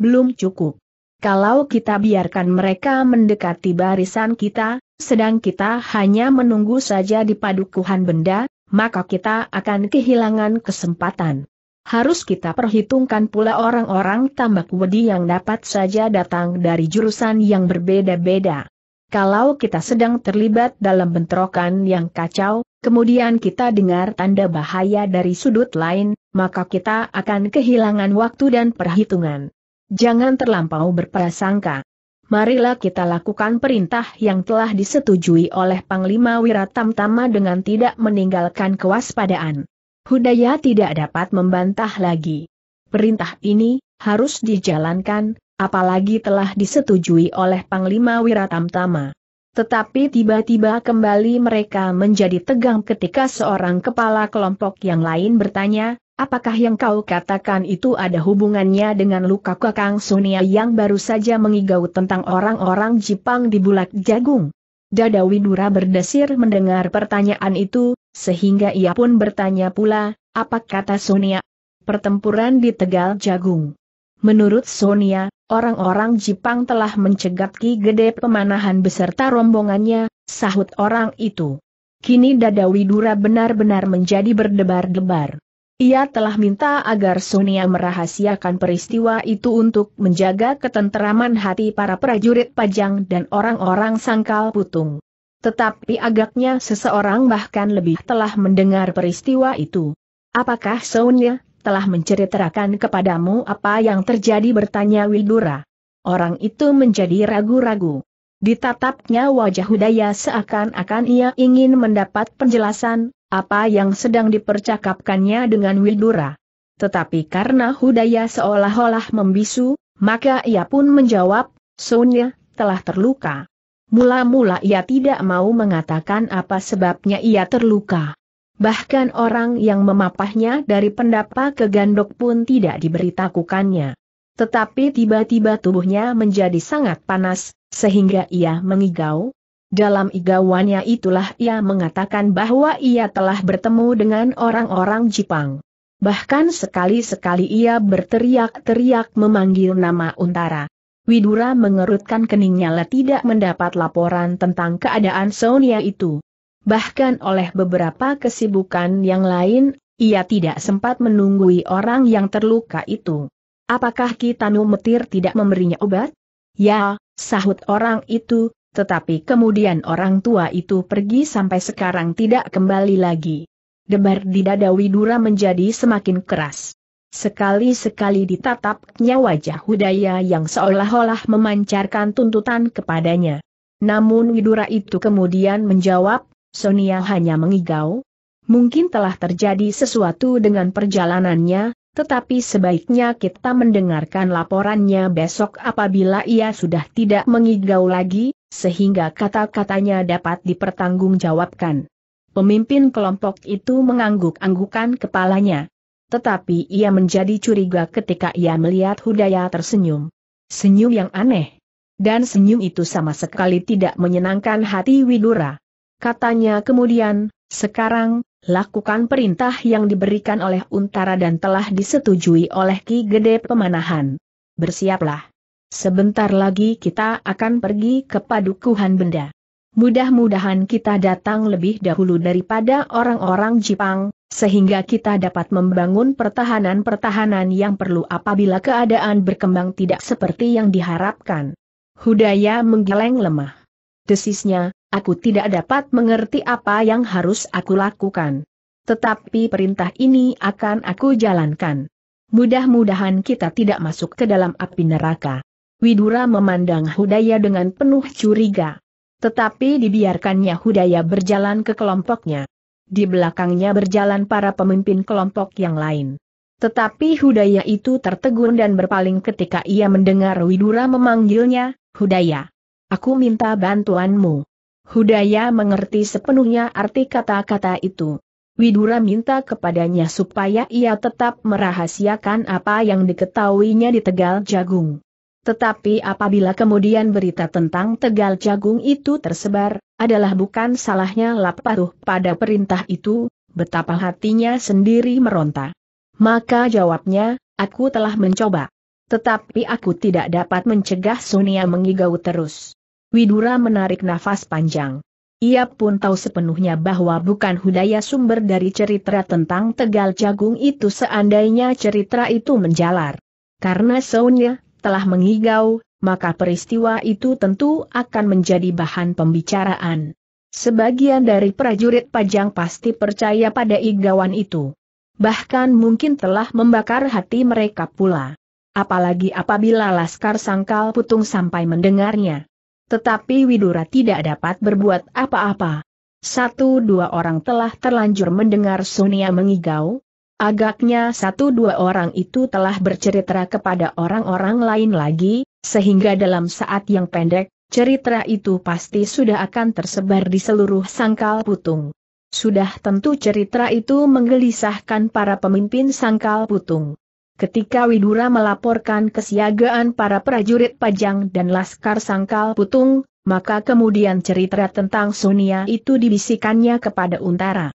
Belum cukup. Kalau kita biarkan mereka mendekati barisan kita, sedang kita hanya menunggu saja di padukuhan benda, maka kita akan kehilangan kesempatan. Harus kita perhitungkan pula orang-orang tambak wedi yang dapat saja datang dari jurusan yang berbeda-beda. Kalau kita sedang terlibat dalam bentrokan yang kacau, kemudian kita dengar tanda bahaya dari sudut lain, maka kita akan kehilangan waktu dan perhitungan. Jangan terlampau berprasangka. Marilah kita lakukan perintah yang telah disetujui oleh Panglima Wiratam Tama dengan tidak meninggalkan kewaspadaan. Hudaya tidak dapat membantah lagi. Perintah ini harus dijalankan, apalagi telah disetujui oleh Panglima Wiratamtama. Tetapi tiba-tiba kembali mereka menjadi tegang ketika seorang kepala kelompok yang lain bertanya, apakah yang kau katakan itu ada hubungannya dengan luka kakang Sunia yang baru saja mengigau tentang orang-orang Jepang di Bulak Jagung? Dada Widura berdesir mendengar pertanyaan itu, sehingga ia pun bertanya pula, apa kata Sonia? Pertempuran di Tegal Jagung. Menurut Sonia, orang-orang Jepang telah mencegat Ki Gede Pemanahan beserta rombongannya, sahut orang itu. Kini dada Widura benar-benar menjadi berdebar-debar. Ia telah minta agar Sonia merahasiakan peristiwa itu untuk menjaga ketenteraman hati para prajurit pajang dan orang-orang sangkal putung. Tetapi agaknya seseorang bahkan lebih telah mendengar peristiwa itu. Apakah Sonya telah menceritakan kepadamu apa yang terjadi bertanya Wildura. Orang itu menjadi ragu-ragu. Ditatapnya wajah Hudaya seakan-akan ia ingin mendapat penjelasan, apa yang sedang dipercakapkannya dengan Wildura. Tetapi karena Hudaya seolah-olah membisu, maka ia pun menjawab, Sonya, telah terluka. Mula-mula ia tidak mau mengatakan apa sebabnya ia terluka. Bahkan orang yang memapahnya dari pendapa ke gandok pun tidak diberitakukannya. Tetapi tiba-tiba tubuhnya menjadi sangat panas, sehingga ia mengigau. Dalam igauannya itulah ia mengatakan bahwa ia telah bertemu dengan orang-orang Jepang. Bahkan sekali-sekali ia berteriak-teriak memanggil nama Untara. Widura mengerutkan keningnya tidak mendapat laporan tentang keadaan Sonia itu. Bahkan oleh beberapa kesibukan yang lain, ia tidak sempat menunggui orang yang terluka itu. Apakah Kitanu Metir tidak memberinya obat? Ya, sahut orang itu, tetapi kemudian orang tua itu pergi sampai sekarang tidak kembali lagi. Debar di dada Widura menjadi semakin keras. Sekali-sekali ditatapnya wajah Hudaya yang seolah-olah memancarkan tuntutan kepadanya. Namun Widura itu kemudian menjawab, Sonia hanya mengigau. Mungkin telah terjadi sesuatu dengan perjalanannya, tetapi sebaiknya kita mendengarkan laporannya besok apabila ia sudah tidak mengigau lagi, sehingga kata-katanya dapat dipertanggungjawabkan. Pemimpin kelompok itu mengangguk-anggukan kepalanya. Tetapi ia menjadi curiga ketika ia melihat Hudaya tersenyum. Senyum yang aneh. Dan senyum itu sama sekali tidak menyenangkan hati Widura. Katanya kemudian, sekarang, lakukan perintah yang diberikan oleh Untara dan telah disetujui oleh Ki Gede Pemanahan. Bersiaplah. Sebentar lagi kita akan pergi ke Padukuhan Benda. Mudah-mudahan kita datang lebih dahulu daripada orang-orang Jepang, sehingga kita dapat membangun pertahanan-pertahanan yang perlu apabila keadaan berkembang tidak seperti yang diharapkan. Hudaya menggeleng lemah. Desisnya, aku tidak dapat mengerti apa yang harus aku lakukan. Tetapi perintah ini akan aku jalankan. Mudah-mudahan kita tidak masuk ke dalam api neraka. Widura memandang Hudaya dengan penuh curiga. Tetapi dibiarkannya Hudaya berjalan ke kelompoknya di belakangnya berjalan para pemimpin kelompok yang lain. Tetapi Hudaya itu tertegun dan berpaling ketika ia mendengar Widura memanggilnya, Hudaya. Aku minta bantuanmu. Hudaya mengerti sepenuhnya arti kata-kata itu. Widura minta kepadanya supaya ia tetap merahasiakan apa yang diketahuinya di Tegal Jagung. Tetapi apabila kemudian berita tentang Tegal Jagung itu tersebar, adalah bukan salahnya Laparuh pada perintah itu, betapa hatinya sendiri meronta. Maka jawabnya, aku telah mencoba. Tetapi aku tidak dapat mencegah Sonia mengigau terus. Widura menarik nafas panjang. Ia pun tahu sepenuhnya bahwa bukan Hudaya sumber dari cerita tentang Tegal Jagung itu seandainya cerita itu menjalar. Karena Sonia, telah mengigau, maka peristiwa itu tentu akan menjadi bahan pembicaraan. Sebagian dari prajurit pajang pasti percaya pada igawan itu. Bahkan mungkin telah membakar hati mereka pula. Apalagi apabila Laskar Sangkal Putung sampai mendengarnya. Tetapi Widura tidak dapat berbuat apa-apa. Satu dua orang telah terlanjur mendengar Sonia mengigau, Agaknya satu dua orang itu telah bercerita kepada orang-orang lain lagi, sehingga dalam saat yang pendek, cerita itu pasti sudah akan tersebar di seluruh sangkal putung. Sudah tentu cerita itu menggelisahkan para pemimpin sangkal putung. Ketika Widura melaporkan kesiagaan para prajurit pajang dan laskar sangkal putung, maka kemudian cerita tentang Sonia itu dibisikannya kepada Untara.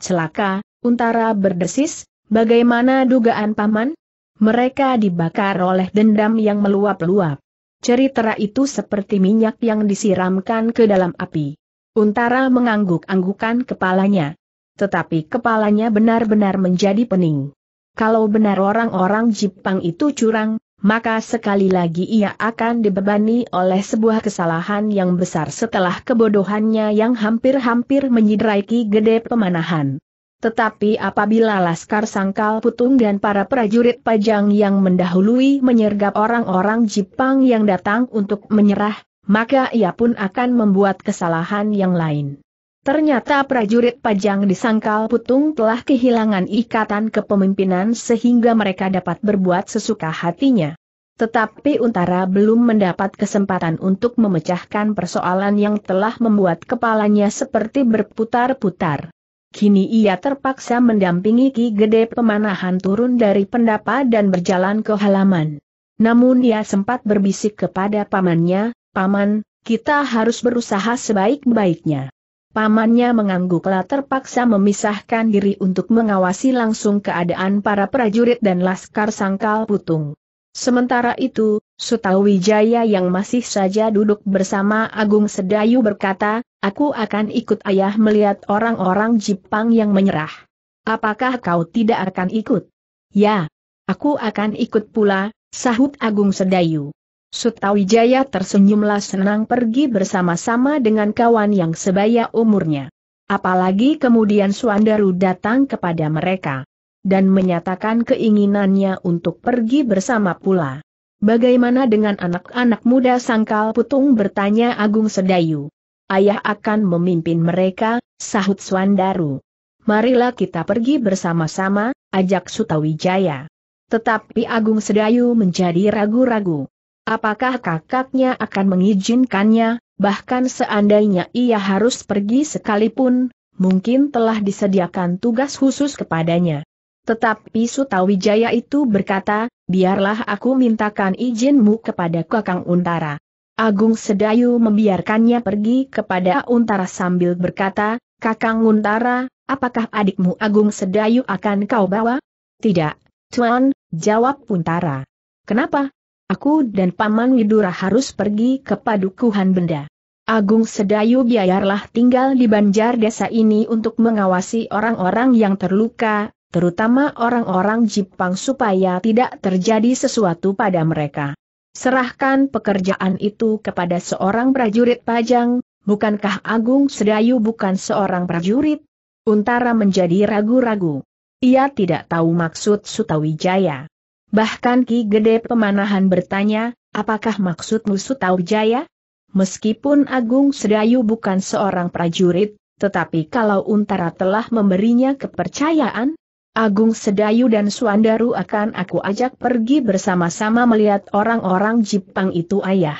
Celaka, Untara berdesis, bagaimana dugaan paman? Mereka dibakar oleh dendam yang meluap-luap. Cerita itu seperti minyak yang disiramkan ke dalam api. Untara mengangguk-anggukan kepalanya. Tetapi kepalanya benar-benar menjadi pening. Kalau benar orang-orang Jepang itu curang, maka sekali lagi ia akan dibebani oleh sebuah kesalahan yang besar setelah kebodohannya yang hampir-hampir menyidraiki Gede Pemanahan. Tetapi apabila Laskar Sangkal Putung dan para prajurit pajang yang mendahului menyergap orang-orang Jepang yang datang untuk menyerah, maka ia pun akan membuat kesalahan yang lain. Ternyata prajurit pajang di Sangkal Putung telah kehilangan ikatan kepemimpinan sehingga mereka dapat berbuat sesuka hatinya. Tetapi Untara belum mendapat kesempatan untuk memecahkan persoalan yang telah membuat kepalanya seperti berputar-putar. Kini ia terpaksa mendampingi Ki Gede Pemanahan turun dari pendapa dan berjalan ke halaman. Namun ia sempat berbisik kepada pamannya, Paman, kita harus berusaha sebaik-baiknya. Pamannya mengangguklah terpaksa memisahkan diri untuk mengawasi langsung keadaan para prajurit dan laskar sangkal putung. Sementara itu, Sutawijaya yang masih saja duduk bersama Agung Sedayu berkata, aku akan ikut ayah melihat orang-orang Jepang yang menyerah. Apakah kau tidak akan ikut? Ya, aku akan ikut pula, sahut Agung Sedayu. Sutawijaya tersenyumlah senang pergi bersama-sama dengan kawan yang sebaya umurnya. Apalagi kemudian Suandaru datang kepada mereka dan menyatakan keinginannya untuk pergi bersama pula. Bagaimana dengan anak-anak muda sangkal putung bertanya Agung Sedayu ayah akan memimpin mereka, sahut Swandaru. Marilah kita pergi bersama-sama, ajak Sutawijaya. Tetapi Agung Sedayu menjadi ragu-ragu. Apakah kakaknya akan mengizinkannya, bahkan seandainya ia harus pergi sekalipun, mungkin telah disediakan tugas khusus kepadanya. Tetapi Sutawijaya itu berkata, biarlah aku mintakan izinmu kepada Kakang Untara. Agung Sedayu membiarkannya pergi kepada Untara sambil berkata, Kakang Untara, apakah adikmu Agung Sedayu akan kau bawa? Tidak, Tuan, jawab Untara. Kenapa? Aku dan Paman Widura harus pergi ke Padukuhan Benda. Agung Sedayu biarlah tinggal di banjar desa ini untuk mengawasi orang-orang yang terluka, terutama orang-orang Jepang supaya tidak terjadi sesuatu pada mereka. Serahkan pekerjaan itu kepada seorang prajurit pajang, bukankah Agung Sedayu bukan seorang prajurit? Untara menjadi ragu-ragu. Ia tidak tahu maksud Sutawijaya. Bahkan Ki Gede Pemanahan bertanya, apakah maksudmu Sutawijaya? Meskipun Agung Sedayu bukan seorang prajurit, tetapi kalau Untara telah memberinya kepercayaan, Agung Sedayu dan Suandaru akan aku ajak pergi bersama-sama melihat orang-orang Jepang itu ayah.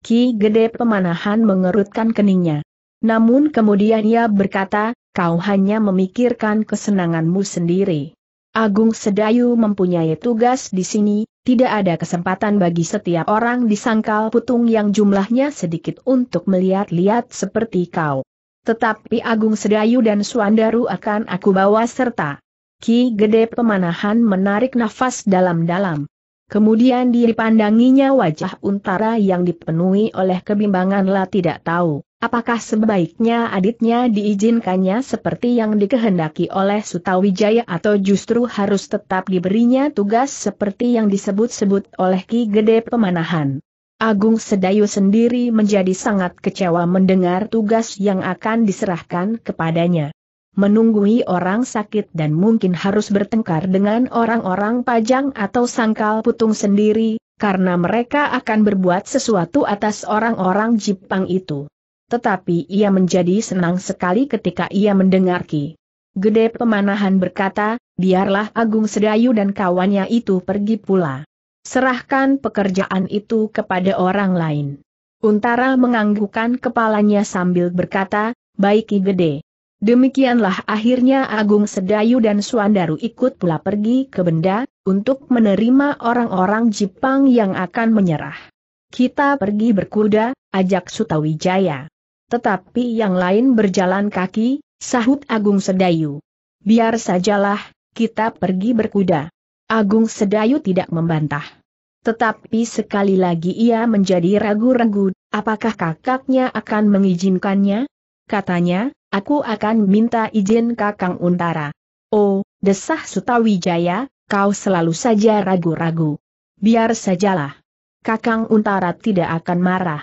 Ki Gede Pemanahan mengerutkan keningnya. Namun kemudian ia berkata, kau hanya memikirkan kesenanganmu sendiri. Agung Sedayu mempunyai tugas di sini, tidak ada kesempatan bagi setiap orang di sangkal putung yang jumlahnya sedikit untuk melihat-lihat seperti kau. Tetapi Agung Sedayu dan Suandaru akan aku bawa serta. Ki Gede Pemanahan menarik nafas dalam-dalam. Kemudian dipandanginya wajah untara yang dipenuhi oleh kebimbangan. Lah tidak tahu, apakah sebaiknya aditnya diizinkannya seperti yang dikehendaki oleh Sutawijaya atau justru harus tetap diberinya tugas seperti yang disebut-sebut oleh Ki Gede Pemanahan. Agung Sedayu sendiri menjadi sangat kecewa mendengar tugas yang akan diserahkan kepadanya menunggui orang sakit dan mungkin harus bertengkar dengan orang-orang pajang atau sangkal putung sendiri, karena mereka akan berbuat sesuatu atas orang-orang Jepang itu. Tetapi ia menjadi senang sekali ketika ia mendengar Ki. Gede Pemanahan berkata, biarlah Agung Sedayu dan kawannya itu pergi pula. Serahkan pekerjaan itu kepada orang lain. Untara menganggukkan kepalanya sambil berkata, baik Ki Gede. Demikianlah akhirnya Agung Sedayu dan Suandaru ikut pula pergi ke benda, untuk menerima orang-orang Jepang yang akan menyerah. Kita pergi berkuda, ajak Sutawijaya. Tetapi yang lain berjalan kaki, sahut Agung Sedayu. Biar sajalah, kita pergi berkuda. Agung Sedayu tidak membantah. Tetapi sekali lagi ia menjadi ragu-ragu, apakah kakaknya akan mengizinkannya? Katanya, aku akan minta izin Kakang Untara. Oh, desah Sutawijaya, kau selalu saja ragu-ragu. Biar sajalah. Kakang Untara tidak akan marah.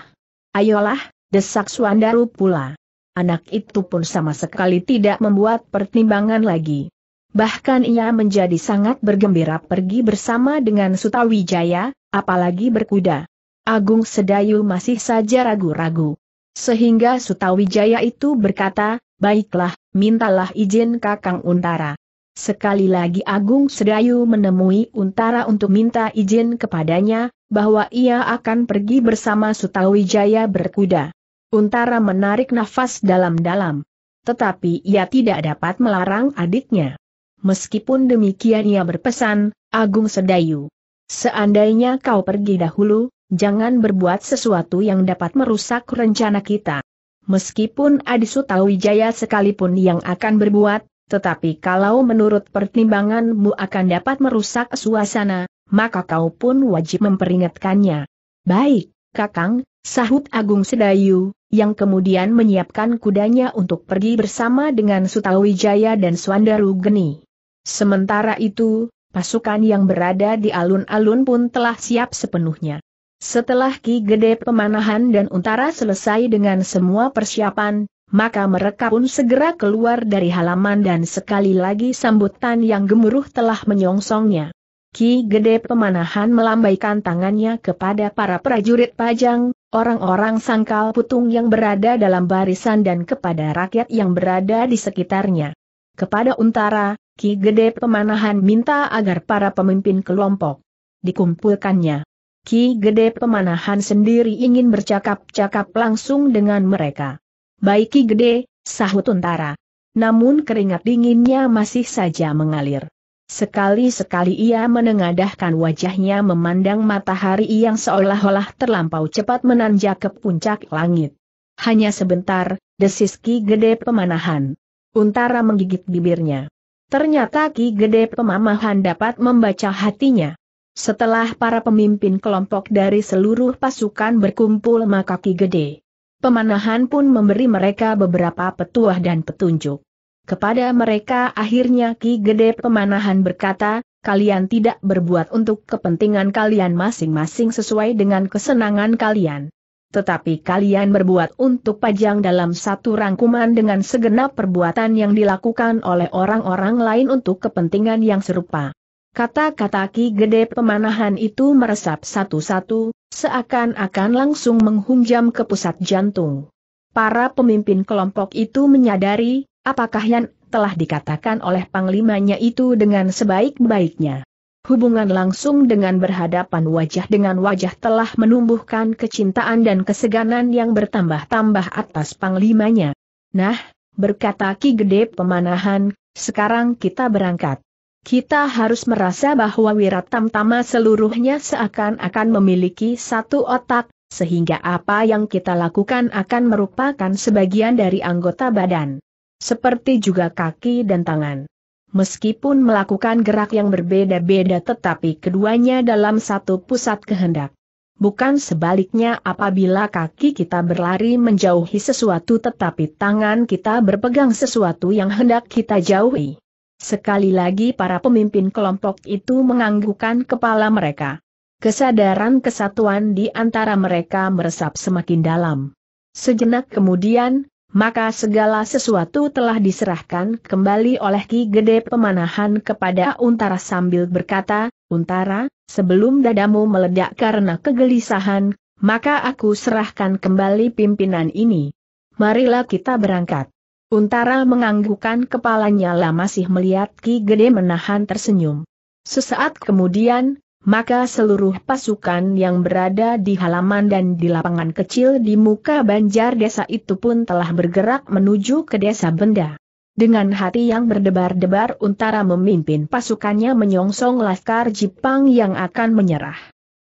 Ayolah, desak Suandaru pula. Anak itu pun sama sekali tidak membuat pertimbangan lagi. Bahkan ia menjadi sangat bergembira pergi bersama dengan Sutawijaya, apalagi berkuda. Agung Sedayu masih saja ragu-ragu. Sehingga Sutawijaya itu berkata, baiklah, mintalah izin Kakang Untara. Sekali lagi Agung Sedayu menemui Untara untuk minta izin kepadanya, bahwa ia akan pergi bersama Sutawijaya berkuda. Untara menarik nafas dalam-dalam. Tetapi ia tidak dapat melarang adiknya. Meskipun demikian ia berpesan, Agung Sedayu. Seandainya kau pergi dahulu, jangan berbuat sesuatu yang dapat merusak rencana kita. Meskipun Adi Wijaya sekalipun yang akan berbuat, tetapi kalau menurut pertimbanganmu akan dapat merusak suasana, maka kau pun wajib memperingatkannya. Baik, Kakang, sahut Agung Sedayu, yang kemudian menyiapkan kudanya untuk pergi bersama dengan Sutawijaya dan Swandaru Geni. Sementara itu, pasukan yang berada di alun-alun pun telah siap sepenuhnya. Setelah Ki Gede Pemanahan dan Untara selesai dengan semua persiapan, maka mereka pun segera keluar dari halaman dan sekali lagi sambutan yang gemuruh telah menyongsongnya. Ki Gede Pemanahan melambaikan tangannya kepada para prajurit pajang, orang-orang sangkal putung yang berada dalam barisan dan kepada rakyat yang berada di sekitarnya. Kepada Untara, Ki Gede Pemanahan minta agar para pemimpin kelompok dikumpulkannya. Ki Gede Pemanahan sendiri ingin bercakap-cakap langsung dengan mereka. Baik Ki Gede, sahut Untara. Namun keringat dinginnya masih saja mengalir. Sekali-sekali ia menengadahkan wajahnya memandang matahari yang seolah-olah terlampau cepat menanjak ke puncak langit. Hanya sebentar, desis Ki Gede Pemanahan. Untara menggigit bibirnya. Ternyata Ki Gede Pemamahan dapat membaca hatinya setelah para pemimpin kelompok dari seluruh pasukan berkumpul maka Ki Gede. Pemanahan pun memberi mereka beberapa petuah dan petunjuk. Kepada mereka akhirnya Ki Gede Pemanahan berkata, kalian tidak berbuat untuk kepentingan kalian masing-masing sesuai dengan kesenangan kalian. Tetapi kalian berbuat untuk pajang dalam satu rangkuman dengan segenap perbuatan yang dilakukan oleh orang-orang lain untuk kepentingan yang serupa. Kata-kata Ki Gede Pemanahan itu meresap satu-satu, seakan-akan langsung menghunjam ke pusat jantung. Para pemimpin kelompok itu menyadari, apakah yang telah dikatakan oleh panglimanya itu dengan sebaik-baiknya. Hubungan langsung dengan berhadapan wajah dengan wajah telah menumbuhkan kecintaan dan keseganan yang bertambah-tambah atas panglimanya. Nah, berkata Ki Gede Pemanahan, sekarang kita berangkat kita harus merasa bahwa Wiratam Tama seluruhnya seakan-akan memiliki satu otak, sehingga apa yang kita lakukan akan merupakan sebagian dari anggota badan. Seperti juga kaki dan tangan. Meskipun melakukan gerak yang berbeda-beda tetapi keduanya dalam satu pusat kehendak. Bukan sebaliknya apabila kaki kita berlari menjauhi sesuatu tetapi tangan kita berpegang sesuatu yang hendak kita jauhi. Sekali lagi para pemimpin kelompok itu menganggukkan kepala mereka. Kesadaran kesatuan di antara mereka meresap semakin dalam. Sejenak kemudian, maka segala sesuatu telah diserahkan kembali oleh Ki Gede Pemanahan kepada Untara sambil berkata, Untara, sebelum dadamu meledak karena kegelisahan, maka aku serahkan kembali pimpinan ini. Marilah kita berangkat. Untara menganggukkan kepalanya lah masih melihat Ki Gede menahan tersenyum. Sesaat kemudian, maka seluruh pasukan yang berada di halaman dan di lapangan kecil di muka banjar desa itu pun telah bergerak menuju ke desa benda. Dengan hati yang berdebar-debar Untara memimpin pasukannya menyongsong Laskar Jepang yang akan menyerah.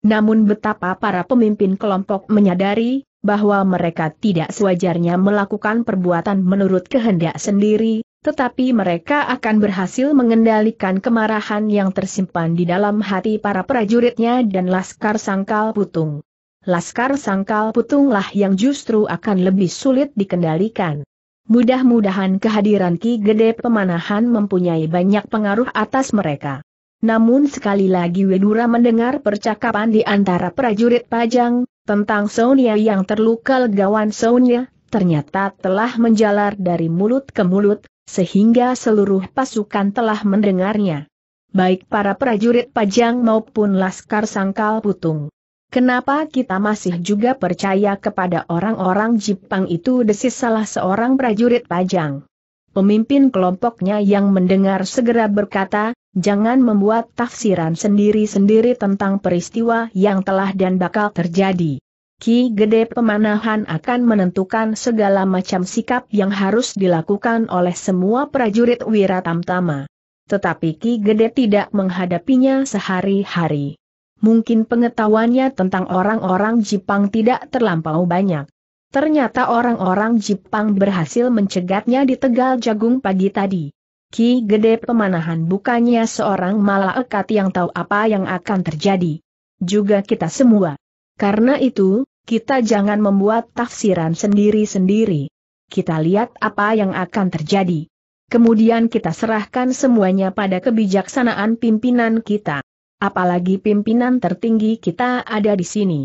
Namun betapa para pemimpin kelompok menyadari, bahwa mereka tidak sewajarnya melakukan perbuatan menurut kehendak sendiri, tetapi mereka akan berhasil mengendalikan kemarahan yang tersimpan di dalam hati para prajuritnya dan Laskar Sangkal Putung. Laskar Sangkal Putunglah yang justru akan lebih sulit dikendalikan. Mudah-mudahan kehadiran Ki Gede Pemanahan mempunyai banyak pengaruh atas mereka. Namun sekali lagi Wedura mendengar percakapan di antara prajurit Pajang, tentang Sonia yang terluka legawan Sonia, ternyata telah menjalar dari mulut ke mulut, sehingga seluruh pasukan telah mendengarnya. Baik para prajurit pajang maupun laskar sangkal putung. Kenapa kita masih juga percaya kepada orang-orang Jepang itu desis salah seorang prajurit pajang. Pemimpin kelompoknya yang mendengar segera berkata, Jangan membuat tafsiran sendiri-sendiri tentang peristiwa yang telah dan bakal terjadi. Ki Gede Pemanahan akan menentukan segala macam sikap yang harus dilakukan oleh semua prajurit Wiratamtama. Tetapi Ki Gede tidak menghadapinya sehari-hari. Mungkin pengetahuannya tentang orang-orang Jepang tidak terlampau banyak. Ternyata orang-orang Jepang berhasil mencegatnya di Tegal Jagung pagi tadi. Ki Gede Pemanahan bukannya seorang malaikat yang tahu apa yang akan terjadi. Juga kita semua. Karena itu, kita jangan membuat tafsiran sendiri-sendiri. Kita lihat apa yang akan terjadi. Kemudian kita serahkan semuanya pada kebijaksanaan pimpinan kita. Apalagi pimpinan tertinggi kita ada di sini.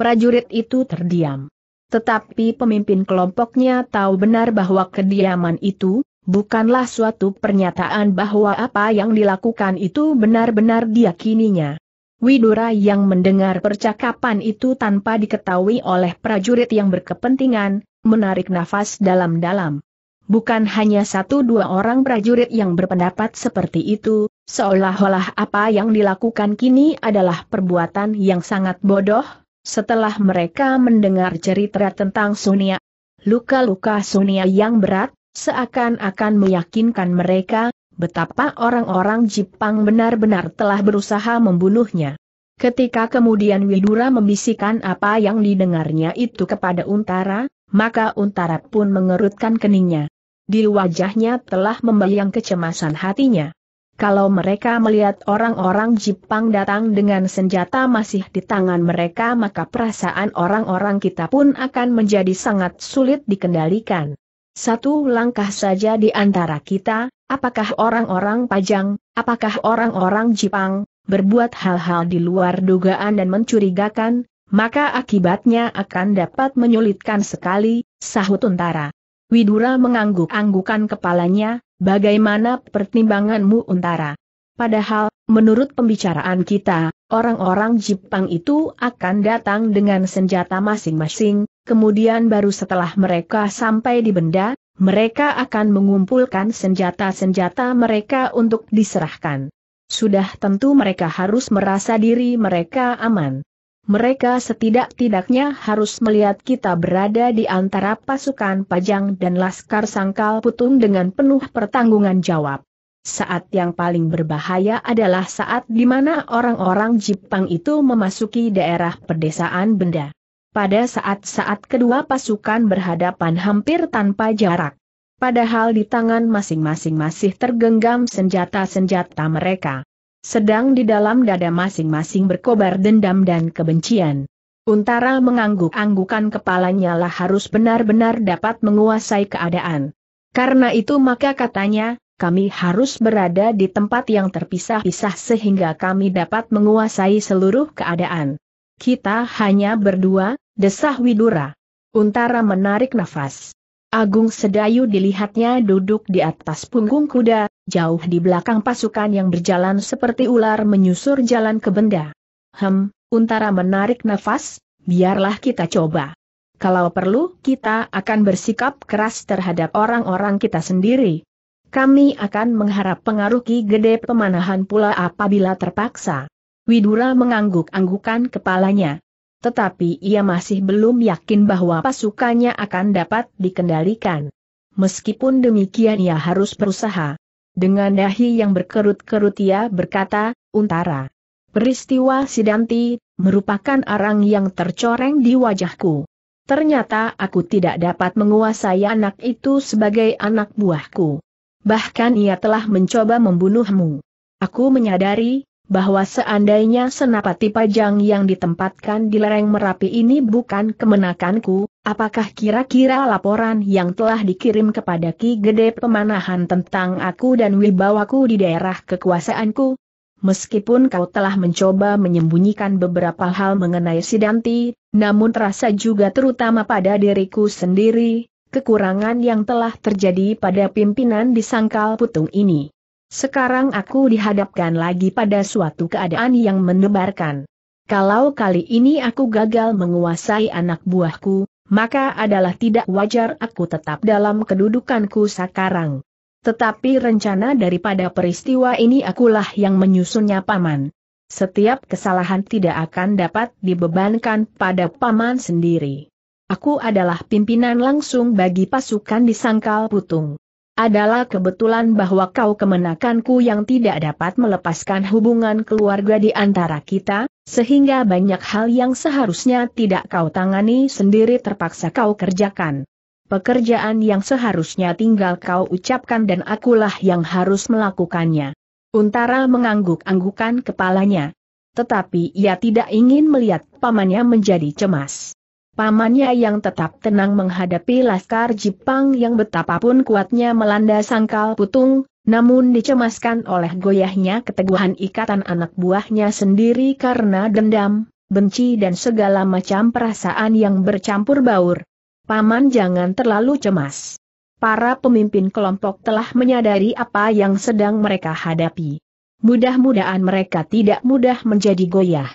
Prajurit itu terdiam. Tetapi pemimpin kelompoknya tahu benar bahwa kediaman itu, bukanlah suatu pernyataan bahwa apa yang dilakukan itu benar-benar diakininya. Widura yang mendengar percakapan itu tanpa diketahui oleh prajurit yang berkepentingan, menarik nafas dalam-dalam. Bukan hanya satu dua orang prajurit yang berpendapat seperti itu, seolah-olah apa yang dilakukan kini adalah perbuatan yang sangat bodoh, setelah mereka mendengar cerita tentang Sunia. Luka-luka Sunia yang berat, seakan-akan meyakinkan mereka betapa orang-orang Jepang benar-benar telah berusaha membunuhnya. Ketika kemudian Widura membisikkan apa yang didengarnya itu kepada Untara, maka Untara pun mengerutkan keningnya. Di wajahnya telah membayang kecemasan hatinya. Kalau mereka melihat orang-orang Jepang datang dengan senjata masih di tangan mereka maka perasaan orang-orang kita pun akan menjadi sangat sulit dikendalikan. Satu langkah saja di antara kita, apakah orang-orang Pajang, apakah orang-orang Jipang, berbuat hal-hal di luar dugaan dan mencurigakan, maka akibatnya akan dapat menyulitkan sekali, sahut Untara. Widura mengangguk-anggukan kepalanya, bagaimana pertimbanganmu Untara? Padahal, menurut pembicaraan kita, orang-orang Jepang itu akan datang dengan senjata masing-masing, kemudian baru setelah mereka sampai di benda, mereka akan mengumpulkan senjata-senjata mereka untuk diserahkan. Sudah tentu mereka harus merasa diri mereka aman. Mereka setidak-tidaknya harus melihat kita berada di antara pasukan pajang dan laskar sangkal putung dengan penuh pertanggungan jawab. Saat yang paling berbahaya adalah saat di mana orang-orang Jepang itu memasuki daerah pedesaan benda. Pada saat-saat kedua pasukan berhadapan hampir tanpa jarak. Padahal di tangan masing-masing masih tergenggam senjata-senjata mereka. Sedang di dalam dada masing-masing berkobar dendam dan kebencian. Untara mengangguk-anggukan kepalanya lah harus benar-benar dapat menguasai keadaan. Karena itu maka katanya, kami harus berada di tempat yang terpisah-pisah sehingga kami dapat menguasai seluruh keadaan. Kita hanya berdua, desah Widura. Untara menarik nafas. Agung Sedayu dilihatnya duduk di atas punggung kuda, jauh di belakang pasukan yang berjalan seperti ular menyusur jalan ke benda. Hem, Untara menarik nafas, biarlah kita coba. Kalau perlu, kita akan bersikap keras terhadap orang-orang kita sendiri. Kami akan mengharap pengaruh Ki Gede Pemanahan pula apabila terpaksa. Widura mengangguk-anggukan kepalanya. Tetapi ia masih belum yakin bahwa pasukannya akan dapat dikendalikan. Meskipun demikian ia harus berusaha. Dengan dahi yang berkerut-kerut ia berkata, Untara. Peristiwa Sidanti, merupakan arang yang tercoreng di wajahku. Ternyata aku tidak dapat menguasai anak itu sebagai anak buahku. Bahkan ia telah mencoba membunuhmu. Aku menyadari, bahwa seandainya senapati pajang yang ditempatkan di lereng Merapi ini bukan kemenakanku, apakah kira-kira laporan yang telah dikirim kepada Ki Gede Pemanahan tentang aku dan wibawaku di daerah kekuasaanku? Meskipun kau telah mencoba menyembunyikan beberapa hal mengenai Sidanti, namun terasa juga terutama pada diriku sendiri, kekurangan yang telah terjadi pada pimpinan di sangkal putung ini. Sekarang aku dihadapkan lagi pada suatu keadaan yang mendebarkan. Kalau kali ini aku gagal menguasai anak buahku, maka adalah tidak wajar aku tetap dalam kedudukanku sekarang. Tetapi rencana daripada peristiwa ini akulah yang menyusunnya paman. Setiap kesalahan tidak akan dapat dibebankan pada paman sendiri. Aku adalah pimpinan langsung bagi pasukan di Sangkal Putung adalah kebetulan bahwa kau kemenakanku yang tidak dapat melepaskan hubungan keluarga di antara kita, sehingga banyak hal yang seharusnya tidak kau tangani sendiri terpaksa kau kerjakan. Pekerjaan yang seharusnya tinggal kau ucapkan dan akulah yang harus melakukannya. Untara mengangguk-anggukan kepalanya. Tetapi ia tidak ingin melihat pamannya menjadi cemas. Pamannya yang tetap tenang menghadapi Laskar Jepang yang betapapun kuatnya melanda sangkal putung, namun dicemaskan oleh goyahnya keteguhan ikatan anak buahnya sendiri karena dendam, benci dan segala macam perasaan yang bercampur baur. Paman jangan terlalu cemas. Para pemimpin kelompok telah menyadari apa yang sedang mereka hadapi. Mudah-mudahan mereka tidak mudah menjadi goyah.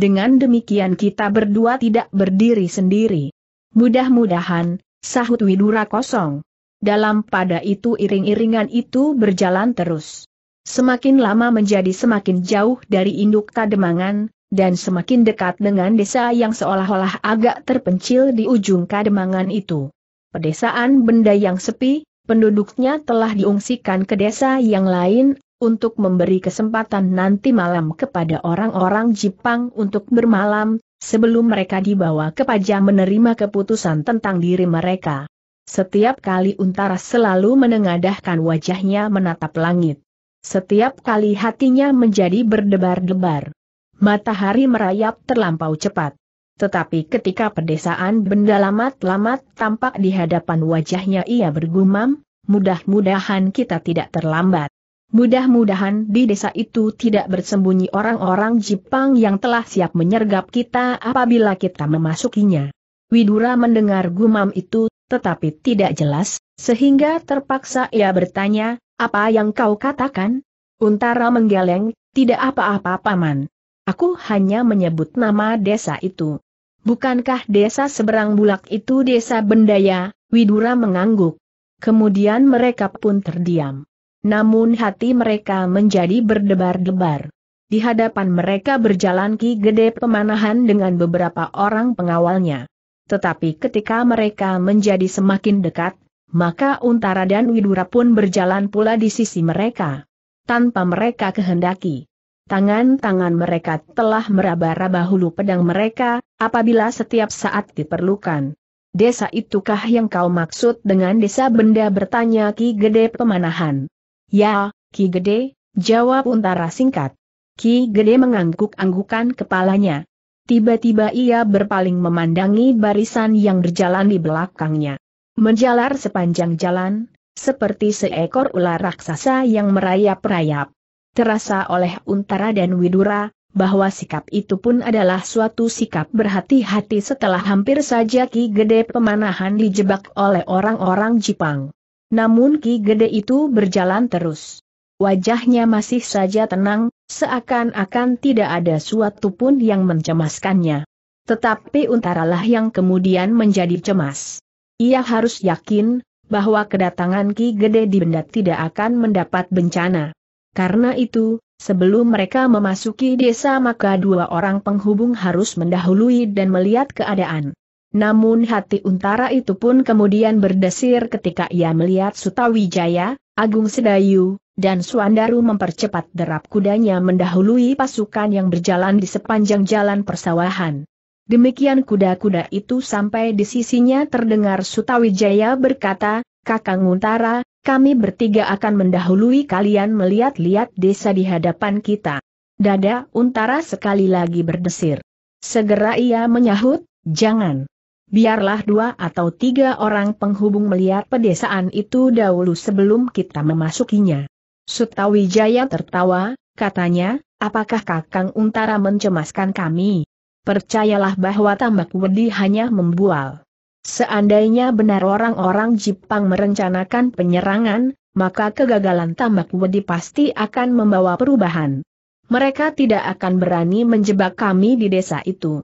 Dengan demikian kita berdua tidak berdiri sendiri. Mudah-mudahan, sahut Widura kosong. Dalam pada itu iring-iringan itu berjalan terus. Semakin lama menjadi semakin jauh dari induk kademangan, dan semakin dekat dengan desa yang seolah-olah agak terpencil di ujung kademangan itu. Pedesaan benda yang sepi, penduduknya telah diungsikan ke desa yang lain untuk memberi kesempatan nanti malam kepada orang-orang Jepang untuk bermalam, sebelum mereka dibawa ke pajang menerima keputusan tentang diri mereka. Setiap kali Untara selalu menengadahkan wajahnya menatap langit. Setiap kali hatinya menjadi berdebar-debar. Matahari merayap terlampau cepat. Tetapi ketika pedesaan benda lamat-lamat tampak di hadapan wajahnya ia bergumam, mudah-mudahan kita tidak terlambat. Mudah-mudahan di desa itu tidak bersembunyi orang-orang Jepang yang telah siap menyergap kita apabila kita memasukinya. Widura mendengar gumam itu, tetapi tidak jelas, sehingga terpaksa ia bertanya, apa yang kau katakan? Untara menggeleng, tidak apa-apa paman. Aku hanya menyebut nama desa itu. Bukankah desa seberang bulak itu desa Bendaya? Widura mengangguk. Kemudian mereka pun terdiam. Namun hati mereka menjadi berdebar-debar. Di hadapan mereka berjalan Ki Gede Pemanahan dengan beberapa orang pengawalnya. Tetapi ketika mereka menjadi semakin dekat, maka Untara dan Widura pun berjalan pula di sisi mereka. Tanpa mereka kehendaki. Tangan-tangan mereka telah meraba-raba hulu pedang mereka, apabila setiap saat diperlukan. Desa itukah yang kau maksud dengan desa benda bertanya Ki Gede Pemanahan? Ya, Ki Gede, jawab Untara singkat. Ki Gede mengangguk-anggukan kepalanya. Tiba-tiba ia berpaling memandangi barisan yang berjalan di belakangnya. Menjalar sepanjang jalan, seperti seekor ular raksasa yang merayap-rayap. Terasa oleh Untara dan Widura, bahwa sikap itu pun adalah suatu sikap berhati-hati setelah hampir saja Ki Gede Pemanahan dijebak oleh orang-orang Jepang. Namun Ki Gede itu berjalan terus. Wajahnya masih saja tenang, seakan-akan tidak ada suatu pun yang mencemaskannya. Tetapi untaralah yang kemudian menjadi cemas. Ia harus yakin, bahwa kedatangan Ki Gede di benda tidak akan mendapat bencana. Karena itu, sebelum mereka memasuki desa maka dua orang penghubung harus mendahului dan melihat keadaan. Namun hati Untara itu pun kemudian berdesir ketika ia melihat Sutawijaya, Agung Sedayu, dan Suandaru mempercepat derap kudanya mendahului pasukan yang berjalan di sepanjang jalan persawahan. Demikian kuda-kuda itu sampai di sisinya terdengar Sutawijaya berkata, Kakang Untara, kami bertiga akan mendahului kalian melihat-lihat desa di hadapan kita. Dada Untara sekali lagi berdesir. Segera ia menyahut, jangan biarlah dua atau tiga orang penghubung melihat pedesaan itu dahulu sebelum kita memasukinya. Sutawijaya tertawa, katanya, apakah Kakang Untara mencemaskan kami? Percayalah bahwa tambak wedi hanya membual. Seandainya benar orang-orang Jepang merencanakan penyerangan, maka kegagalan tambak wedi pasti akan membawa perubahan. Mereka tidak akan berani menjebak kami di desa itu.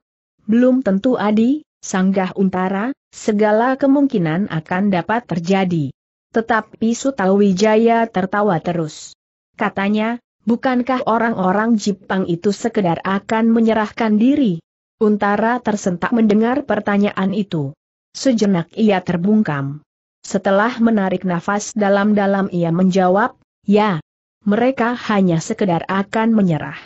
Belum tentu Adi, sanggah Untara, segala kemungkinan akan dapat terjadi. Tetapi Sutawijaya tertawa terus. Katanya, bukankah orang-orang Jepang itu sekedar akan menyerahkan diri? Untara tersentak mendengar pertanyaan itu. Sejenak ia terbungkam. Setelah menarik nafas dalam-dalam ia menjawab, ya, mereka hanya sekedar akan menyerah.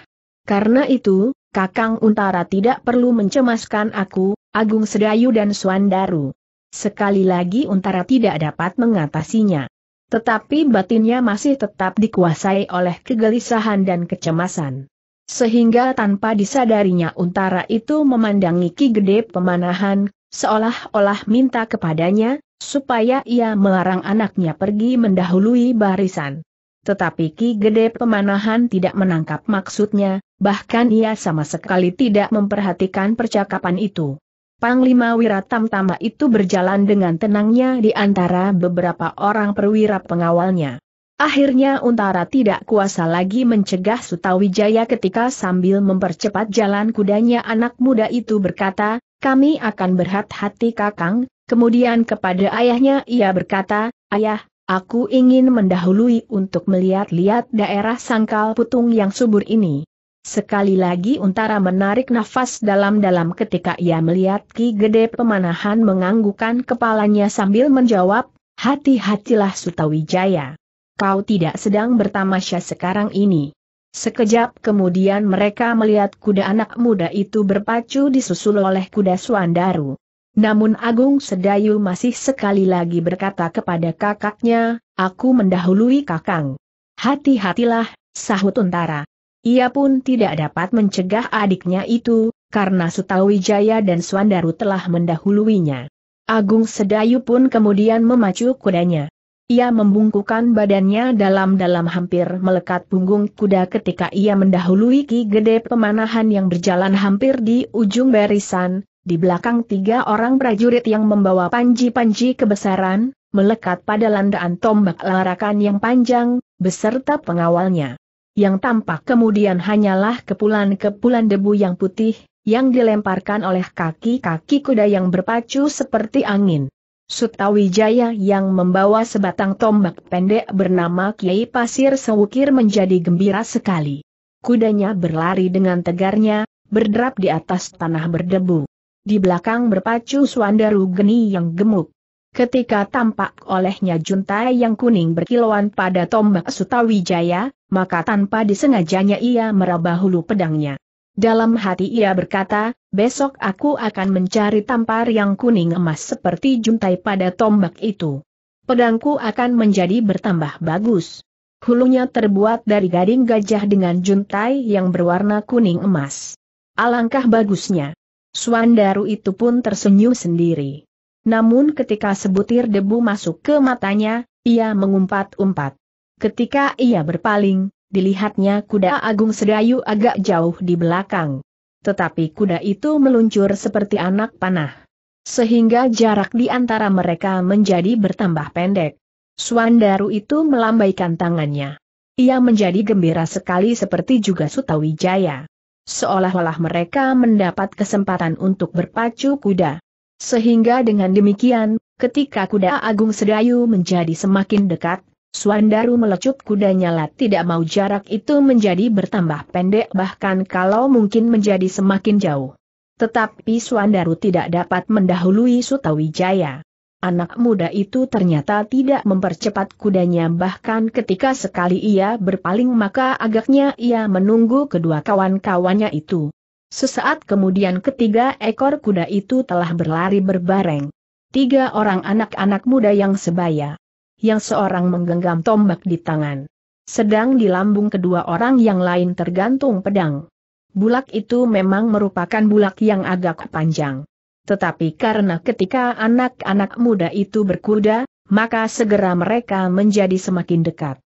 Karena itu, Kakang Untara tidak perlu mencemaskan aku, Agung Sedayu dan Suandaru. Sekali lagi Untara tidak dapat mengatasinya. Tetapi batinnya masih tetap dikuasai oleh kegelisahan dan kecemasan. Sehingga tanpa disadarinya Untara itu memandangi Ki Gede Pemanahan, seolah-olah minta kepadanya, supaya ia melarang anaknya pergi mendahului barisan. Tetapi Ki Gede Pemanahan tidak menangkap maksudnya, bahkan ia sama sekali tidak memperhatikan percakapan itu. Panglima Wiratam Tama itu berjalan dengan tenangnya di antara beberapa orang perwira pengawalnya. Akhirnya Untara tidak kuasa lagi mencegah Sutawijaya ketika sambil mempercepat jalan kudanya anak muda itu berkata, kami akan berhati-hati kakang, kemudian kepada ayahnya ia berkata, ayah, aku ingin mendahului untuk melihat-lihat daerah sangkal putung yang subur ini. Sekali lagi Untara menarik nafas dalam-dalam ketika ia melihat Ki Gede Pemanahan menganggukan kepalanya sambil menjawab, hati-hatilah Sutawijaya. Kau tidak sedang bertamasya sekarang ini. Sekejap kemudian mereka melihat kuda anak muda itu berpacu disusul oleh kuda Suandaru. Namun Agung Sedayu masih sekali lagi berkata kepada kakaknya, aku mendahului kakang. Hati-hatilah, sahut Untara. Ia pun tidak dapat mencegah adiknya itu, karena Sutawijaya dan Swandaru telah mendahuluinya. Agung Sedayu pun kemudian memacu kudanya. Ia membungkukan badannya dalam-dalam hampir melekat punggung kuda ketika ia mendahului Ki Gede Pemanahan yang berjalan hampir di ujung barisan, di belakang tiga orang prajurit yang membawa panji-panji kebesaran, melekat pada landaan tombak larakan yang panjang, beserta pengawalnya yang tampak kemudian hanyalah kepulan-kepulan debu yang putih, yang dilemparkan oleh kaki-kaki kuda yang berpacu seperti angin. Sutawijaya yang membawa sebatang tombak pendek bernama Kiai Pasir Sewukir menjadi gembira sekali. Kudanya berlari dengan tegarnya, berderap di atas tanah berdebu. Di belakang berpacu Swandaru Geni yang gemuk. Ketika tampak olehnya juntai yang kuning berkilauan pada tombak Sutawijaya, maka tanpa disengajanya ia meraba hulu pedangnya. Dalam hati ia berkata, besok aku akan mencari tampar yang kuning emas seperti juntai pada tombak itu. Pedangku akan menjadi bertambah bagus. Hulunya terbuat dari gading gajah dengan juntai yang berwarna kuning emas. Alangkah bagusnya. Suandaru itu pun tersenyum sendiri. Namun ketika sebutir debu masuk ke matanya, ia mengumpat-umpat. Ketika ia berpaling, dilihatnya kuda Agung Sedayu agak jauh di belakang. Tetapi kuda itu meluncur seperti anak panah. Sehingga jarak di antara mereka menjadi bertambah pendek. Suandaru itu melambaikan tangannya. Ia menjadi gembira sekali seperti juga Sutawijaya. Seolah-olah mereka mendapat kesempatan untuk berpacu kuda. Sehingga dengan demikian, ketika kuda Agung Sedayu menjadi semakin dekat, Suandaru melecut kudanya lah tidak mau jarak itu menjadi bertambah pendek bahkan kalau mungkin menjadi semakin jauh. Tetapi Suandaru tidak dapat mendahului Sutawijaya. Anak muda itu ternyata tidak mempercepat kudanya bahkan ketika sekali ia berpaling maka agaknya ia menunggu kedua kawan-kawannya itu. Sesaat kemudian ketiga ekor kuda itu telah berlari berbareng. Tiga orang anak-anak muda yang sebaya. Yang seorang menggenggam tombak di tangan. Sedang di lambung kedua orang yang lain tergantung pedang. Bulak itu memang merupakan bulak yang agak panjang. Tetapi karena ketika anak-anak muda itu berkuda, maka segera mereka menjadi semakin dekat.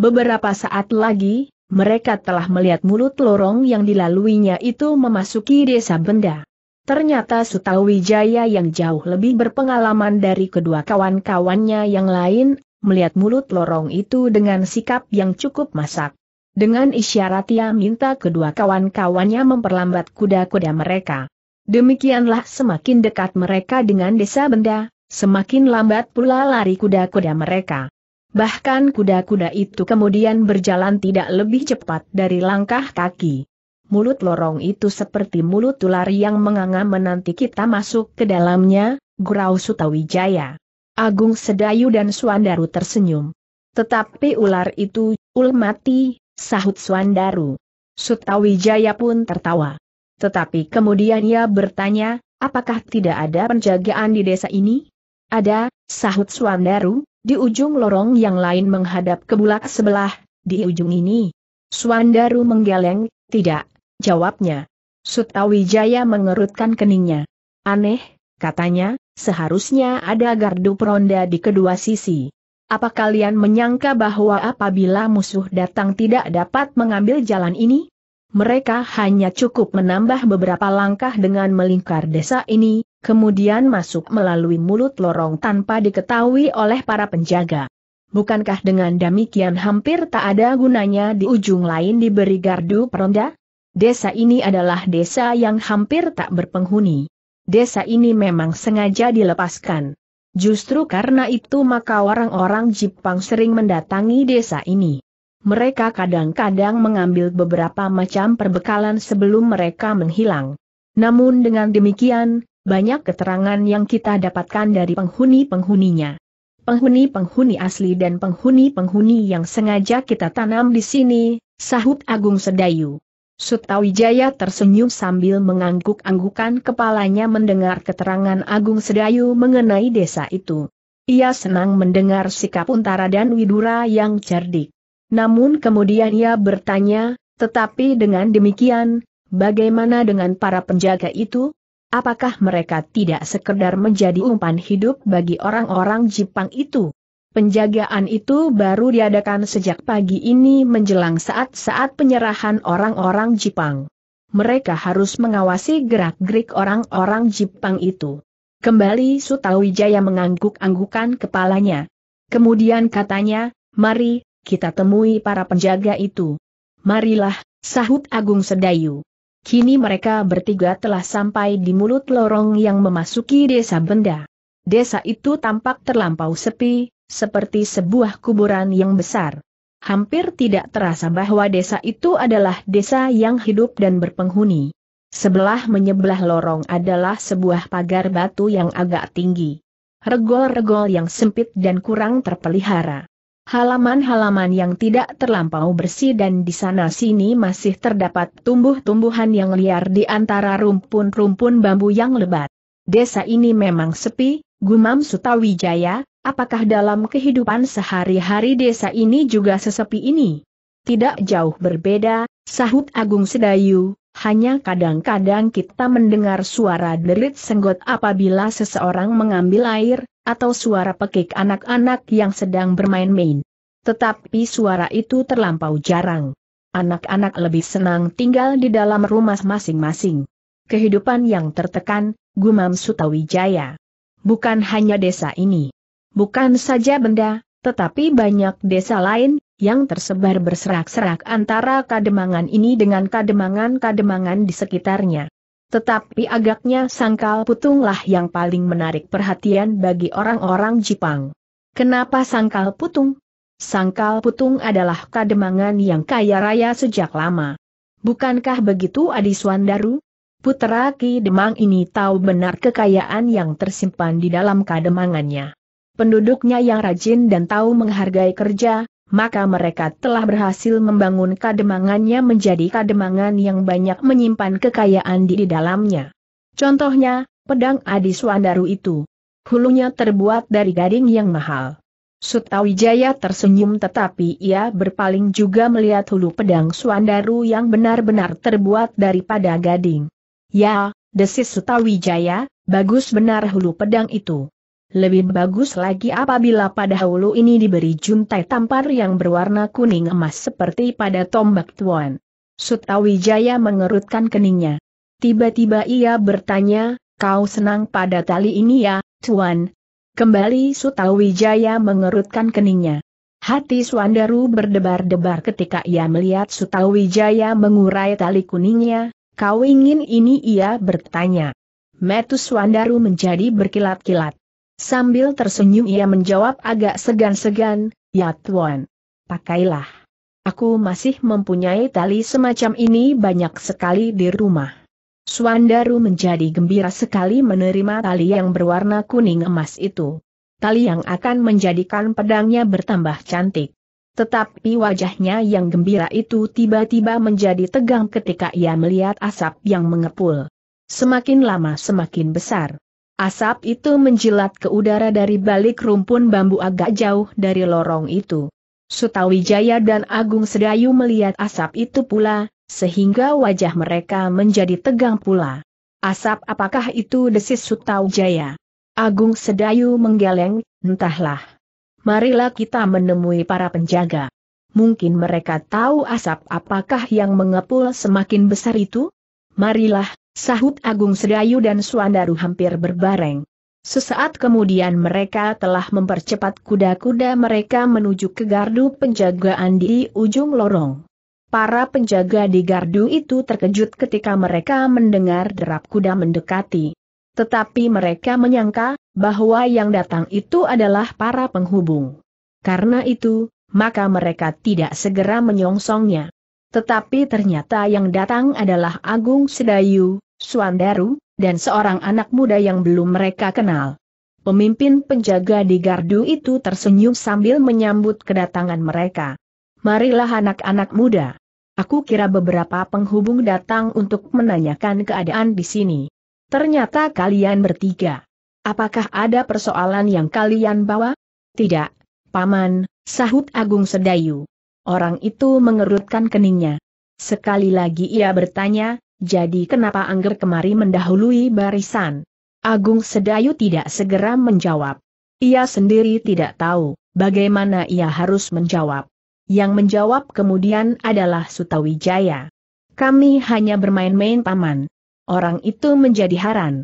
Beberapa saat lagi, mereka telah melihat mulut lorong yang dilaluinya itu memasuki desa benda. Ternyata Sutawijaya yang jauh lebih berpengalaman dari kedua kawan-kawannya yang lain, melihat mulut lorong itu dengan sikap yang cukup masak. Dengan isyarat ia minta kedua kawan-kawannya memperlambat kuda-kuda mereka. Demikianlah semakin dekat mereka dengan desa benda, semakin lambat pula lari kuda-kuda mereka. Bahkan kuda-kuda itu kemudian berjalan tidak lebih cepat dari langkah kaki. Mulut lorong itu seperti mulut ular yang menganga menanti kita masuk ke dalamnya, Gurau Sutawijaya. Agung Sedayu dan Suandaru tersenyum. Tetapi ular itu, ul mati, sahut Suandaru. Sutawijaya pun tertawa. Tetapi kemudian ia bertanya, apakah tidak ada penjagaan di desa ini? Ada, sahut Suandaru, di ujung lorong yang lain menghadap ke bulak sebelah, di ujung ini. Suandaru menggeleng, tidak, jawabnya. Sutawijaya mengerutkan keningnya. Aneh, katanya, seharusnya ada gardu peronda di kedua sisi. Apa kalian menyangka bahwa apabila musuh datang tidak dapat mengambil jalan ini? Mereka hanya cukup menambah beberapa langkah dengan melingkar desa ini, kemudian masuk melalui mulut lorong tanpa diketahui oleh para penjaga. Bukankah dengan demikian hampir tak ada gunanya di ujung lain diberi gardu peronda? Desa ini adalah desa yang hampir tak berpenghuni. Desa ini memang sengaja dilepaskan. Justru karena itu maka orang-orang Jepang sering mendatangi desa ini. Mereka kadang-kadang mengambil beberapa macam perbekalan sebelum mereka menghilang. Namun dengan demikian, banyak keterangan yang kita dapatkan dari penghuni-penghuninya. Penghuni-penghuni asli dan penghuni-penghuni yang sengaja kita tanam di sini, sahut Agung Sedayu. Sutawijaya tersenyum sambil mengangguk-anggukan kepalanya mendengar keterangan Agung Sedayu mengenai desa itu. Ia senang mendengar sikap Untara dan Widura yang cerdik. Namun kemudian ia bertanya, tetapi dengan demikian, bagaimana dengan para penjaga itu? Apakah mereka tidak sekedar menjadi umpan hidup bagi orang-orang Jepang itu? Penjagaan itu baru diadakan sejak pagi ini menjelang saat-saat penyerahan orang-orang Jepang. Mereka harus mengawasi gerak-gerik orang-orang Jepang itu. Kembali Sutawijaya mengangguk-anggukan kepalanya. Kemudian katanya, mari, kita temui para penjaga itu. Marilah, sahut Agung Sedayu. Kini mereka bertiga telah sampai di mulut lorong yang memasuki desa benda. Desa itu tampak terlampau sepi, seperti sebuah kuburan yang besar. Hampir tidak terasa bahwa desa itu adalah desa yang hidup dan berpenghuni. Sebelah menyebelah lorong adalah sebuah pagar batu yang agak tinggi. Regol-regol yang sempit dan kurang terpelihara halaman-halaman yang tidak terlampau bersih dan di sana-sini masih terdapat tumbuh-tumbuhan yang liar di antara rumpun-rumpun bambu yang lebat. Desa ini memang sepi, gumam Sutawijaya, apakah dalam kehidupan sehari-hari desa ini juga sesepi ini? Tidak jauh berbeda, sahut Agung Sedayu, hanya kadang-kadang kita mendengar suara derit senggot apabila seseorang mengambil air, atau suara pekik anak-anak yang sedang bermain-main. Tetapi suara itu terlampau jarang. Anak-anak lebih senang tinggal di dalam rumah masing-masing. Kehidupan yang tertekan, gumam Sutawijaya. Bukan hanya desa ini. Bukan saja benda, tetapi banyak desa lain, yang tersebar berserak-serak antara kademangan ini dengan kademangan-kademangan di sekitarnya. Tetapi agaknya Sangkal Putunglah yang paling menarik perhatian bagi orang-orang Jepang. Kenapa Sangkal Putung? Sangkal Putung adalah kademangan yang kaya raya sejak lama. Bukankah begitu Adi Swandaru? Putera Ki Demang ini tahu benar kekayaan yang tersimpan di dalam kademangannya penduduknya yang rajin dan tahu menghargai kerja, maka mereka telah berhasil membangun kademangannya menjadi kademangan yang banyak menyimpan kekayaan di, di dalamnya. Contohnya, pedang Adi Suandaru itu. Hulunya terbuat dari gading yang mahal. Sutawijaya tersenyum tetapi ia berpaling juga melihat hulu pedang Suandaru yang benar-benar terbuat daripada gading. Ya, desis Sutawijaya, bagus benar hulu pedang itu. Lebih bagus lagi apabila pada hulu ini diberi juntai tampar yang berwarna kuning emas seperti pada tombak tuan. Sutawijaya mengerutkan keningnya. Tiba-tiba ia bertanya, kau senang pada tali ini ya, tuan? Kembali Sutawijaya mengerutkan keningnya. Hati Swandaru berdebar-debar ketika ia melihat Sutawijaya mengurai tali kuningnya, kau ingin ini ia bertanya. Metus Swandaru menjadi berkilat-kilat. Sambil tersenyum ia menjawab agak segan-segan, Ya Tuan. Pakailah. Aku masih mempunyai tali semacam ini banyak sekali di rumah. Suandaru menjadi gembira sekali menerima tali yang berwarna kuning emas itu. Tali yang akan menjadikan pedangnya bertambah cantik. Tetapi wajahnya yang gembira itu tiba-tiba menjadi tegang ketika ia melihat asap yang mengepul. Semakin lama semakin besar. Asap itu menjilat ke udara dari balik rumpun bambu agak jauh dari lorong itu. Sutawijaya dan Agung Sedayu melihat asap itu pula, sehingga wajah mereka menjadi tegang pula. Asap apakah itu desis Sutawijaya? Agung Sedayu menggeleng, entahlah. Marilah kita menemui para penjaga. Mungkin mereka tahu asap apakah yang mengepul semakin besar itu? Marilah, Sahut Agung Sedayu dan Suandaru hampir berbareng. Sesaat kemudian mereka telah mempercepat kuda-kuda mereka menuju ke gardu penjagaan di ujung lorong. Para penjaga di gardu itu terkejut ketika mereka mendengar derap kuda mendekati. Tetapi mereka menyangka bahwa yang datang itu adalah para penghubung. Karena itu, maka mereka tidak segera menyongsongnya. Tetapi ternyata yang datang adalah Agung Sedayu, Suandaru, dan seorang anak muda yang belum mereka kenal. Pemimpin penjaga di gardu itu tersenyum sambil menyambut kedatangan mereka. Marilah anak-anak muda. Aku kira beberapa penghubung datang untuk menanyakan keadaan di sini. Ternyata kalian bertiga. Apakah ada persoalan yang kalian bawa? Tidak, Paman, sahut Agung Sedayu. Orang itu mengerutkan keningnya. Sekali lagi ia bertanya, jadi kenapa Angger kemari mendahului barisan? Agung Sedayu tidak segera menjawab. Ia sendiri tidak tahu, bagaimana ia harus menjawab. Yang menjawab kemudian adalah Sutawijaya. Kami hanya bermain-main paman. Orang itu menjadi haran.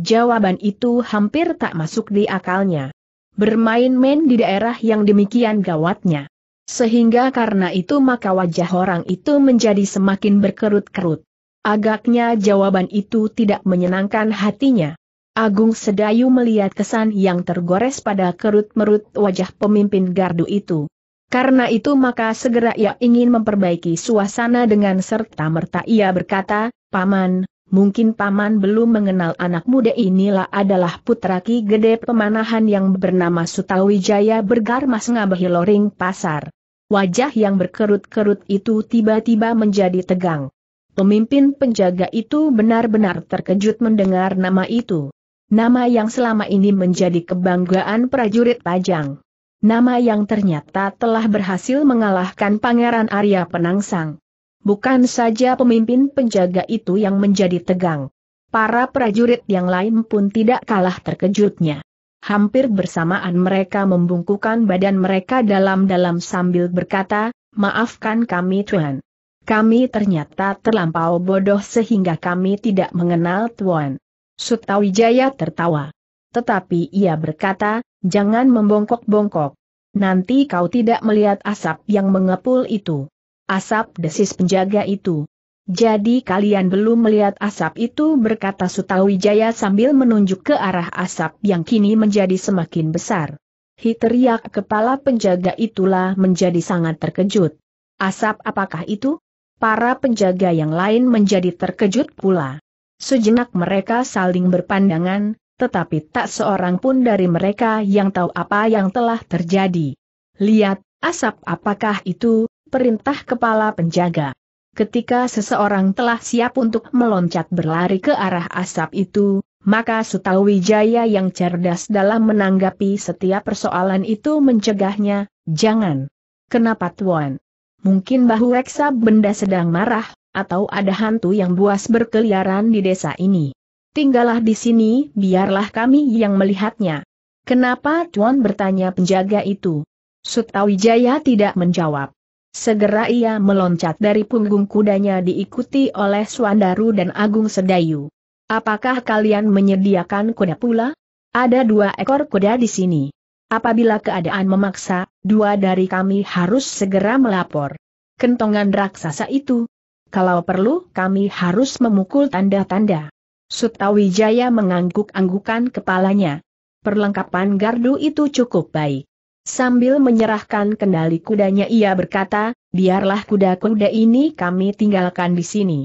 Jawaban itu hampir tak masuk di akalnya. Bermain-main di daerah yang demikian gawatnya. Sehingga karena itu maka wajah orang itu menjadi semakin berkerut-kerut. Agaknya jawaban itu tidak menyenangkan hatinya. Agung Sedayu melihat kesan yang tergores pada kerut-merut wajah pemimpin gardu itu. Karena itu maka segera ia ingin memperbaiki suasana dengan serta-merta ia berkata, Paman, mungkin Paman belum mengenal anak muda inilah adalah putra Ki Gede Pemanahan yang bernama Sutawijaya Bergarmas Mas Loring Pasar. Wajah yang berkerut-kerut itu tiba-tiba menjadi tegang. Pemimpin penjaga itu benar-benar terkejut mendengar nama itu. Nama yang selama ini menjadi kebanggaan prajurit Pajang. Nama yang ternyata telah berhasil mengalahkan Pangeran Arya Penangsang. Bukan saja pemimpin penjaga itu yang menjadi tegang. Para prajurit yang lain pun tidak kalah terkejutnya. Hampir bersamaan mereka membungkukan badan mereka dalam-dalam sambil berkata, maafkan kami Tuan. Kami ternyata terlampau bodoh sehingga kami tidak mengenal Tuan. Sutawijaya tertawa. Tetapi ia berkata, jangan membongkok-bongkok. Nanti kau tidak melihat asap yang mengepul itu. Asap desis penjaga itu. Jadi kalian belum melihat asap itu berkata Sutawijaya sambil menunjuk ke arah asap yang kini menjadi semakin besar. Hiteriak kepala penjaga itulah menjadi sangat terkejut. Asap apakah itu? Para penjaga yang lain menjadi terkejut pula. Sejenak mereka saling berpandangan, tetapi tak seorang pun dari mereka yang tahu apa yang telah terjadi. Lihat, asap apakah itu? Perintah kepala penjaga ketika seseorang telah siap untuk meloncat berlari ke arah asap itu, maka Sutawijaya yang cerdas dalam menanggapi setiap persoalan itu mencegahnya, jangan. Kenapa Tuan? Mungkin bahu reksa benda sedang marah, atau ada hantu yang buas berkeliaran di desa ini. Tinggallah di sini, biarlah kami yang melihatnya. Kenapa Tuan bertanya penjaga itu? Sutawijaya tidak menjawab. Segera ia meloncat dari punggung kudanya diikuti oleh Swandaru dan Agung Sedayu. Apakah kalian menyediakan kuda pula? Ada dua ekor kuda di sini. Apabila keadaan memaksa, dua dari kami harus segera melapor. Kentongan raksasa itu. Kalau perlu, kami harus memukul tanda-tanda. Sutawijaya mengangguk-anggukan kepalanya. Perlengkapan gardu itu cukup baik. Sambil menyerahkan kendali kudanya ia berkata, biarlah kuda-kuda ini kami tinggalkan di sini.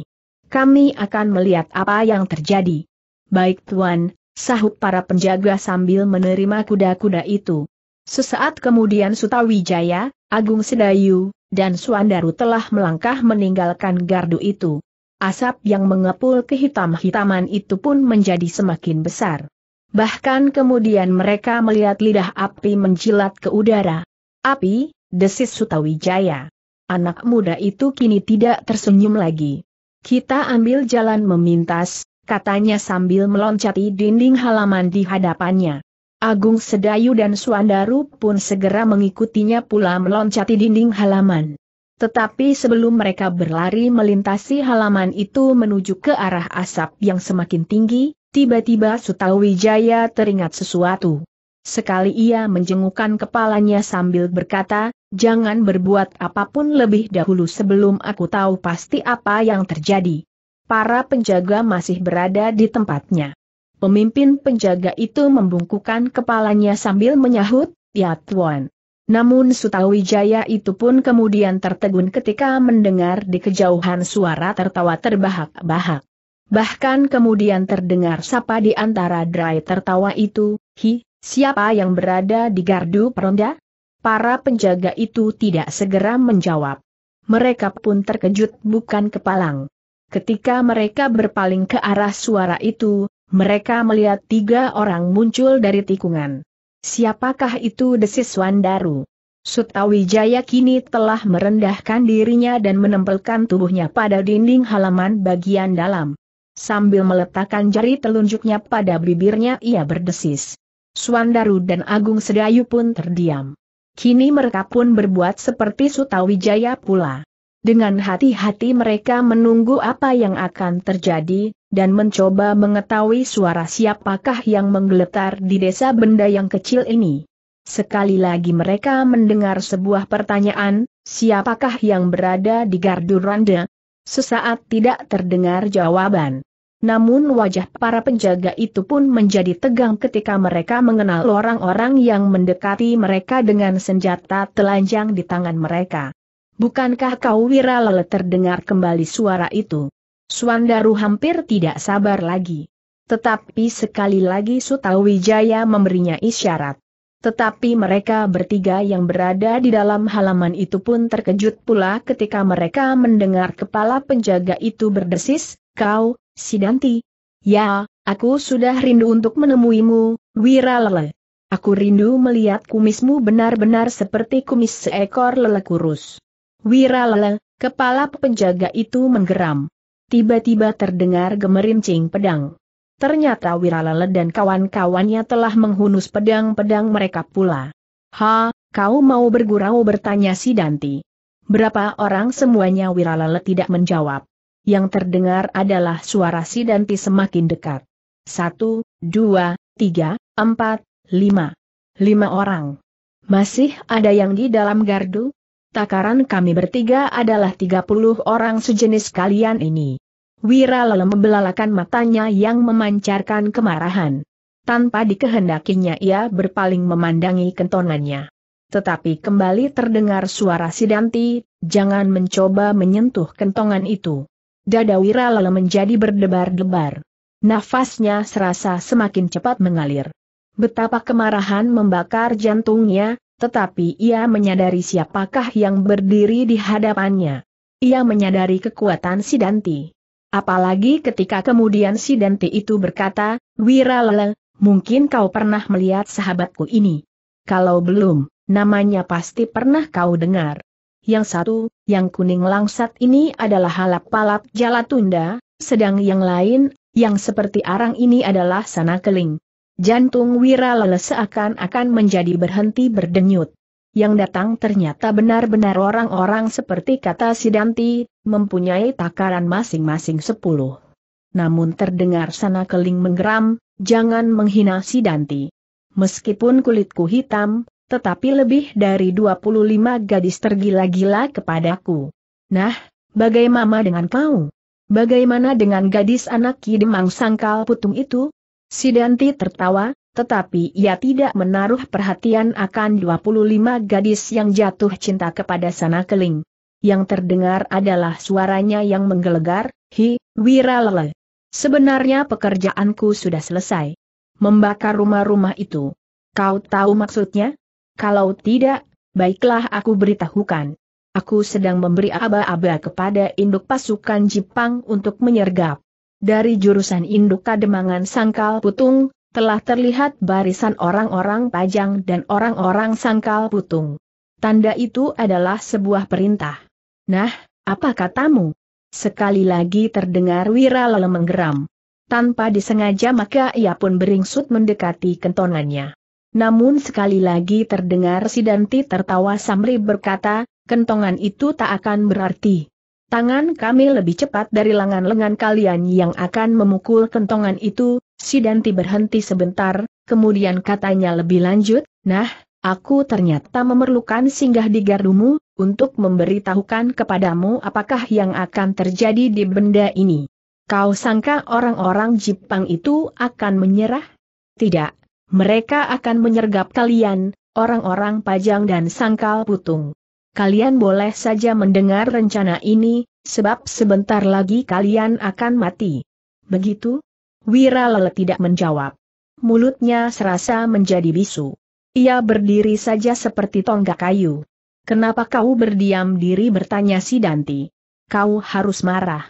Kami akan melihat apa yang terjadi. Baik tuan, sahut para penjaga sambil menerima kuda-kuda itu. Sesaat kemudian Sutawijaya, Agung Sedayu, dan Suandaru telah melangkah meninggalkan gardu itu. Asap yang mengepul kehitam-hitaman itu pun menjadi semakin besar. Bahkan kemudian mereka melihat lidah api menjilat ke udara. Api, desis Sutawijaya. Anak muda itu kini tidak tersenyum lagi. Kita ambil jalan memintas, katanya sambil meloncati dinding halaman di hadapannya. Agung Sedayu dan Suandaru pun segera mengikutinya pula meloncati dinding halaman. Tetapi sebelum mereka berlari melintasi halaman itu menuju ke arah asap yang semakin tinggi, Tiba-tiba Sutawijaya teringat sesuatu. Sekali ia menjengukkan kepalanya sambil berkata, jangan berbuat apapun lebih dahulu sebelum aku tahu pasti apa yang terjadi. Para penjaga masih berada di tempatnya. Pemimpin penjaga itu membungkukkan kepalanya sambil menyahut, ya tuan. Namun Sutawijaya itu pun kemudian tertegun ketika mendengar di kejauhan suara tertawa terbahak-bahak. Bahkan kemudian terdengar sapa di antara derai tertawa itu, hi, siapa yang berada di gardu peronda? Para penjaga itu tidak segera menjawab. Mereka pun terkejut bukan kepalang. Ketika mereka berpaling ke arah suara itu, mereka melihat tiga orang muncul dari tikungan. Siapakah itu desis Wandaru? Sutawijaya kini telah merendahkan dirinya dan menempelkan tubuhnya pada dinding halaman bagian dalam. Sambil meletakkan jari telunjuknya pada bibirnya ia berdesis. Suandaru dan Agung Sedayu pun terdiam. Kini mereka pun berbuat seperti Sutawijaya pula. Dengan hati-hati mereka menunggu apa yang akan terjadi, dan mencoba mengetahui suara siapakah yang menggeletar di desa benda yang kecil ini. Sekali lagi mereka mendengar sebuah pertanyaan, siapakah yang berada di gardu randa? Sesaat tidak terdengar jawaban. Namun wajah para penjaga itu pun menjadi tegang ketika mereka mengenal orang-orang yang mendekati mereka dengan senjata telanjang di tangan mereka. Bukankah kau wira lele terdengar kembali suara itu? Suandaru hampir tidak sabar lagi. Tetapi sekali lagi Sutawijaya memberinya isyarat. Tetapi mereka bertiga yang berada di dalam halaman itu pun terkejut pula ketika mereka mendengar kepala penjaga itu berdesis, kau, Sidanti. Ya, aku sudah rindu untuk menemuimu, Wiralele. Aku rindu melihat kumismu benar-benar seperti kumis seekor lele kurus. Wiralele, kepala penjaga itu menggeram. Tiba-tiba terdengar gemerincing pedang. Ternyata Wiralele dan kawan-kawannya telah menghunus pedang-pedang mereka pula. Ha, kau mau bergurau bertanya si Danti. Berapa orang semuanya Wiralele tidak menjawab yang terdengar adalah suara si Danti semakin dekat. Satu, dua, tiga, empat, lima. Lima orang. Masih ada yang di dalam gardu? Takaran kami bertiga adalah tiga puluh orang sejenis kalian ini. Wira lalu membelalakan matanya yang memancarkan kemarahan. Tanpa dikehendakinya ia berpaling memandangi kentongannya. Tetapi kembali terdengar suara Sidanti, jangan mencoba menyentuh kentongan itu. Dada Wira menjadi berdebar-debar. Nafasnya serasa semakin cepat mengalir. Betapa kemarahan membakar jantungnya, tetapi ia menyadari siapakah yang berdiri di hadapannya. Ia menyadari kekuatan Sidanti. Apalagi ketika kemudian Sidanti itu berkata, Wiralala, mungkin kau pernah melihat sahabatku ini. Kalau belum, namanya pasti pernah kau dengar. Yang satu, yang kuning langsat ini adalah halap palap tunda, sedang yang lain, yang seperti arang ini adalah sana keling. Jantung Wira Lele seakan-akan menjadi berhenti berdenyut. Yang datang ternyata benar-benar orang-orang seperti kata Sidanti, mempunyai takaran masing-masing sepuluh. Namun terdengar sana keling menggeram, jangan menghina Sidanti. Meskipun kulitku hitam, tetapi lebih dari 25 gadis tergila-gila kepadaku. Nah, bagaimana dengan kau? Bagaimana dengan gadis anak Kidemang Sangkal Putung itu? Sidanti tertawa, tetapi ia tidak menaruh perhatian akan 25 gadis yang jatuh cinta kepada sana keling. Yang terdengar adalah suaranya yang menggelegar, hi, wiralele. Sebenarnya pekerjaanku sudah selesai. Membakar rumah-rumah itu. Kau tahu maksudnya? Kalau tidak, baiklah aku beritahukan. Aku sedang memberi aba-aba kepada induk pasukan Jepang untuk menyergap. Dari jurusan induk Kademangan Sangkal Putung, telah terlihat barisan orang-orang Pajang dan orang-orang Sangkal Putung. Tanda itu adalah sebuah perintah. Nah, apa katamu? Sekali lagi terdengar Wira lalu menggeram. Tanpa disengaja maka ia pun beringsut mendekati kentongannya. Namun sekali lagi terdengar si Danti tertawa Samri berkata, kentongan itu tak akan berarti. Tangan kami lebih cepat dari lengan-lengan kalian yang akan memukul kentongan itu, si Danti berhenti sebentar, kemudian katanya lebih lanjut, nah, aku ternyata memerlukan singgah di gardumu, untuk memberitahukan kepadamu apakah yang akan terjadi di benda ini. Kau sangka orang-orang Jepang itu akan menyerah? Tidak, mereka akan menyergap kalian, orang-orang pajang dan sangkal putung. Kalian boleh saja mendengar rencana ini, sebab sebentar lagi kalian akan mati. Begitu? Wira Lele tidak menjawab. Mulutnya serasa menjadi bisu. Ia berdiri saja seperti tonggak kayu. Kenapa kau berdiam diri bertanya si Danti? Kau harus marah.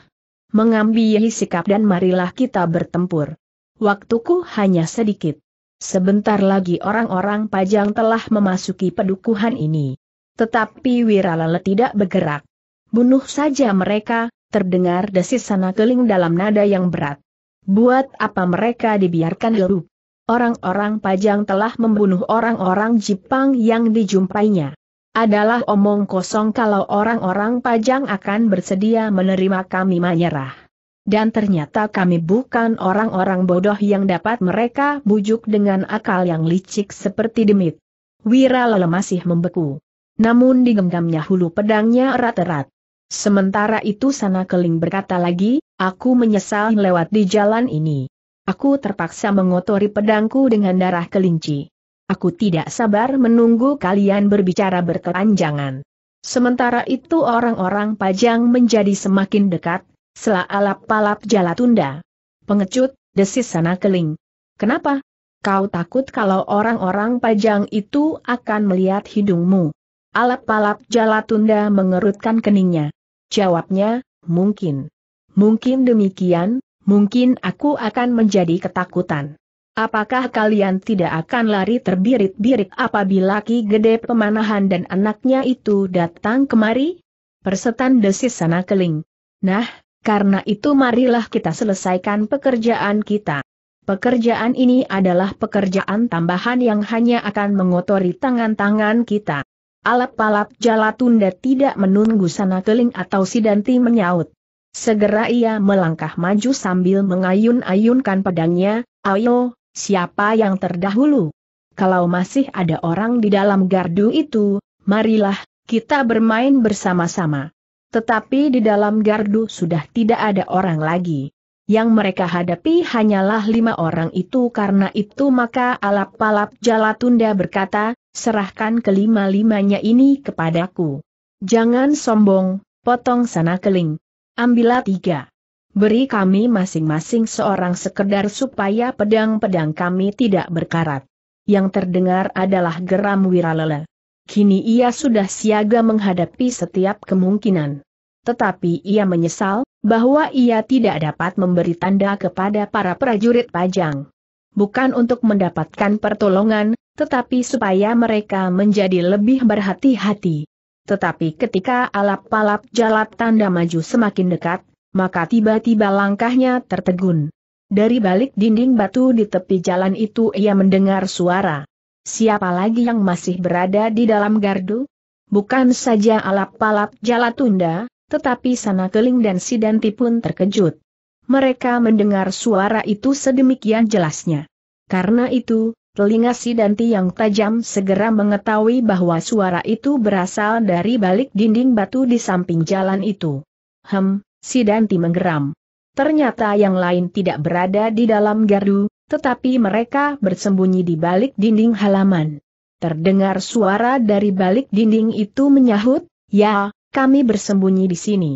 Mengambil sikap dan marilah kita bertempur. Waktuku hanya sedikit. Sebentar lagi orang-orang pajang telah memasuki pedukuhan ini. Tetapi Wiralala tidak bergerak. Bunuh saja mereka, terdengar desis sana keling dalam nada yang berat. Buat apa mereka dibiarkan hidup? Orang-orang pajang telah membunuh orang-orang Jepang yang dijumpainya. Adalah omong kosong kalau orang-orang pajang akan bersedia menerima kami menyerah dan ternyata kami bukan orang-orang bodoh yang dapat mereka bujuk dengan akal yang licik seperti demit. Wira Wiralala masih membeku. Namun digenggamnya hulu pedangnya erat-erat. Sementara itu Sana Keling berkata lagi, aku menyesal lewat di jalan ini. Aku terpaksa mengotori pedangku dengan darah kelinci. Aku tidak sabar menunggu kalian berbicara berkelanjangan. Sementara itu orang-orang pajang menjadi semakin dekat, Sela alap-palap jala tunda. Pengecut, desis sana keling. Kenapa? Kau takut kalau orang-orang pajang itu akan melihat hidungmu. Alap-palap jala tunda mengerutkan keningnya. Jawabnya, mungkin. Mungkin demikian, mungkin aku akan menjadi ketakutan. Apakah kalian tidak akan lari terbirit-birit apabila Ki Gede Pemanahan dan anaknya itu datang kemari? Persetan desis sana keling. Nah, karena itu marilah kita selesaikan pekerjaan kita. Pekerjaan ini adalah pekerjaan tambahan yang hanya akan mengotori tangan-tangan kita. Alap-alap Jalatunda tidak menunggu sana keling atau Sidanti menyaut. Segera ia melangkah maju sambil mengayun-ayunkan pedangnya, ayo, siapa yang terdahulu? Kalau masih ada orang di dalam gardu itu, marilah, kita bermain bersama-sama. Tetapi di dalam gardu sudah tidak ada orang lagi. Yang mereka hadapi hanyalah lima orang itu karena itu maka alap-alap Jalatunda berkata, serahkan kelima-limanya ini kepadaku. Jangan sombong, potong sana keling. Ambillah tiga. Beri kami masing-masing seorang sekedar supaya pedang-pedang kami tidak berkarat. Yang terdengar adalah geram wiralele. Kini ia sudah siaga menghadapi setiap kemungkinan. Tetapi ia menyesal, bahwa ia tidak dapat memberi tanda kepada para prajurit pajang. Bukan untuk mendapatkan pertolongan, tetapi supaya mereka menjadi lebih berhati-hati. Tetapi ketika alap-alap jalap tanda maju semakin dekat, maka tiba-tiba langkahnya tertegun. Dari balik dinding batu di tepi jalan itu ia mendengar suara. Siapa lagi yang masih berada di dalam gardu? Bukan saja alap-alap Jalatunda, tetapi sana keling dan Sidanti pun terkejut. Mereka mendengar suara itu sedemikian jelasnya. Karena itu, telinga Sidanti yang tajam segera mengetahui bahwa suara itu berasal dari balik dinding batu di samping jalan itu. Hem, Sidanti menggeram. Ternyata yang lain tidak berada di dalam gardu, tetapi mereka bersembunyi di balik dinding halaman. Terdengar suara dari balik dinding itu menyahut, ya, kami bersembunyi di sini.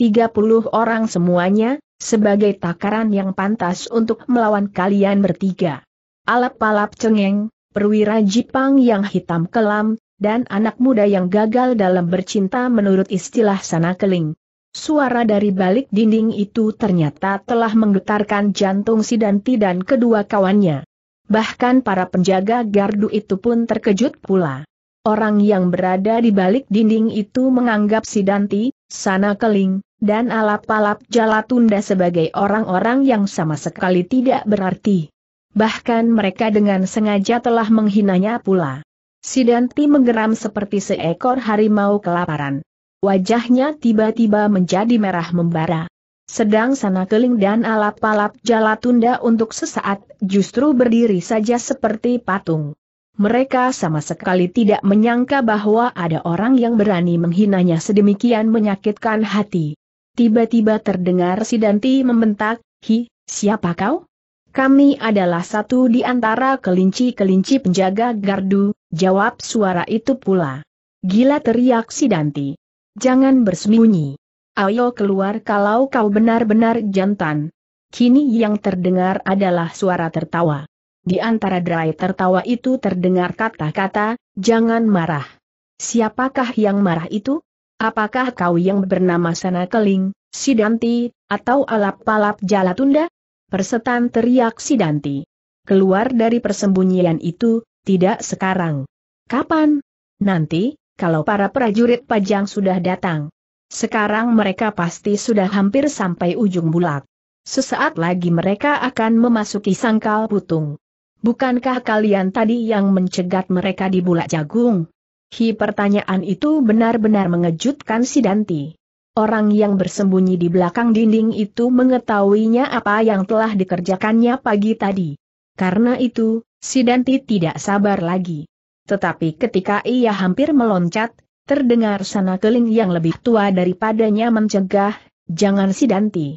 30 orang semuanya, sebagai takaran yang pantas untuk melawan kalian bertiga. Alap-alap cengeng, perwira Jipang yang hitam kelam, dan anak muda yang gagal dalam bercinta menurut istilah sana keling. Suara dari balik dinding itu ternyata telah menggetarkan jantung si Danti dan kedua kawannya. Bahkan para penjaga gardu itu pun terkejut pula. Orang yang berada di balik dinding itu menganggap si Danti, sana keling, dan alap-alap jala tunda sebagai orang-orang yang sama sekali tidak berarti. Bahkan mereka dengan sengaja telah menghinanya pula. Sidanti menggeram seperti seekor harimau kelaparan. Wajahnya tiba-tiba menjadi merah membara. Sedang sana keling dan alap-alap tunda untuk sesaat justru berdiri saja seperti patung. Mereka sama sekali tidak menyangka bahwa ada orang yang berani menghinanya sedemikian menyakitkan hati. Tiba-tiba terdengar si Danti membentak, Hi, siapa kau? Kami adalah satu di antara kelinci-kelinci penjaga gardu, jawab suara itu pula. Gila teriak si Danti. Jangan bersembunyi. Ayo keluar kalau kau benar-benar jantan. Kini yang terdengar adalah suara tertawa. Di antara derai tertawa itu terdengar kata-kata, jangan marah. Siapakah yang marah itu? Apakah kau yang bernama Sana Keling, Sidanti, atau Alap-Palap Jalatunda? Persetan teriak Sidanti. Keluar dari persembunyian itu, tidak sekarang. Kapan? Nanti? kalau para prajurit pajang sudah datang. Sekarang mereka pasti sudah hampir sampai ujung bulak. Sesaat lagi mereka akan memasuki sangkal putung. Bukankah kalian tadi yang mencegat mereka di bulak jagung? Hi pertanyaan itu benar-benar mengejutkan si Danti. Orang yang bersembunyi di belakang dinding itu mengetahuinya apa yang telah dikerjakannya pagi tadi. Karena itu, si Danti tidak sabar lagi. Tetapi ketika ia hampir meloncat, terdengar sana keling yang lebih tua daripadanya mencegah, jangan si Danti.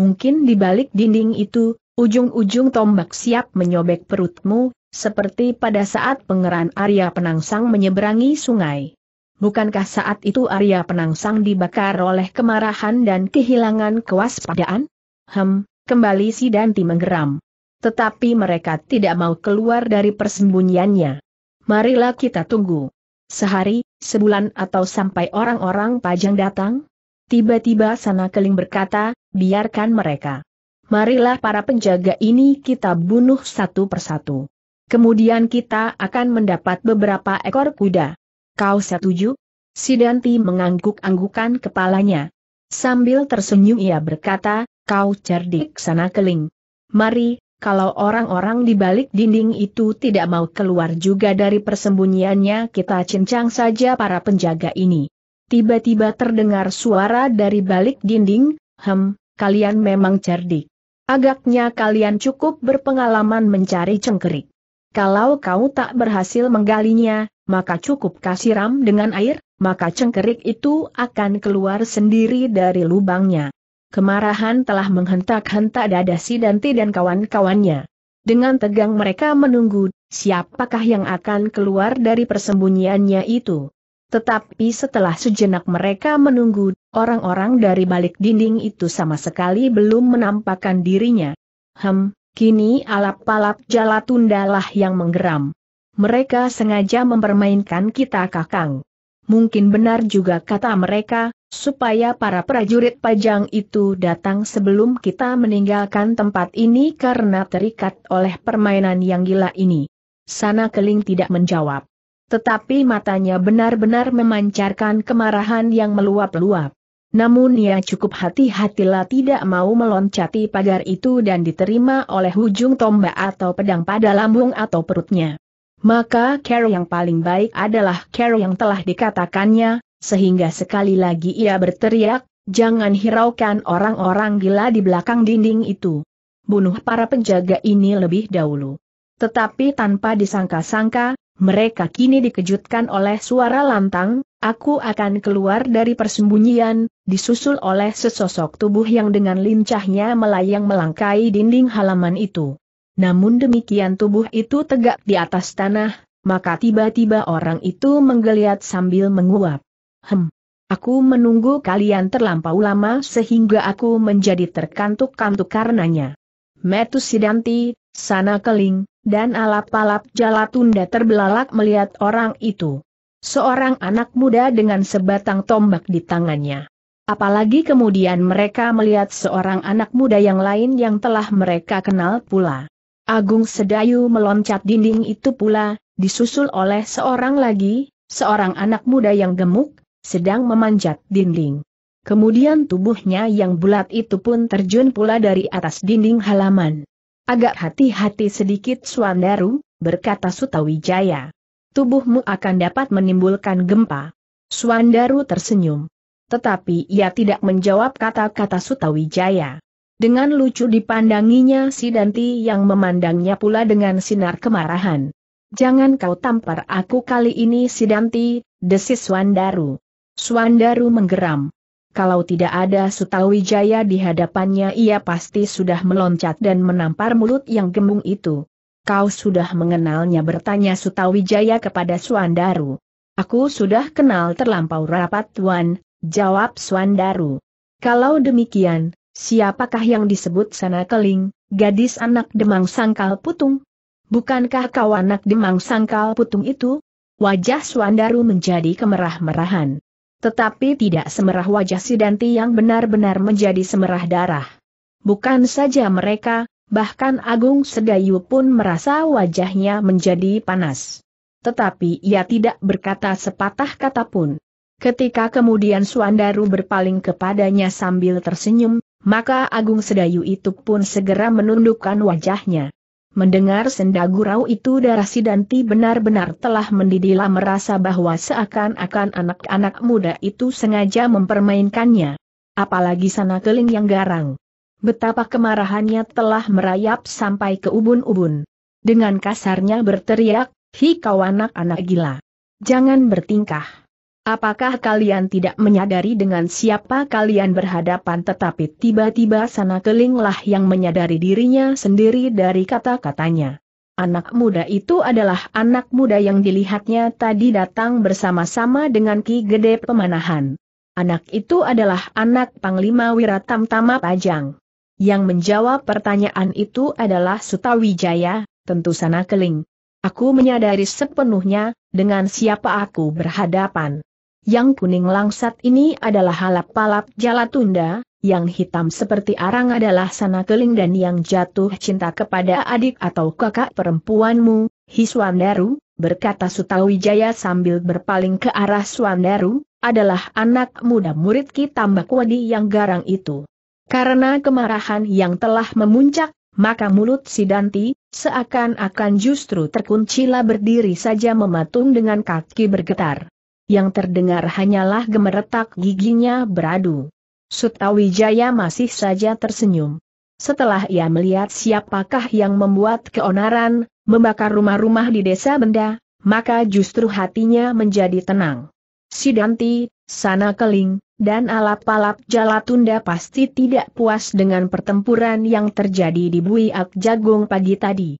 Mungkin di balik dinding itu, ujung-ujung tombak siap menyobek perutmu, seperti pada saat pengeran Arya Penangsang menyeberangi sungai. Bukankah saat itu Arya Penangsang dibakar oleh kemarahan dan kehilangan kewaspadaan? Hem, kembali si Danti menggeram. Tetapi mereka tidak mau keluar dari persembunyiannya. Marilah kita tunggu. Sehari, sebulan atau sampai orang-orang pajang datang? Tiba-tiba sana keling berkata, biarkan mereka. Marilah para penjaga ini kita bunuh satu persatu. Kemudian kita akan mendapat beberapa ekor kuda. Kau setuju? Sidanti mengangguk-anggukan kepalanya. Sambil tersenyum ia berkata, kau cerdik sana keling. Mari, kalau orang-orang di balik dinding itu tidak mau keluar juga dari persembunyiannya kita cincang saja para penjaga ini. Tiba-tiba terdengar suara dari balik dinding, hem, kalian memang cerdik. Agaknya kalian cukup berpengalaman mencari cengkerik. Kalau kau tak berhasil menggalinya, maka cukup kasiram dengan air, maka cengkerik itu akan keluar sendiri dari lubangnya. Kemarahan telah menghentak-hentak dada Dante dan kawan-kawannya. Dengan tegang mereka menunggu, siapakah yang akan keluar dari persembunyiannya itu. Tetapi setelah sejenak mereka menunggu, orang-orang dari balik dinding itu sama sekali belum menampakkan dirinya. Hem, kini alap-alap jala tundalah yang menggeram. Mereka sengaja mempermainkan kita kakang. Mungkin benar juga kata mereka, supaya para prajurit pajang itu datang sebelum kita meninggalkan tempat ini karena terikat oleh permainan yang gila ini. Sana Keling tidak menjawab. Tetapi matanya benar-benar memancarkan kemarahan yang meluap-luap. Namun ia cukup hati-hatilah tidak mau meloncati pagar itu dan diterima oleh ujung tombak atau pedang pada lambung atau perutnya. Maka care yang paling baik adalah care yang telah dikatakannya, sehingga sekali lagi ia berteriak, jangan hiraukan orang-orang gila di belakang dinding itu. Bunuh para penjaga ini lebih dahulu. Tetapi tanpa disangka-sangka, mereka kini dikejutkan oleh suara lantang, aku akan keluar dari persembunyian, disusul oleh sesosok tubuh yang dengan lincahnya melayang melangkai dinding halaman itu. Namun demikian tubuh itu tegak di atas tanah, maka tiba-tiba orang itu menggeliat sambil menguap. Hem. Aku menunggu kalian terlampau lama sehingga aku menjadi terkantuk-kantuk karenanya. Metusidanti, sana keling, dan alap-alap jalatunda terbelalak melihat orang itu. Seorang anak muda dengan sebatang tombak di tangannya. Apalagi kemudian mereka melihat seorang anak muda yang lain yang telah mereka kenal pula. Agung Sedayu meloncat dinding itu pula, disusul oleh seorang lagi, seorang anak muda yang gemuk, sedang memanjat dinding. Kemudian tubuhnya yang bulat itu pun terjun pula dari atas dinding halaman. Agak hati-hati sedikit Suandaru, berkata Sutawijaya. Tubuhmu akan dapat menimbulkan gempa. Suandaru tersenyum. Tetapi ia tidak menjawab kata-kata Sutawijaya. Dengan lucu dipandanginya si Danti yang memandangnya pula dengan sinar kemarahan. Jangan kau tampar aku kali ini si Danti, desis Suandaru. Suandaru menggeram. Kalau tidak ada Sutawijaya di hadapannya ia pasti sudah meloncat dan menampar mulut yang gembung itu. Kau sudah mengenalnya bertanya Sutawijaya kepada Suandaru. Aku sudah kenal terlampau rapat tuan, jawab Suandaru. Kalau demikian, siapakah yang disebut sana keling, gadis anak demang sangkal putung? Bukankah kau anak demang sangkal putung itu? Wajah Suandaru menjadi kemerah-merahan. Tetapi tidak semerah wajah Sidanti yang benar-benar menjadi semerah darah. Bukan saja mereka, bahkan Agung Sedayu pun merasa wajahnya menjadi panas. Tetapi ia tidak berkata sepatah kata pun. Ketika kemudian Suandaru berpaling kepadanya sambil tersenyum, maka Agung Sedayu itu pun segera menundukkan wajahnya. Mendengar senda gurau itu darah Danti benar-benar telah mendidihlah merasa bahwa seakan-akan anak-anak muda itu sengaja mempermainkannya. Apalagi sana keling yang garang. Betapa kemarahannya telah merayap sampai ke ubun-ubun. Dengan kasarnya berteriak, hi kau anak-anak gila. Jangan bertingkah. Apakah kalian tidak menyadari dengan siapa kalian berhadapan tetapi tiba-tiba sana kelinglah yang menyadari dirinya sendiri dari kata-katanya. Anak muda itu adalah anak muda yang dilihatnya tadi datang bersama-sama dengan Ki Gede Pemanahan. Anak itu adalah anak Panglima Wiratam Tama Pajang. Yang menjawab pertanyaan itu adalah Sutawijaya, tentu sana keling. Aku menyadari sepenuhnya, dengan siapa aku berhadapan. Yang kuning langsat ini adalah halap-palap jalatunda, yang hitam seperti arang adalah sana keling dan yang jatuh cinta kepada adik atau kakak perempuanmu, Hiswandaru, berkata Sutawijaya sambil berpaling ke arah Swandaru, adalah anak muda murid Ki Wadi yang garang itu. Karena kemarahan yang telah memuncak, maka mulut Sidanti seakan-akan justru terkuncilah berdiri saja mematung dengan kaki bergetar. Yang terdengar hanyalah gemeretak giginya beradu. Sutawijaya masih saja tersenyum. Setelah ia melihat siapakah yang membuat keonaran, membakar rumah-rumah di desa benda, maka justru hatinya menjadi tenang. Sidanti, sana keling, dan alap-alap jalatunda pasti tidak puas dengan pertempuran yang terjadi di Buiak Jagung pagi tadi.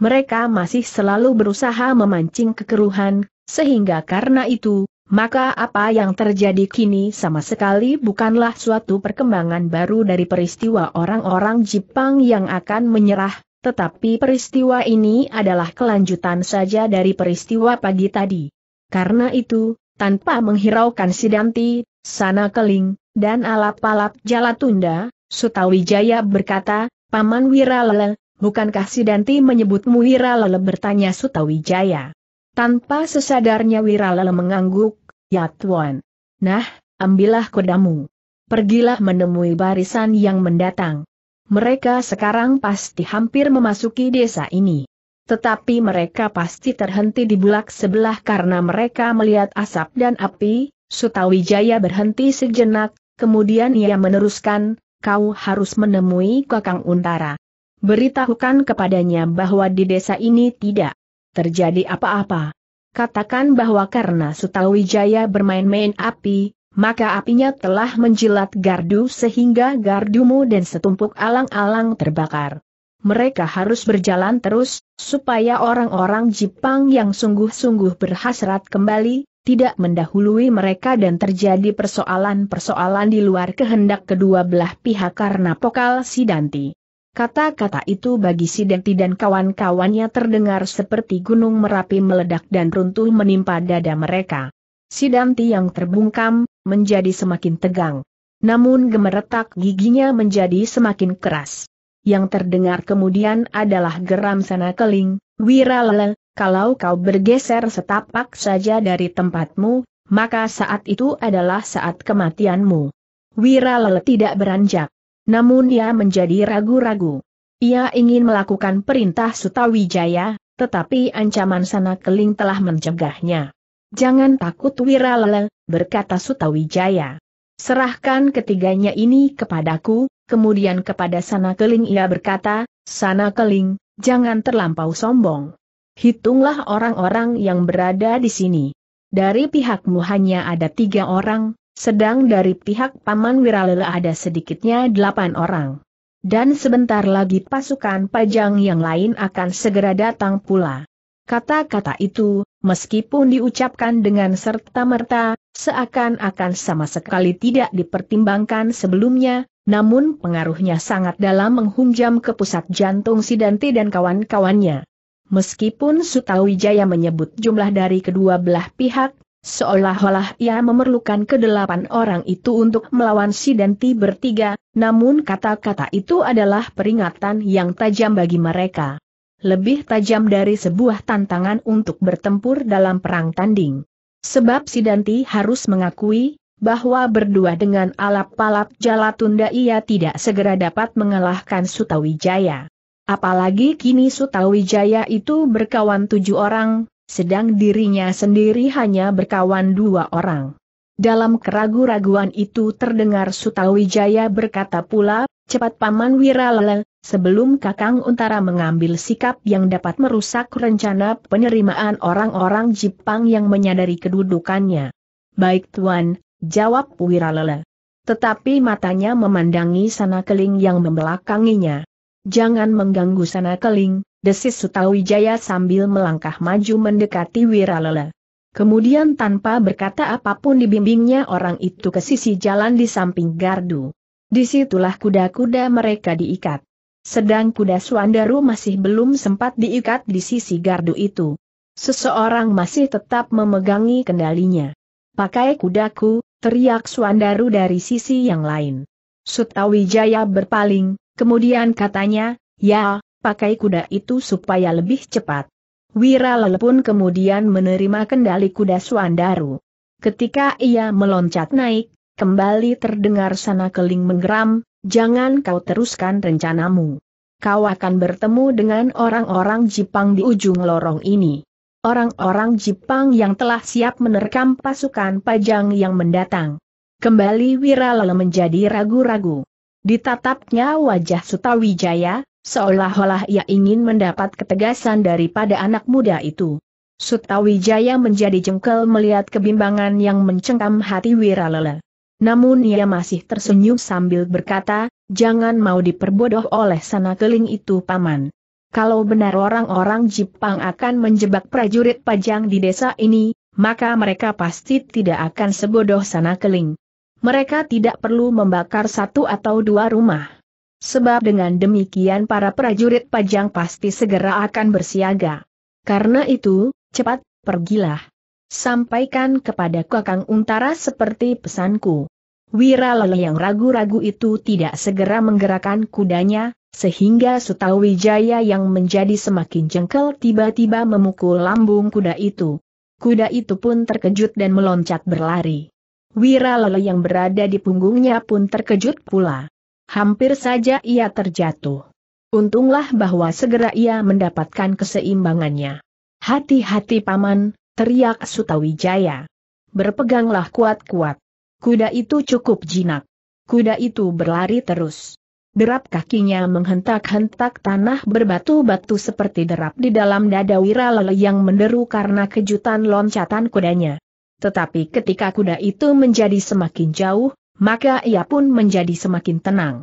Mereka masih selalu berusaha memancing kekeruhan, sehingga karena itu, maka apa yang terjadi kini sama sekali bukanlah suatu perkembangan baru dari peristiwa orang-orang Jepang yang akan menyerah, tetapi peristiwa ini adalah kelanjutan saja dari peristiwa pagi tadi. Karena itu, tanpa menghiraukan Sidanti, Sana Keling, dan alap-alap Jalatunda, Sutawijaya berkata, Paman Wiralele, bukankah Sidanti menyebutmu Wiralele bertanya Sutawijaya. Tanpa sesadarnya Wiralala mengangguk, Ya Tuan. Nah, ambillah kodamu. Pergilah menemui barisan yang mendatang. Mereka sekarang pasti hampir memasuki desa ini. Tetapi mereka pasti terhenti di bulak sebelah karena mereka melihat asap dan api, Sutawijaya berhenti sejenak, kemudian ia meneruskan, kau harus menemui Kakang Untara. Beritahukan kepadanya bahwa di desa ini tidak terjadi apa-apa. Katakan bahwa karena Sutawijaya bermain-main api, maka apinya telah menjilat gardu sehingga gardumu dan setumpuk alang-alang terbakar. Mereka harus berjalan terus, supaya orang-orang Jepang yang sungguh-sungguh berhasrat kembali, tidak mendahului mereka dan terjadi persoalan-persoalan di luar kehendak kedua belah pihak karena pokal Sidanti. Kata-kata itu bagi Sidenti dan kawan-kawannya terdengar seperti gunung merapi meledak dan runtuh menimpa dada mereka. Sidanti yang terbungkam, menjadi semakin tegang. Namun gemeretak giginya menjadi semakin keras. Yang terdengar kemudian adalah geram sana keling, Wiralele, kalau kau bergeser setapak saja dari tempatmu, maka saat itu adalah saat kematianmu. Wiralele tidak beranjak. Namun ia menjadi ragu-ragu. Ia ingin melakukan perintah Sutawijaya, tetapi ancaman sana keling telah mencegahnya. Jangan takut Wiralele, berkata Sutawijaya. Serahkan ketiganya ini kepadaku, kemudian kepada sana keling ia berkata, sana keling, jangan terlampau sombong. Hitunglah orang-orang yang berada di sini. Dari pihakmu hanya ada tiga orang, sedang dari pihak Paman Wiralela ada sedikitnya delapan orang. Dan sebentar lagi pasukan pajang yang lain akan segera datang pula. Kata-kata itu, meskipun diucapkan dengan serta-merta, seakan-akan sama sekali tidak dipertimbangkan sebelumnya, namun pengaruhnya sangat dalam menghunjam ke pusat jantung Sidanti dan kawan-kawannya. Meskipun Sutawijaya menyebut jumlah dari kedua belah pihak, Seolah-olah ia memerlukan kedelapan orang itu untuk melawan si Denti bertiga, namun kata-kata itu adalah peringatan yang tajam bagi mereka. Lebih tajam dari sebuah tantangan untuk bertempur dalam perang tanding. Sebab si Danti harus mengakui, bahwa berdua dengan alap-alap tunda ia tidak segera dapat mengalahkan Sutawijaya. Apalagi kini Sutawijaya itu berkawan tujuh orang, sedang dirinya sendiri hanya berkawan dua orang. Dalam keraguan raguan itu terdengar Sutawijaya berkata pula, cepat Paman Wiralele, sebelum Kakang Untara mengambil sikap yang dapat merusak rencana penerimaan orang-orang Jepang yang menyadari kedudukannya. Baik Tuan, jawab Wiralele. Tetapi matanya memandangi sana keling yang membelakanginya. Jangan mengganggu sana keling, Desis Sutawijaya sambil melangkah maju mendekati Wiralele. Kemudian tanpa berkata apapun dibimbingnya orang itu ke sisi jalan di samping gardu. Disitulah kuda-kuda mereka diikat. Sedang kuda Suandaru masih belum sempat diikat di sisi gardu itu. Seseorang masih tetap memegangi kendalinya. Pakai kudaku, teriak Suandaru dari sisi yang lain. Sutawijaya berpaling, kemudian katanya, ya, pakai kuda itu supaya lebih cepat. Wiralel pun kemudian menerima kendali kuda Suandaru. Ketika ia meloncat naik, kembali terdengar sana keling menggeram, jangan kau teruskan rencanamu. Kau akan bertemu dengan orang-orang Jepang di ujung lorong ini. Orang-orang Jepang yang telah siap menerkam pasukan pajang yang mendatang. Kembali Wiralala menjadi ragu-ragu. Ditatapnya wajah Sutawijaya, Seolah-olah ia ingin mendapat ketegasan daripada anak muda itu. Sutawijaya menjadi jengkel melihat kebimbangan yang mencengkam hati Wiralele. Namun ia masih tersenyum sambil berkata, jangan mau diperbodoh oleh sana keling itu paman. Kalau benar orang-orang Jepang akan menjebak prajurit pajang di desa ini, maka mereka pasti tidak akan sebodoh sana keling. Mereka tidak perlu membakar satu atau dua rumah. Sebab dengan demikian para prajurit pajang pasti segera akan bersiaga. Karena itu, cepat, pergilah. Sampaikan kepada Kakang Untara seperti pesanku. Wiralala yang ragu-ragu itu tidak segera menggerakkan kudanya, sehingga Sutawijaya yang menjadi semakin jengkel tiba-tiba memukul lambung kuda itu. Kuda itu pun terkejut dan meloncat berlari. Wiralala yang berada di punggungnya pun terkejut pula. Hampir saja ia terjatuh. Untunglah bahwa segera ia mendapatkan keseimbangannya. Hati-hati paman, teriak Sutawijaya. Berpeganglah kuat-kuat. Kuda itu cukup jinak. Kuda itu berlari terus. Derap kakinya menghentak-hentak tanah berbatu-batu seperti derap di dalam dada Wiralala yang menderu karena kejutan loncatan kudanya. Tetapi ketika kuda itu menjadi semakin jauh, maka ia pun menjadi semakin tenang.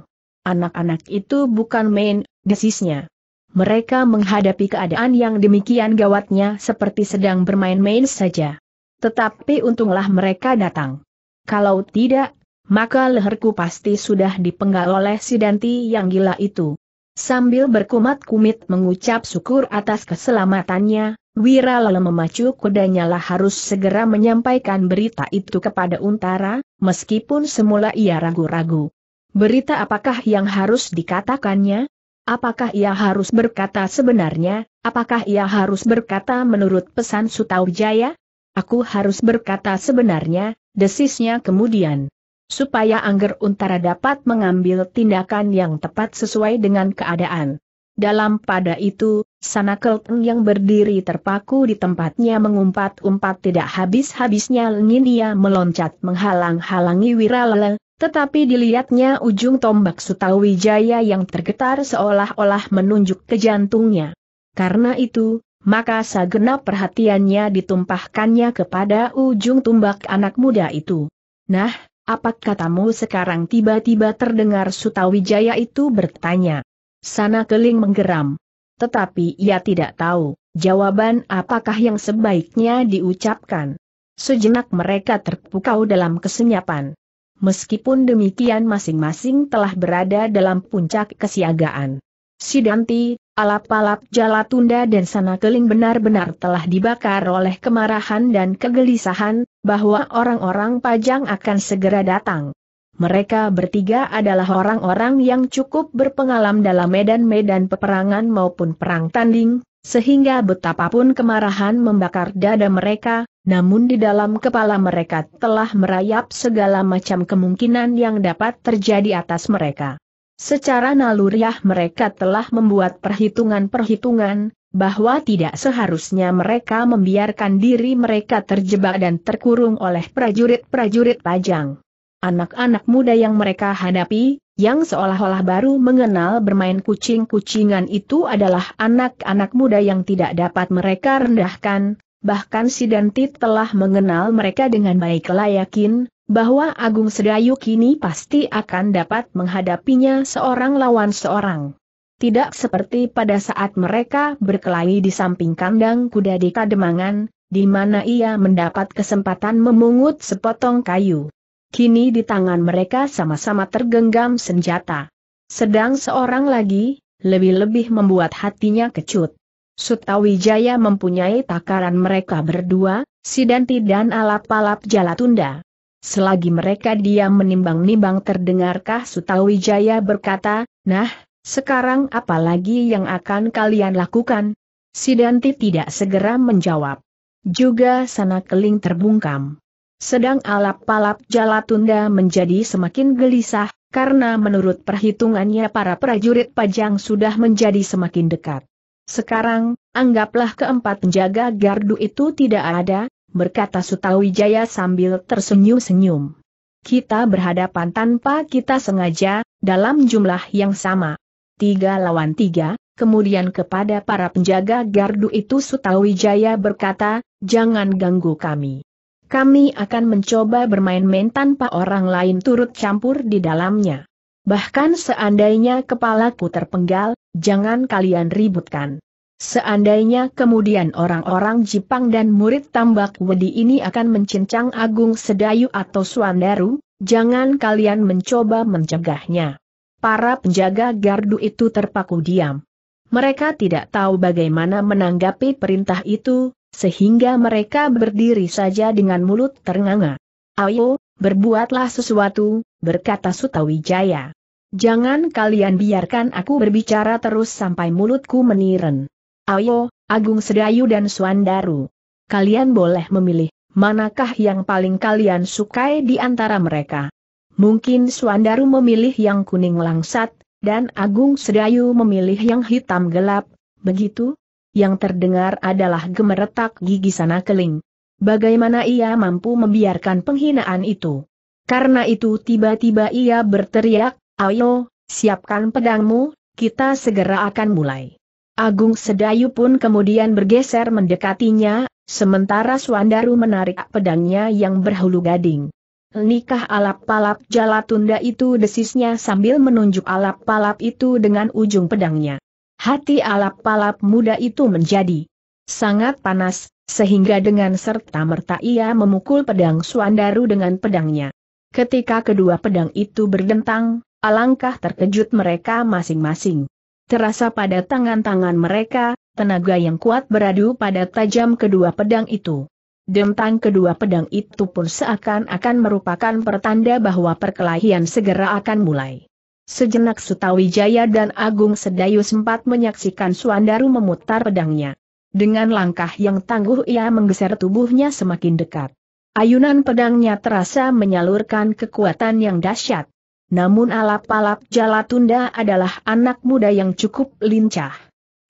Anak-anak itu bukan main, desisnya. Mereka menghadapi keadaan yang demikian gawatnya seperti sedang bermain-main saja. Tetapi untunglah mereka datang. Kalau tidak, maka leherku pasti sudah dipenggal oleh si Danti yang gila itu. Sambil berkumat-kumit mengucap syukur atas keselamatannya, Wira lalu memacu kudanya lah harus segera menyampaikan berita itu kepada Untara, meskipun semula ia ragu-ragu. Berita apakah yang harus dikatakannya? Apakah ia harus berkata sebenarnya? Apakah ia harus berkata menurut pesan Sutawijaya? Aku harus berkata sebenarnya, desisnya kemudian supaya Angger Untara dapat mengambil tindakan yang tepat sesuai dengan keadaan. Dalam pada itu, Sanakel yang berdiri terpaku di tempatnya mengumpat-umpat tidak habis-habisnya ia meloncat menghalang-halangi Wiralele, tetapi dilihatnya ujung tombak Sutawijaya yang tergetar seolah-olah menunjuk ke jantungnya. Karena itu, maka segenap perhatiannya ditumpahkannya kepada ujung tombak anak muda itu. Nah, apa katamu sekarang tiba-tiba terdengar Sutawijaya itu bertanya. Sana keling menggeram. Tetapi ia tidak tahu, jawaban apakah yang sebaiknya diucapkan. Sejenak mereka terpukau dalam kesenyapan. Meskipun demikian masing-masing telah berada dalam puncak kesiagaan. Sidanti, alap-alap Jalatunda dan Sana Keling benar-benar telah dibakar oleh kemarahan dan kegelisahan, bahwa orang-orang Pajang akan segera datang. Mereka bertiga adalah orang-orang yang cukup berpengalaman dalam medan-medan peperangan maupun perang tanding, sehingga betapapun kemarahan membakar dada mereka, namun di dalam kepala mereka telah merayap segala macam kemungkinan yang dapat terjadi atas mereka. Secara naluriah mereka telah membuat perhitungan-perhitungan, bahwa tidak seharusnya mereka membiarkan diri mereka terjebak dan terkurung oleh prajurit-prajurit pajang. Anak-anak muda yang mereka hadapi, yang seolah-olah baru mengenal bermain kucing-kucingan itu adalah anak-anak muda yang tidak dapat mereka rendahkan, bahkan si Sidanti telah mengenal mereka dengan baik layakin, bahwa Agung Sedayu kini pasti akan dapat menghadapinya seorang lawan seorang. Tidak seperti pada saat mereka berkelahi di samping kandang kuda di Kademangan, di mana ia mendapat kesempatan memungut sepotong kayu. Kini di tangan mereka sama-sama tergenggam senjata. Sedang seorang lagi, lebih-lebih membuat hatinya kecut. Sutawijaya mempunyai takaran mereka berdua, Sidanti dan alap-alap tunda. Selagi mereka diam menimbang-nimbang terdengarkah Sutawijaya berkata, Nah, sekarang apa lagi yang akan kalian lakukan? Sidanti tidak segera menjawab. Juga sana keling terbungkam. Sedang alap-alap Jalatunda menjadi semakin gelisah, karena menurut perhitungannya para prajurit pajang sudah menjadi semakin dekat. Sekarang, anggaplah keempat penjaga gardu itu tidak ada, berkata Sutawijaya sambil tersenyum-senyum. Kita berhadapan tanpa kita sengaja, dalam jumlah yang sama tiga lawan tiga, kemudian kepada para penjaga gardu itu Sutawijaya berkata, jangan ganggu kami. Kami akan mencoba bermain-main tanpa orang lain turut campur di dalamnya. Bahkan seandainya kepalaku terpenggal, jangan kalian ributkan. Seandainya kemudian orang-orang Jepang dan murid tambak wedi ini akan mencincang Agung Sedayu atau Suandaru, jangan kalian mencoba mencegahnya. Para penjaga gardu itu terpaku diam. Mereka tidak tahu bagaimana menanggapi perintah itu, sehingga mereka berdiri saja dengan mulut ternganga. Ayo, berbuatlah sesuatu, berkata Sutawijaya. Jangan kalian biarkan aku berbicara terus sampai mulutku meniren. Ayo, Agung Sedayu dan Suandaru. Kalian boleh memilih, manakah yang paling kalian sukai di antara mereka. Mungkin Suandaru memilih yang kuning langsat, dan Agung Sedayu memilih yang hitam gelap, begitu? Yang terdengar adalah gemeretak gigi sana keling. Bagaimana ia mampu membiarkan penghinaan itu? Karena itu tiba-tiba ia berteriak, ayo, siapkan pedangmu, kita segera akan mulai. Agung Sedayu pun kemudian bergeser mendekatinya, sementara Suandaru menarik pedangnya yang berhulu gading. Nikah alap palap jalatunda itu desisnya sambil menunjuk alap palap itu dengan ujung pedangnya. Hati alap palap muda itu menjadi sangat panas, sehingga dengan serta-merta ia memukul pedang Suandaru dengan pedangnya. Ketika kedua pedang itu berdentang, alangkah terkejut mereka masing-masing. Terasa pada tangan-tangan mereka, tenaga yang kuat beradu pada tajam kedua pedang itu. Dentang kedua pedang itu pun seakan-akan merupakan pertanda bahwa perkelahian segera akan mulai. Sejenak Sutawijaya dan Agung Sedayu sempat menyaksikan Suandaru memutar pedangnya. Dengan langkah yang tangguh ia menggeser tubuhnya semakin dekat. Ayunan pedangnya terasa menyalurkan kekuatan yang dahsyat. Namun alap-alap Jalatunda adalah anak muda yang cukup lincah.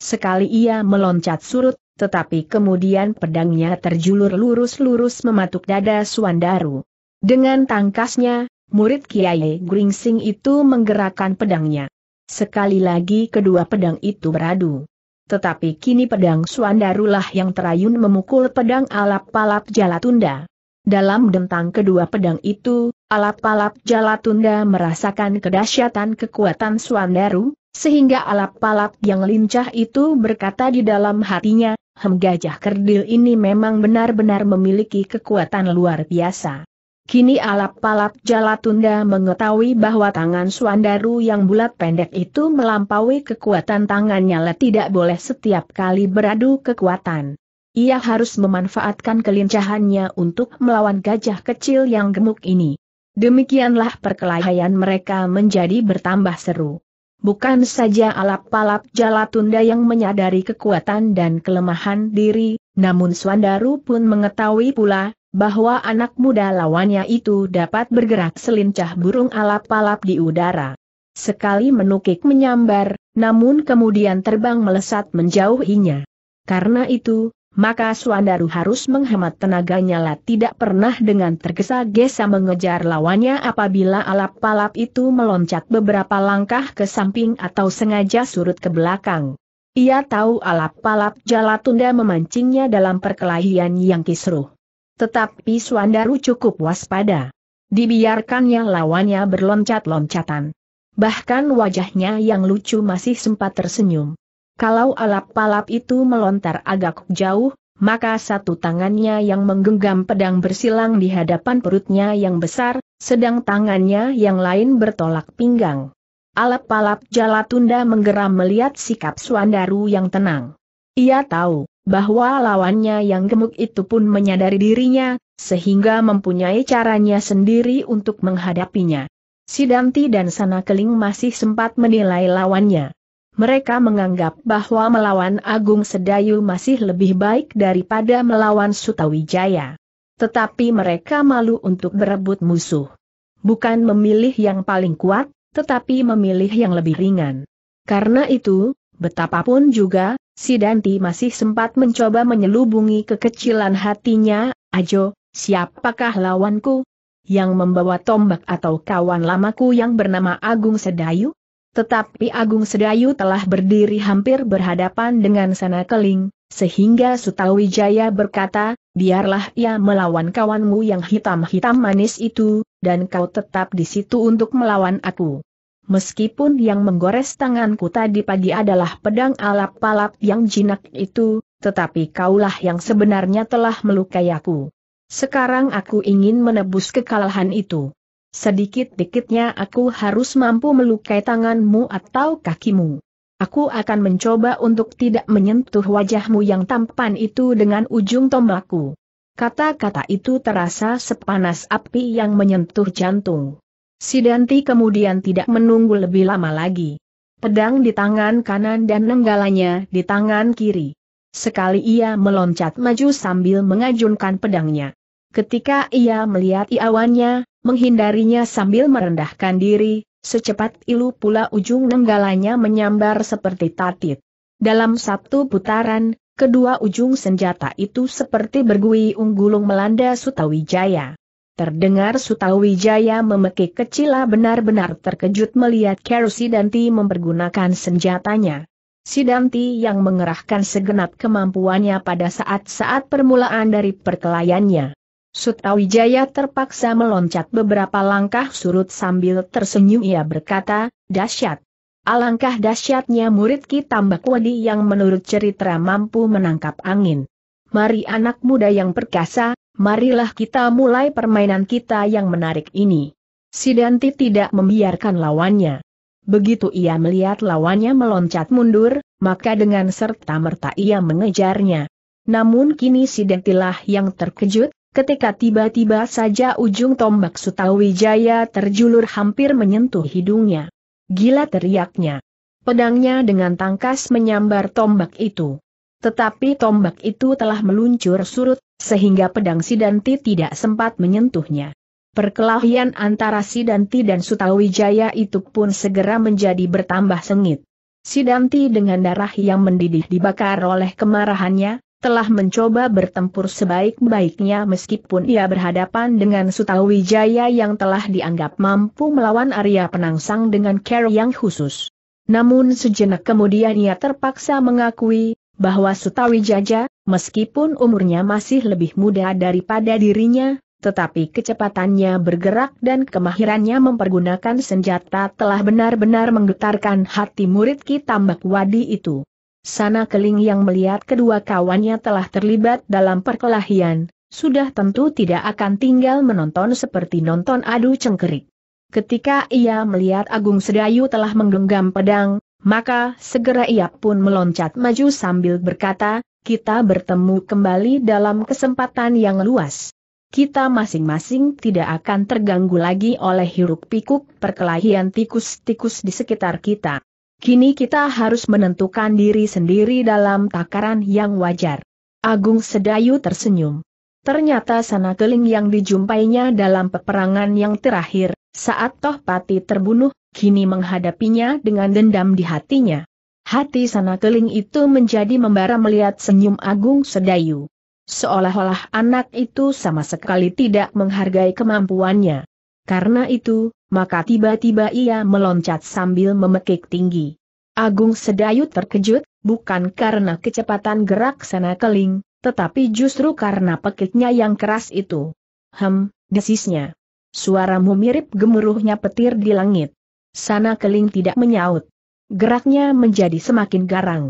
Sekali ia meloncat surut, tetapi kemudian pedangnya terjulur lurus-lurus mematuk dada Suandaru. Dengan tangkasnya, murid Kiai Gringsing itu menggerakkan pedangnya. Sekali lagi kedua pedang itu beradu. Tetapi kini pedang lah yang terayun memukul pedang alap palap Jalatunda. Dalam dentang kedua pedang itu, alap palap Jalatunda merasakan kedahsyatan kekuatan Suandaru, sehingga alap palap yang lincah itu berkata di dalam hatinya, hem gajah kerdil ini memang benar-benar memiliki kekuatan luar biasa. Kini alap palap Jalatunda mengetahui bahwa tangan Suandaru yang bulat pendek itu melampaui kekuatan tangannya tidak boleh setiap kali beradu kekuatan. Ia harus memanfaatkan kelincahannya untuk melawan gajah kecil yang gemuk ini. Demikianlah perkelahian mereka menjadi bertambah seru. Bukan saja alap-alap Jalatunda yang menyadari kekuatan dan kelemahan diri, namun Swandaru pun mengetahui pula, bahwa anak muda lawannya itu dapat bergerak selincah burung alap palap di udara. Sekali menukik menyambar, namun kemudian terbang melesat menjauhinya. Karena itu, maka Suandaru harus menghemat tenaganya lah tidak pernah dengan tergesa-gesa mengejar lawannya apabila alap-alap itu meloncat beberapa langkah ke samping atau sengaja surut ke belakang. Ia tahu alap-alap tunda memancingnya dalam perkelahian yang kisruh. Tetapi Suandaru cukup waspada. Dibiarkannya lawannya berloncat-loncatan. Bahkan wajahnya yang lucu masih sempat tersenyum. Kalau alap-alap itu melontar agak jauh, maka satu tangannya yang menggenggam pedang bersilang di hadapan perutnya yang besar, sedang tangannya yang lain bertolak pinggang. Alap-alap Jalatunda menggeram melihat sikap Suandaru yang tenang. Ia tahu, bahwa lawannya yang gemuk itu pun menyadari dirinya, sehingga mempunyai caranya sendiri untuk menghadapinya. Sidanti dan Sanakeling masih sempat menilai lawannya. Mereka menganggap bahwa melawan Agung Sedayu masih lebih baik daripada melawan Sutawijaya. Tetapi mereka malu untuk berebut musuh. Bukan memilih yang paling kuat, tetapi memilih yang lebih ringan. Karena itu, betapapun juga, Sidanti masih sempat mencoba menyelubungi kekecilan hatinya, Ajo, siapakah lawanku? Yang membawa tombak atau kawan lamaku yang bernama Agung Sedayu? Tetapi Agung Sedayu telah berdiri hampir berhadapan dengan Sana Keling, sehingga Sutawijaya berkata, biarlah ia melawan kawanmu yang hitam-hitam manis itu, dan kau tetap di situ untuk melawan aku. Meskipun yang menggores tanganku tadi pagi adalah pedang alap-alap yang jinak itu, tetapi kaulah yang sebenarnya telah melukai aku. Sekarang aku ingin menebus kekalahan itu. Sedikit-dikitnya aku harus mampu melukai tanganmu atau kakimu. Aku akan mencoba untuk tidak menyentuh wajahmu yang tampan itu dengan ujung tombakku. Kata-kata itu terasa sepanas api yang menyentuh jantung. Sidanti kemudian tidak menunggu lebih lama lagi. Pedang di tangan kanan dan nenggalanya di tangan kiri. Sekali ia meloncat maju sambil mengajunkan pedangnya. Ketika ia melihat iawannya, menghindarinya sambil merendahkan diri, secepat ilu pula ujung nenggalanya menyambar seperti tatit. Dalam satu putaran, kedua ujung senjata itu seperti berguyung gulung melanda Sutawijaya. Terdengar Sutawijaya memekik kecil, benar-benar terkejut melihat Kerusi Danti mempergunakan senjatanya. Sidanti yang mengerahkan segenap kemampuannya pada saat-saat permulaan dari perkelayannya. Sutawijaya terpaksa meloncat beberapa langkah surut sambil tersenyum ia berkata, dahsyat. Alangkah dahsyatnya murid kita Tambak Wadi yang menurut cerita mampu menangkap angin. Mari anak muda yang perkasa, marilah kita mulai permainan kita yang menarik ini. Sidanti tidak membiarkan lawannya. Begitu ia melihat lawannya meloncat mundur, maka dengan serta-merta ia mengejarnya. Namun kini Sidantilah yang terkejut, ketika tiba-tiba saja ujung tombak Sutawijaya terjulur hampir menyentuh hidungnya. Gila teriaknya. Pedangnya dengan tangkas menyambar tombak itu. Tetapi tombak itu telah meluncur surut, sehingga pedang Sidanti tidak sempat menyentuhnya. Perkelahian antara Sidanti dan Sutawijaya itu pun segera menjadi bertambah sengit. Sidanti dengan darah yang mendidih dibakar oleh kemarahannya, telah mencoba bertempur sebaik-baiknya meskipun ia berhadapan dengan Sutawijaya yang telah dianggap mampu melawan Arya Penangsang dengan care yang khusus. Namun sejenak kemudian ia terpaksa mengakui, bahwa Sutawijaya, meskipun umurnya masih lebih muda daripada dirinya, tetapi kecepatannya bergerak dan kemahirannya mempergunakan senjata telah benar-benar menggetarkan hati murid Ki Tambak Wadi itu. Sana Keling yang melihat kedua kawannya telah terlibat dalam perkelahian, sudah tentu tidak akan tinggal menonton seperti nonton adu cengkerik. Ketika ia melihat Agung Sedayu telah menggenggam pedang, maka segera ia pun meloncat maju sambil berkata, kita bertemu kembali dalam kesempatan yang luas. Kita masing-masing tidak akan terganggu lagi oleh hiruk pikuk perkelahian tikus-tikus di sekitar kita. Kini kita harus menentukan diri sendiri dalam takaran yang wajar. Agung Sedayu tersenyum. Ternyata sana keling yang dijumpainya dalam peperangan yang terakhir, saat Toh Pati terbunuh, kini menghadapinya dengan dendam di hatinya. Hati sana keling itu menjadi membara melihat senyum Agung Sedayu. Seolah-olah anak itu sama sekali tidak menghargai kemampuannya. Karena itu, maka tiba-tiba ia meloncat sambil memekik tinggi. Agung Sedayu terkejut, bukan karena kecepatan gerak sana keling, tetapi justru karena pekiknya yang keras itu. Hem, desisnya. Suaramu mirip gemuruhnya petir di langit. Sana keling tidak menyaut. Geraknya menjadi semakin garang.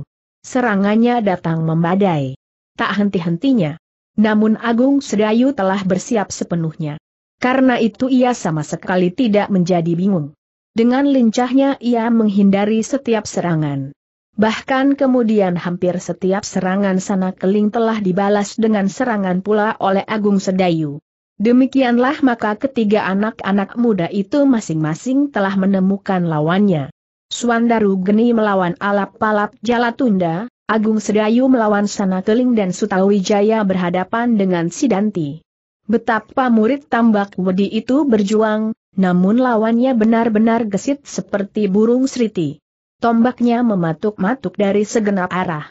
Serangannya datang membadai. Tak henti-hentinya. Namun Agung Sedayu telah bersiap sepenuhnya. Karena itu ia sama sekali tidak menjadi bingung. Dengan lincahnya ia menghindari setiap serangan. Bahkan kemudian hampir setiap serangan sana keling telah dibalas dengan serangan pula oleh Agung Sedayu. Demikianlah maka ketiga anak-anak muda itu masing-masing telah menemukan lawannya. Suandaru Geni melawan Alap-Palap Jalatunda, Agung Sedayu melawan Sana Keling dan Sutawijaya berhadapan dengan Sidanti. Betapa murid tambak wedi itu berjuang, namun lawannya benar-benar gesit seperti burung seriti. Tombaknya mematuk-matuk dari segenap arah.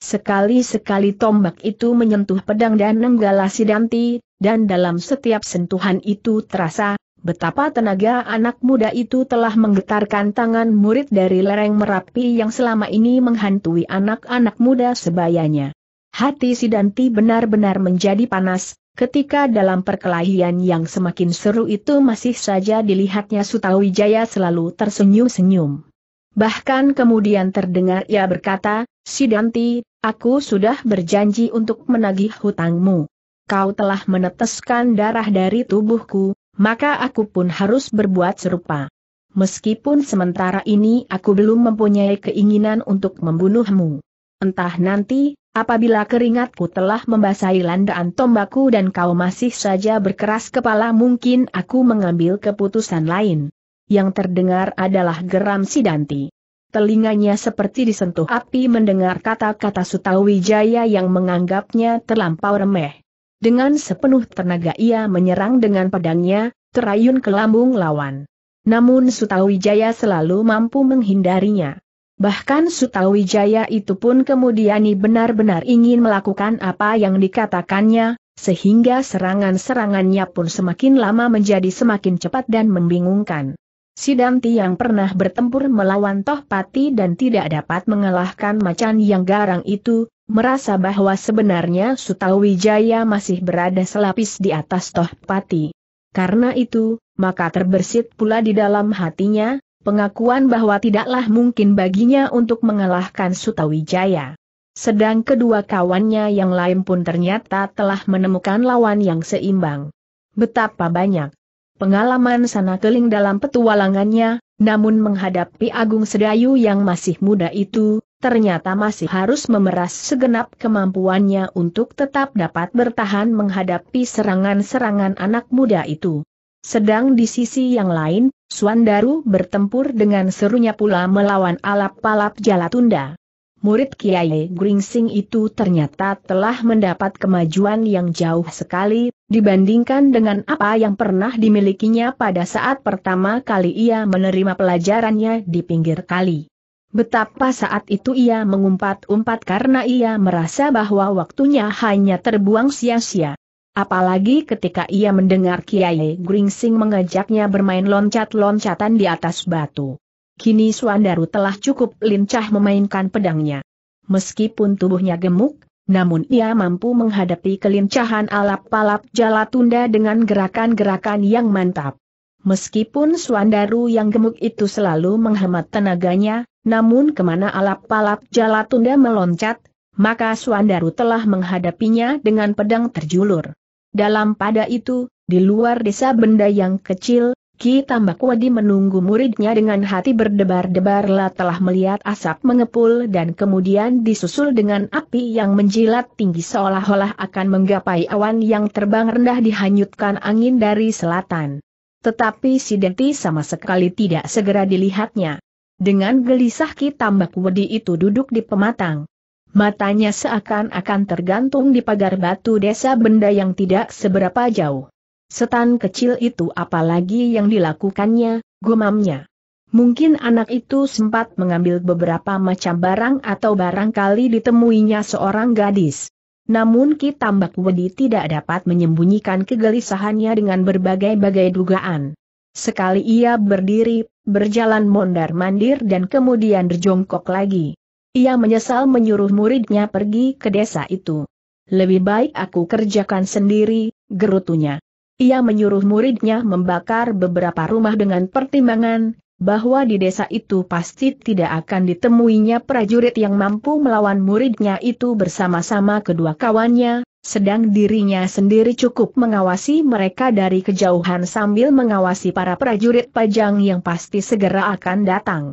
Sekali-sekali tombak itu menyentuh pedang dan nenggala sidanti, dan dalam setiap sentuhan itu terasa, betapa tenaga anak muda itu telah menggetarkan tangan murid dari lereng Merapi yang selama ini menghantui anak-anak muda sebayanya. Hati Sidanti benar-benar menjadi panas, Ketika dalam perkelahian yang semakin seru itu masih saja dilihatnya Sutawijaya selalu tersenyum-senyum. Bahkan kemudian terdengar ia berkata, Sidanti, aku sudah berjanji untuk menagih hutangmu. Kau telah meneteskan darah dari tubuhku, maka aku pun harus berbuat serupa. Meskipun sementara ini aku belum mempunyai keinginan untuk membunuhmu. Entah nanti, apabila keringatku telah membasahi landaan tombaku dan kau masih saja berkeras kepala mungkin aku mengambil keputusan lain. Yang terdengar adalah geram si Danti. Telinganya seperti disentuh api mendengar kata-kata Sutawijaya yang menganggapnya terlampau remeh. Dengan sepenuh tenaga ia menyerang dengan pedangnya, terayun ke lambung lawan. Namun Sutawijaya selalu mampu menghindarinya. Bahkan Sutawijaya itu pun kemudian benar-benar ingin melakukan apa yang dikatakannya, sehingga serangan-serangannya pun semakin lama menjadi semakin cepat dan membingungkan. Sidanti yang pernah bertempur melawan Tohpati dan tidak dapat mengalahkan macan yang garang itu, merasa bahwa sebenarnya Sutawijaya masih berada selapis di atas Tohpati. Karena itu, maka terbersit pula di dalam hatinya, pengakuan bahwa tidaklah mungkin baginya untuk mengalahkan Sutawijaya. Sedang kedua kawannya yang lain pun ternyata telah menemukan lawan yang seimbang. Betapa banyak pengalaman sana keling dalam petualangannya, namun menghadapi Agung Sedayu yang masih muda itu, ternyata masih harus memeras segenap kemampuannya untuk tetap dapat bertahan menghadapi serangan-serangan anak muda itu. Sedang di sisi yang lain, Suandaru bertempur dengan serunya pula melawan alap-alap Jalatunda. Murid Kiai Gringsing itu ternyata telah mendapat kemajuan yang jauh sekali, dibandingkan dengan apa yang pernah dimilikinya pada saat pertama kali ia menerima pelajarannya di pinggir kali. Betapa saat itu ia mengumpat-umpat karena ia merasa bahwa waktunya hanya terbuang sia-sia. Apalagi ketika ia mendengar Kiai Gringsing mengajaknya bermain loncat-loncatan di atas batu. Kini Suandaru telah cukup lincah memainkan pedangnya. Meskipun tubuhnya gemuk, namun ia mampu menghadapi kelincahan alap-alap jala tunda dengan gerakan-gerakan yang mantap. Meskipun Suandaru yang gemuk itu selalu menghemat tenaganya, namun kemana alap-alap jala tunda meloncat, maka Suandaru telah menghadapinya dengan pedang terjulur. Dalam pada itu, di luar desa benda yang kecil, Ki Tambak Wadi menunggu muridnya dengan hati berdebar-debar lah telah melihat asap mengepul dan kemudian disusul dengan api yang menjilat tinggi seolah-olah akan menggapai awan yang terbang rendah dihanyutkan angin dari selatan. Tetapi si Denti sama sekali tidak segera dilihatnya. Dengan gelisah Ki Tambak Wadi itu duduk di pematang matanya seakan-akan tergantung di pagar batu desa benda yang tidak seberapa jauh. Setan kecil itu apalagi yang dilakukannya, gumamnya. Mungkin anak itu sempat mengambil beberapa macam barang atau barangkali ditemuinya seorang gadis. Namun Ki Tambak Wedi tidak dapat menyembunyikan kegelisahannya dengan berbagai-bagai dugaan. Sekali ia berdiri, berjalan mondar-mandir dan kemudian berjongkok lagi. Ia menyesal menyuruh muridnya pergi ke desa itu. Lebih baik aku kerjakan sendiri, gerutunya. Ia menyuruh muridnya membakar beberapa rumah dengan pertimbangan, bahwa di desa itu pasti tidak akan ditemuinya prajurit yang mampu melawan muridnya itu bersama-sama kedua kawannya, sedang dirinya sendiri cukup mengawasi mereka dari kejauhan sambil mengawasi para prajurit pajang yang pasti segera akan datang.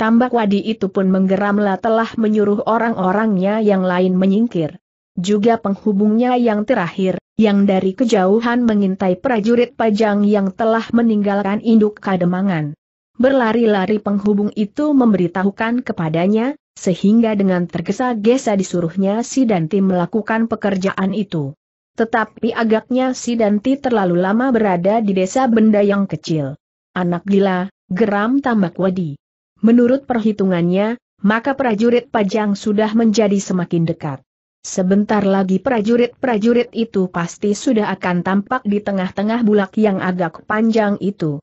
Tambak wadi itu pun menggeramlah telah menyuruh orang-orangnya yang lain menyingkir. Juga penghubungnya yang terakhir, yang dari kejauhan mengintai prajurit pajang yang telah meninggalkan induk kademangan. Berlari-lari penghubung itu memberitahukan kepadanya, sehingga dengan tergesa-gesa disuruhnya si Danti melakukan pekerjaan itu. Tetapi agaknya si Danti terlalu lama berada di desa benda yang kecil. Anak gila, geram tambak wadi. Menurut perhitungannya, maka prajurit Pajang sudah menjadi semakin dekat. Sebentar lagi prajurit-prajurit itu pasti sudah akan tampak di tengah-tengah bulak yang agak panjang itu.